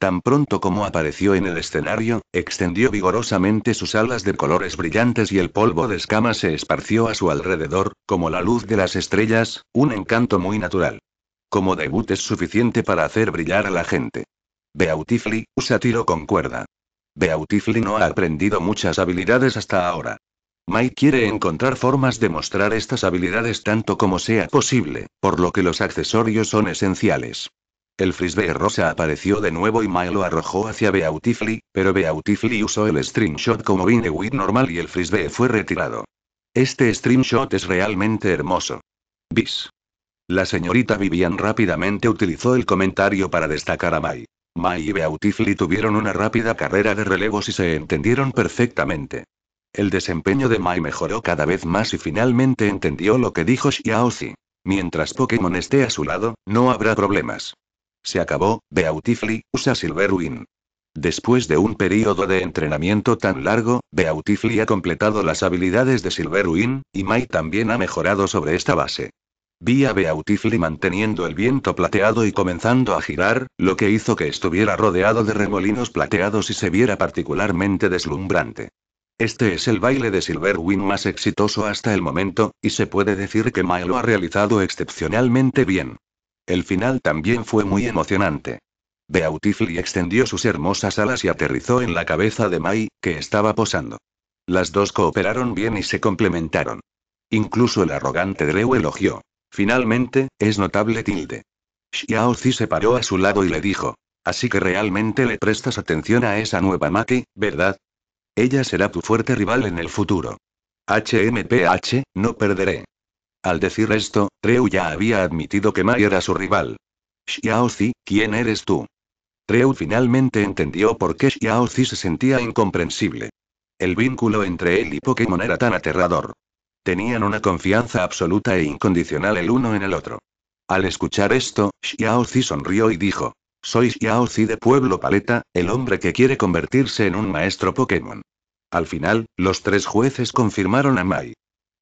Tan pronto como apareció en el escenario, extendió vigorosamente sus alas de colores brillantes y el polvo de escamas se esparció a su alrededor, como la luz de las estrellas, un encanto muy natural. Como debut es suficiente para hacer brillar a la gente. Beautifly, usa tiro con cuerda. Beautifly no ha aprendido muchas habilidades hasta ahora. Mai quiere encontrar formas de mostrar estas habilidades tanto como sea posible, por lo que los accesorios son esenciales. El frisbee rosa apareció de nuevo y Mai lo arrojó hacia Beautifly, pero Beautifly usó el string shot como Winewit normal y el frisbee fue retirado. Este Streamshot shot es realmente hermoso. Bis. La señorita Vivian rápidamente utilizó el comentario para destacar a Mai. Mai y Beautifly tuvieron una rápida carrera de relevos y se entendieron perfectamente. El desempeño de Mai mejoró cada vez más y finalmente entendió lo que dijo Xiaozi. Mientras Pokémon esté a su lado, no habrá problemas. Se acabó, Beautifly USA Silverwing. Después de un periodo de entrenamiento tan largo, Beautifly ha completado las habilidades de Silverwing, y Mai también ha mejorado sobre esta base. Vi a Beautifly manteniendo el viento plateado y comenzando a girar, lo que hizo que estuviera rodeado de remolinos plateados y se viera particularmente deslumbrante. Este es el baile de Silverwing más exitoso hasta el momento, y se puede decir que Mai lo ha realizado excepcionalmente bien. El final también fue muy emocionante. Beautifly extendió sus hermosas alas y aterrizó en la cabeza de Mai, que estaba posando. Las dos cooperaron bien y se complementaron. Incluso el arrogante Drew elogió. Finalmente, es notable tilde. Xiao Zi se paró a su lado y le dijo. Así que realmente le prestas atención a esa nueva Maki, ¿verdad? Ella será tu fuerte rival en el futuro. HMPH, no perderé. Al decir esto, Treu ya había admitido que Mai era su rival. Xiao-Zi, ¿quién eres tú? Treu finalmente entendió por qué Xiao-Zi se sentía incomprensible. El vínculo entre él y Pokémon era tan aterrador. Tenían una confianza absoluta e incondicional el uno en el otro. Al escuchar esto, Xiao-Zi sonrió y dijo, soy Xiao-Zi de Pueblo Paleta, el hombre que quiere convertirse en un maestro Pokémon. Al final, los tres jueces confirmaron a Mai.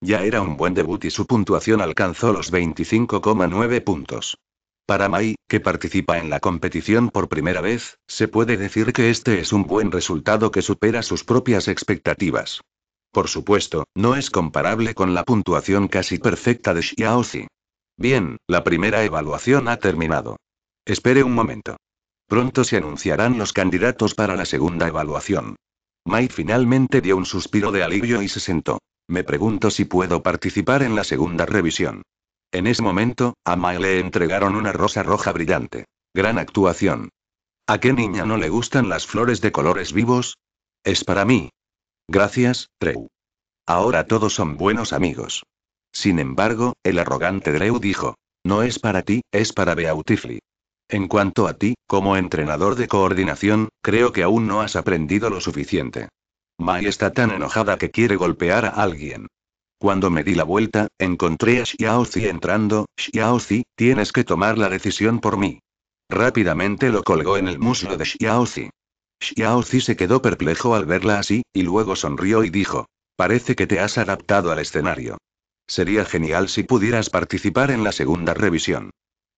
Ya era un buen debut y su puntuación alcanzó los 25,9 puntos. Para Mai, que participa en la competición por primera vez, se puede decir que este es un buen resultado que supera sus propias expectativas. Por supuesto, no es comparable con la puntuación casi perfecta de Xiaozi. Bien, la primera evaluación ha terminado. Espere un momento. Pronto se anunciarán los candidatos para la segunda evaluación. Mai finalmente dio un suspiro de alivio y se sentó. Me pregunto si puedo participar en la segunda revisión. En ese momento, a Mae le entregaron una rosa roja brillante. Gran actuación. ¿A qué niña no le gustan las flores de colores vivos? Es para mí. Gracias, Treu. Ahora todos son buenos amigos. Sin embargo, el arrogante Dreu dijo, no es para ti, es para Beautifully. En cuanto a ti, como entrenador de coordinación, creo que aún no has aprendido lo suficiente. Mai está tan enojada que quiere golpear a alguien. Cuando me di la vuelta, encontré a Xiaozi entrando. Xiaozi, tienes que tomar la decisión por mí. Rápidamente lo colgó en el muslo de Xiaozi. Xiaozi se quedó perplejo al verla así, y luego sonrió y dijo: Parece que te has adaptado al escenario. Sería genial si pudieras participar en la segunda revisión.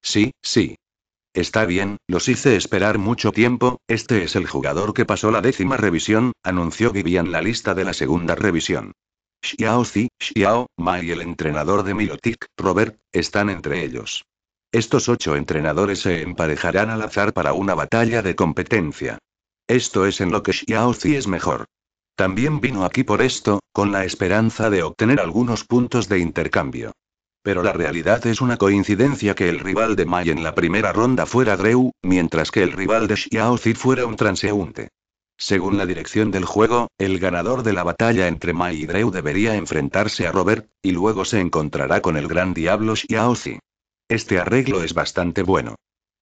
Sí, sí, Está bien, los hice esperar mucho tiempo, este es el jugador que pasó la décima revisión, anunció Vivian la lista de la segunda revisión. Xiao Zi, Xiao, Ma y el entrenador de Milotic, Robert, están entre ellos. Estos ocho entrenadores se emparejarán al azar para una batalla de competencia. Esto es en lo que Xiao Zi es mejor. También vino aquí por esto, con la esperanza de obtener algunos puntos de intercambio pero la realidad es una coincidencia que el rival de Mai en la primera ronda fuera Drew, mientras que el rival de Xiao fuera un transeúnte. Según la dirección del juego, el ganador de la batalla entre Mai y Drew debería enfrentarse a Robert, y luego se encontrará con el gran diablo Xiaozi. Este arreglo es bastante bueno.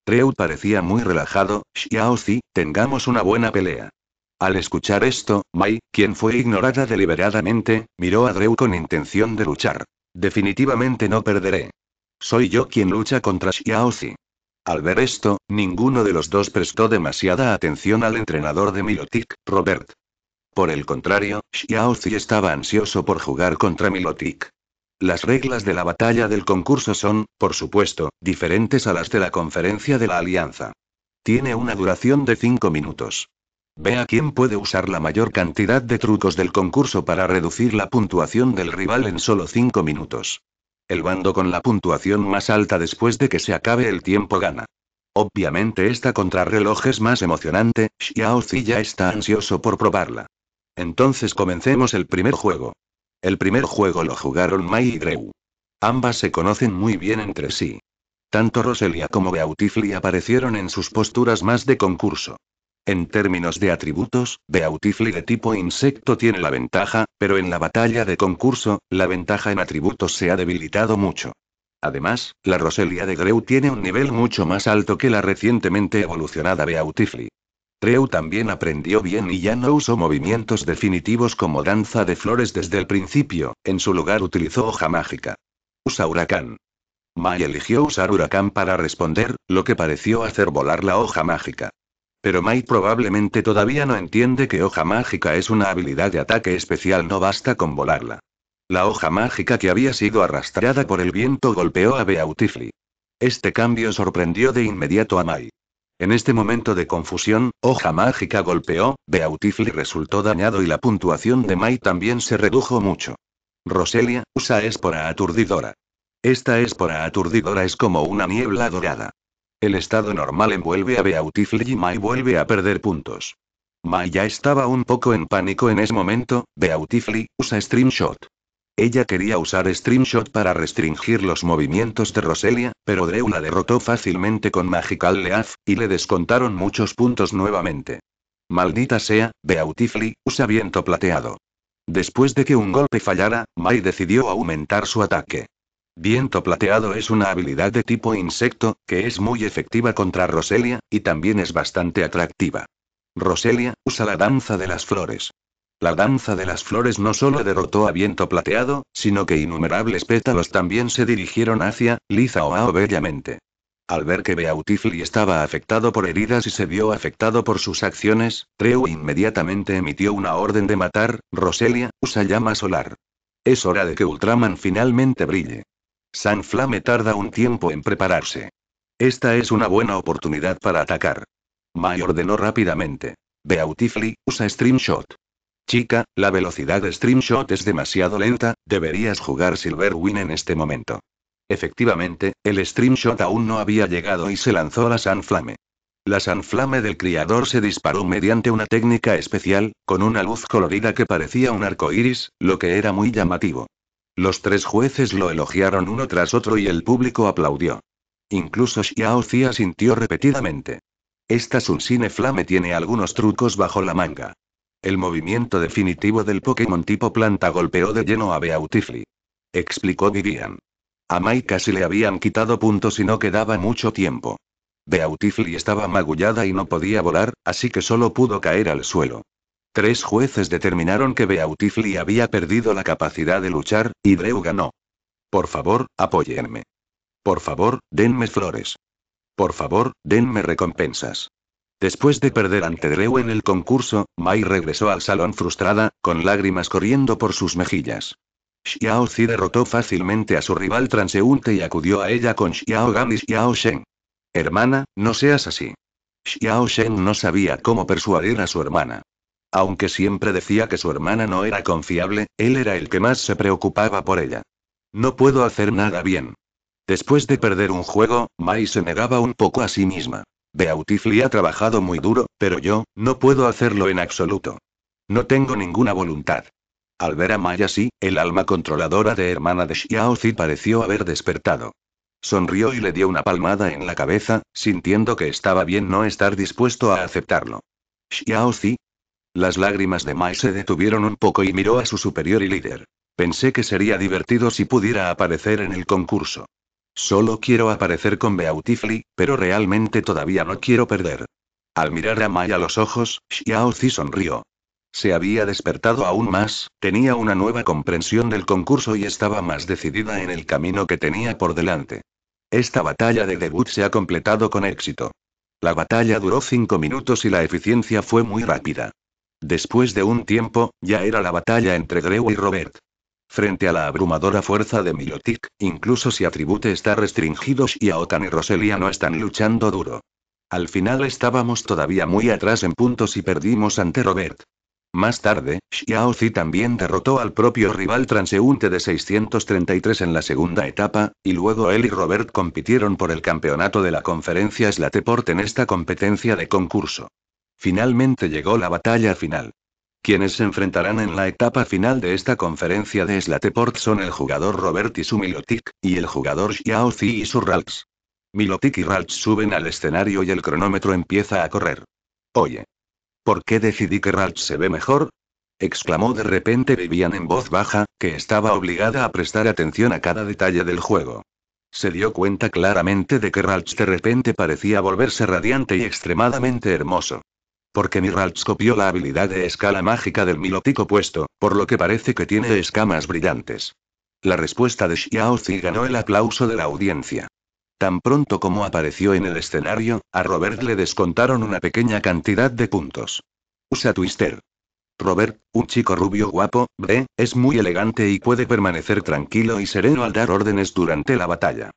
Drew parecía muy relajado, Xiaozi, tengamos una buena pelea. Al escuchar esto, Mai, quien fue ignorada deliberadamente, miró a Drew con intención de luchar. Definitivamente no perderé. Soy yo quien lucha contra Xiaozi. Al ver esto, ninguno de los dos prestó demasiada atención al entrenador de Milotic, Robert. Por el contrario, Xiaozi estaba ansioso por jugar contra Milotic. Las reglas de la batalla del concurso son, por supuesto, diferentes a las de la conferencia de la alianza. Tiene una duración de 5 minutos. Vea quién puede usar la mayor cantidad de trucos del concurso para reducir la puntuación del rival en solo 5 minutos. El bando con la puntuación más alta después de que se acabe el tiempo gana. Obviamente esta contrarreloj es más emocionante, Xiao ya está ansioso por probarla. Entonces comencemos el primer juego. El primer juego lo jugaron Mai y Drew. Ambas se conocen muy bien entre sí. Tanto Roselia como Beautifly aparecieron en sus posturas más de concurso. En términos de atributos, Beautifly de tipo insecto tiene la ventaja, pero en la batalla de concurso, la ventaja en atributos se ha debilitado mucho. Además, la Roselia de Greu tiene un nivel mucho más alto que la recientemente evolucionada Beautifly. Greu también aprendió bien y ya no usó movimientos definitivos como danza de flores desde el principio, en su lugar utilizó hoja mágica. Usa huracán. Mai eligió usar huracán para responder, lo que pareció hacer volar la hoja mágica. Pero Mai probablemente todavía no entiende que hoja mágica es una habilidad de ataque especial, no basta con volarla. La hoja mágica que había sido arrastrada por el viento golpeó a Beautifly. Este cambio sorprendió de inmediato a Mai. En este momento de confusión, hoja mágica golpeó, Beautifly resultó dañado y la puntuación de Mai también se redujo mucho. Roselia, usa espora aturdidora. Esta espora aturdidora es como una niebla dorada. El estado normal envuelve a Beautifly y Mai vuelve a perder puntos. Mai ya estaba un poco en pánico en ese momento, Beautifly usa Streamshot. Ella quería usar Streamshot para restringir los movimientos de Roselia, pero Drew la derrotó fácilmente con Magical Leaf, y le descontaron muchos puntos nuevamente. Maldita sea, Beautifly usa viento plateado. Después de que un golpe fallara, Mai decidió aumentar su ataque. Viento plateado es una habilidad de tipo insecto, que es muy efectiva contra Roselia, y también es bastante atractiva. Roselia usa la danza de las flores. La danza de las flores no solo derrotó a Viento Plateado, sino que innumerables pétalos también se dirigieron hacia Liza o Ao bellamente. Al ver que Beautifly estaba afectado por heridas y se vio afectado por sus acciones, Treu inmediatamente emitió una orden de matar, Roselia, usa llama solar. Es hora de que Ultraman finalmente brille. San Flame tarda un tiempo en prepararse. Esta es una buena oportunidad para atacar. Mai ordenó rápidamente. Beautifully, usa Streamshot. Chica, la velocidad de Streamshot es demasiado lenta, deberías jugar Silverwin en este momento. Efectivamente, el Streamshot aún no había llegado y se lanzó la Sanflame. La Sanflame del criador se disparó mediante una técnica especial, con una luz colorida que parecía un arco iris, lo que era muy llamativo. Los tres jueces lo elogiaron uno tras otro y el público aplaudió. Incluso Xiao Zia sintió repetidamente. Esta cine Flame tiene algunos trucos bajo la manga. El movimiento definitivo del Pokémon tipo planta golpeó de lleno a Beautifly. Explicó Vivian. A Mai casi le habían quitado puntos y no quedaba mucho tiempo. Beautifly estaba magullada y no podía volar, así que solo pudo caer al suelo. Tres jueces determinaron que Beautifly había perdido la capacidad de luchar, y Drew ganó. Por favor, apóyenme. Por favor, denme flores. Por favor, denme recompensas. Después de perder ante Drew en el concurso, Mai regresó al salón frustrada, con lágrimas corriendo por sus mejillas. Xiao Zi derrotó fácilmente a su rival transeúnte y acudió a ella con Xiao Gan y Xiao Shen. Hermana, no seas así. Xiao Shen no sabía cómo persuadir a su hermana. Aunque siempre decía que su hermana no era confiable, él era el que más se preocupaba por ella. No puedo hacer nada bien. Después de perder un juego, Mai se negaba un poco a sí misma. Beautifly ha trabajado muy duro, pero yo, no puedo hacerlo en absoluto. No tengo ninguna voluntad. Al ver a Mai así, el alma controladora de hermana de Xiaozi pareció haber despertado. Sonrió y le dio una palmada en la cabeza, sintiendo que estaba bien no estar dispuesto a aceptarlo. Xiaozi, las lágrimas de Mai se detuvieron un poco y miró a su superior y líder. Pensé que sería divertido si pudiera aparecer en el concurso. Solo quiero aparecer con Beautifully, pero realmente todavía no quiero perder. Al mirar a Mai a los ojos, Xiao Zi sonrió. Se había despertado aún más, tenía una nueva comprensión del concurso y estaba más decidida en el camino que tenía por delante. Esta batalla de debut se ha completado con éxito. La batalla duró cinco minutos y la eficiencia fue muy rápida. Después de un tiempo, ya era la batalla entre Drew y Robert. Frente a la abrumadora fuerza de Milotic, incluso si Atribute está restringido y y Roselia no están luchando duro. Al final estábamos todavía muy atrás en puntos y perdimos ante Robert. Más tarde, Xiaozi también derrotó al propio rival transeúnte de 633 en la segunda etapa, y luego él y Robert compitieron por el campeonato de la conferencia Slateport en esta competencia de concurso. Finalmente llegó la batalla final. Quienes se enfrentarán en la etapa final de esta conferencia de Slateport son el jugador Robert y su Milotic, y el jugador Xiaozi y su Ralts. Milotic y Ralts suben al escenario y el cronómetro empieza a correr. Oye. ¿Por qué decidí que Ralts se ve mejor? exclamó de repente Vivian en voz baja, que estaba obligada a prestar atención a cada detalle del juego. Se dio cuenta claramente de que Ralts de repente parecía volverse radiante y extremadamente hermoso porque Miralds copió la habilidad de escala mágica del milótico puesto, por lo que parece que tiene escamas brillantes. La respuesta de Xiaozi ganó el aplauso de la audiencia. Tan pronto como apareció en el escenario, a Robert le descontaron una pequeña cantidad de puntos. Usa Twister. Robert, un chico rubio guapo, ve, es muy elegante y puede permanecer tranquilo y sereno al dar órdenes durante la batalla.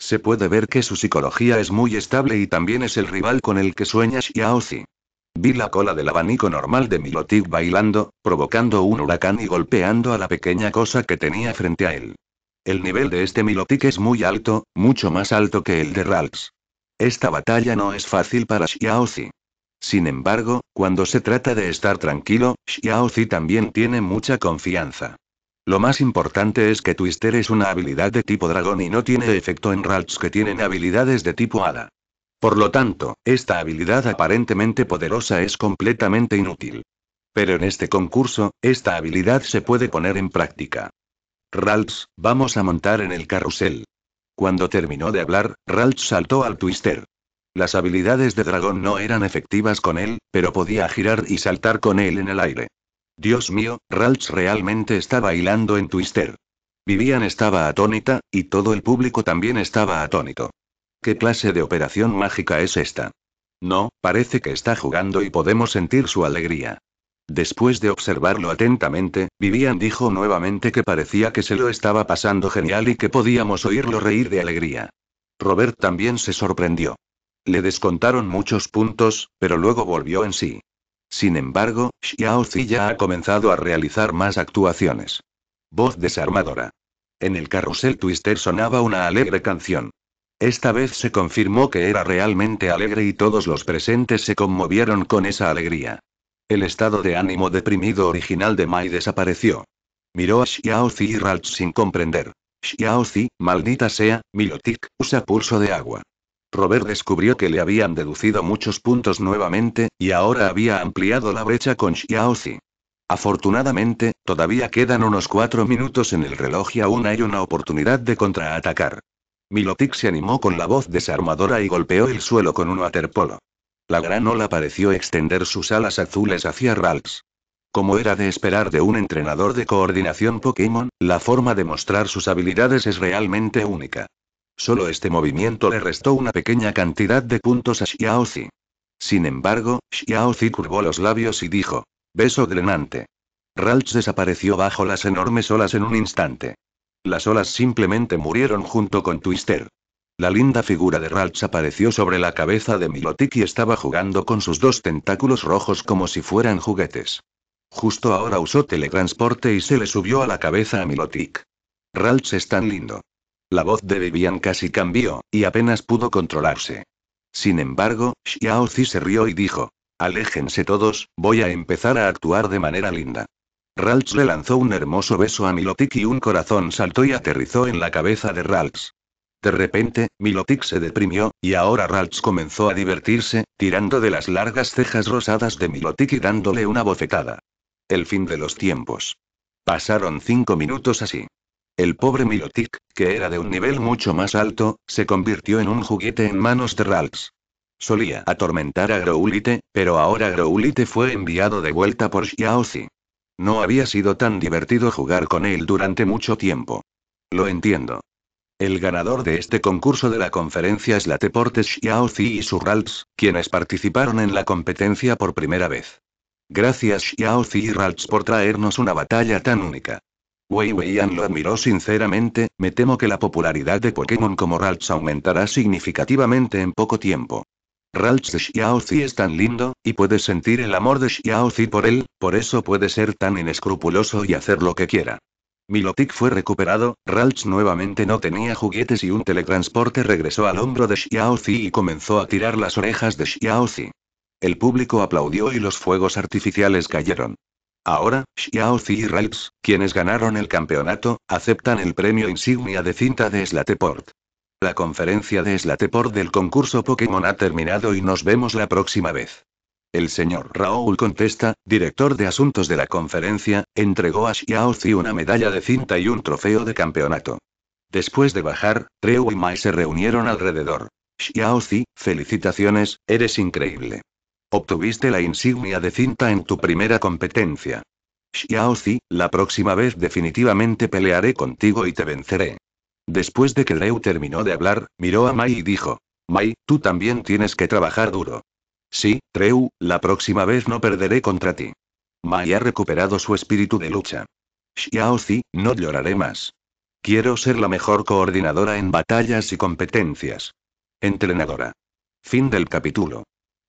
Se puede ver que su psicología es muy estable y también es el rival con el que sueña Xiaozi. Vi la cola del abanico normal de Milotic bailando, provocando un huracán y golpeando a la pequeña cosa que tenía frente a él. El nivel de este Milotic es muy alto, mucho más alto que el de Ralts. Esta batalla no es fácil para Xiaozi. Sin embargo, cuando se trata de estar tranquilo, Xiaozi también tiene mucha confianza. Lo más importante es que Twister es una habilidad de tipo dragón y no tiene efecto en Ralts que tienen habilidades de tipo hada. Por lo tanto, esta habilidad aparentemente poderosa es completamente inútil. Pero en este concurso, esta habilidad se puede poner en práctica. Ralts, vamos a montar en el carrusel. Cuando terminó de hablar, Ralts saltó al twister. Las habilidades de dragón no eran efectivas con él, pero podía girar y saltar con él en el aire. Dios mío, Ralts realmente está bailando en twister. Vivian estaba atónita, y todo el público también estaba atónito. ¿Qué clase de operación mágica es esta? No, parece que está jugando y podemos sentir su alegría. Después de observarlo atentamente, Vivian dijo nuevamente que parecía que se lo estaba pasando genial y que podíamos oírlo reír de alegría. Robert también se sorprendió. Le descontaron muchos puntos, pero luego volvió en sí. Sin embargo, Xiaozi ya ha comenzado a realizar más actuaciones. Voz desarmadora. En el carrusel Twister sonaba una alegre canción. Esta vez se confirmó que era realmente alegre y todos los presentes se conmovieron con esa alegría. El estado de ánimo deprimido original de Mai desapareció. Miró a Xiaozi y Ralch sin comprender. Xiaozi, maldita sea, Milotic, usa pulso de agua. Robert descubrió que le habían deducido muchos puntos nuevamente, y ahora había ampliado la brecha con Xiaozi. Afortunadamente, todavía quedan unos cuatro minutos en el reloj y aún hay una oportunidad de contraatacar. Milotic se animó con la voz desarmadora y golpeó el suelo con un waterpolo. La gran ola pareció extender sus alas azules hacia Ralts. Como era de esperar de un entrenador de coordinación Pokémon, la forma de mostrar sus habilidades es realmente única. Solo este movimiento le restó una pequeña cantidad de puntos a Xiaozi. Sin embargo, Xiaozi curvó los labios y dijo: Beso drenante. Ralts desapareció bajo las enormes olas en un instante. Las olas simplemente murieron junto con Twister. La linda figura de Ralch apareció sobre la cabeza de Milotic y estaba jugando con sus dos tentáculos rojos como si fueran juguetes. Justo ahora usó teletransporte y se le subió a la cabeza a Milotic. Ralch es tan lindo. La voz de Vivian casi cambió, y apenas pudo controlarse. Sin embargo, Xiao se rió y dijo. Aléjense todos, voy a empezar a actuar de manera linda. Ralts le lanzó un hermoso beso a Milotic y un corazón saltó y aterrizó en la cabeza de Ralts. De repente, Milotic se deprimió, y ahora Ralts comenzó a divertirse, tirando de las largas cejas rosadas de Milotic y dándole una bofetada. El fin de los tiempos. Pasaron cinco minutos así. El pobre Milotic, que era de un nivel mucho más alto, se convirtió en un juguete en manos de Ralts. Solía atormentar a Groulite, pero ahora Growlite fue enviado de vuelta por Xiaozi. No había sido tan divertido jugar con él durante mucho tiempo. Lo entiendo. El ganador de este concurso de la conferencia es la Teportes Zi y su Ralts, quienes participaron en la competencia por primera vez. Gracias Zi y Ralts por traernos una batalla tan única. Wei lo admiró sinceramente, me temo que la popularidad de Pokémon como Ralts aumentará significativamente en poco tiempo. Ralch de Xiaozi es tan lindo, y puedes sentir el amor de Xiaozi por él, por eso puede ser tan inescrupuloso y hacer lo que quiera. Milotic fue recuperado, Ralch nuevamente no tenía juguetes y un teletransporte regresó al hombro de Xiaozi y comenzó a tirar las orejas de Xiaozi. El público aplaudió y los fuegos artificiales cayeron. Ahora, Xiaozi y Ralch, quienes ganaron el campeonato, aceptan el premio insignia de cinta de Slateport. La conferencia de Slateport del concurso Pokémon ha terminado y nos vemos la próxima vez. El señor Raúl Contesta, director de asuntos de la conferencia, entregó a Xiaozi una medalla de cinta y un trofeo de campeonato. Después de bajar, Treu y Mai se reunieron alrededor. Xiaozi, felicitaciones, eres increíble. Obtuviste la insignia de cinta en tu primera competencia. Xiaozi, la próxima vez definitivamente pelearé contigo y te venceré. Después de que Drew terminó de hablar, miró a Mai y dijo: Mai, tú también tienes que trabajar duro. Sí, Treu, la próxima vez no perderé contra ti. Mai ha recuperado su espíritu de lucha. Xiao no lloraré más. Quiero ser la mejor coordinadora en batallas y competencias. Entrenadora. Fin del capítulo.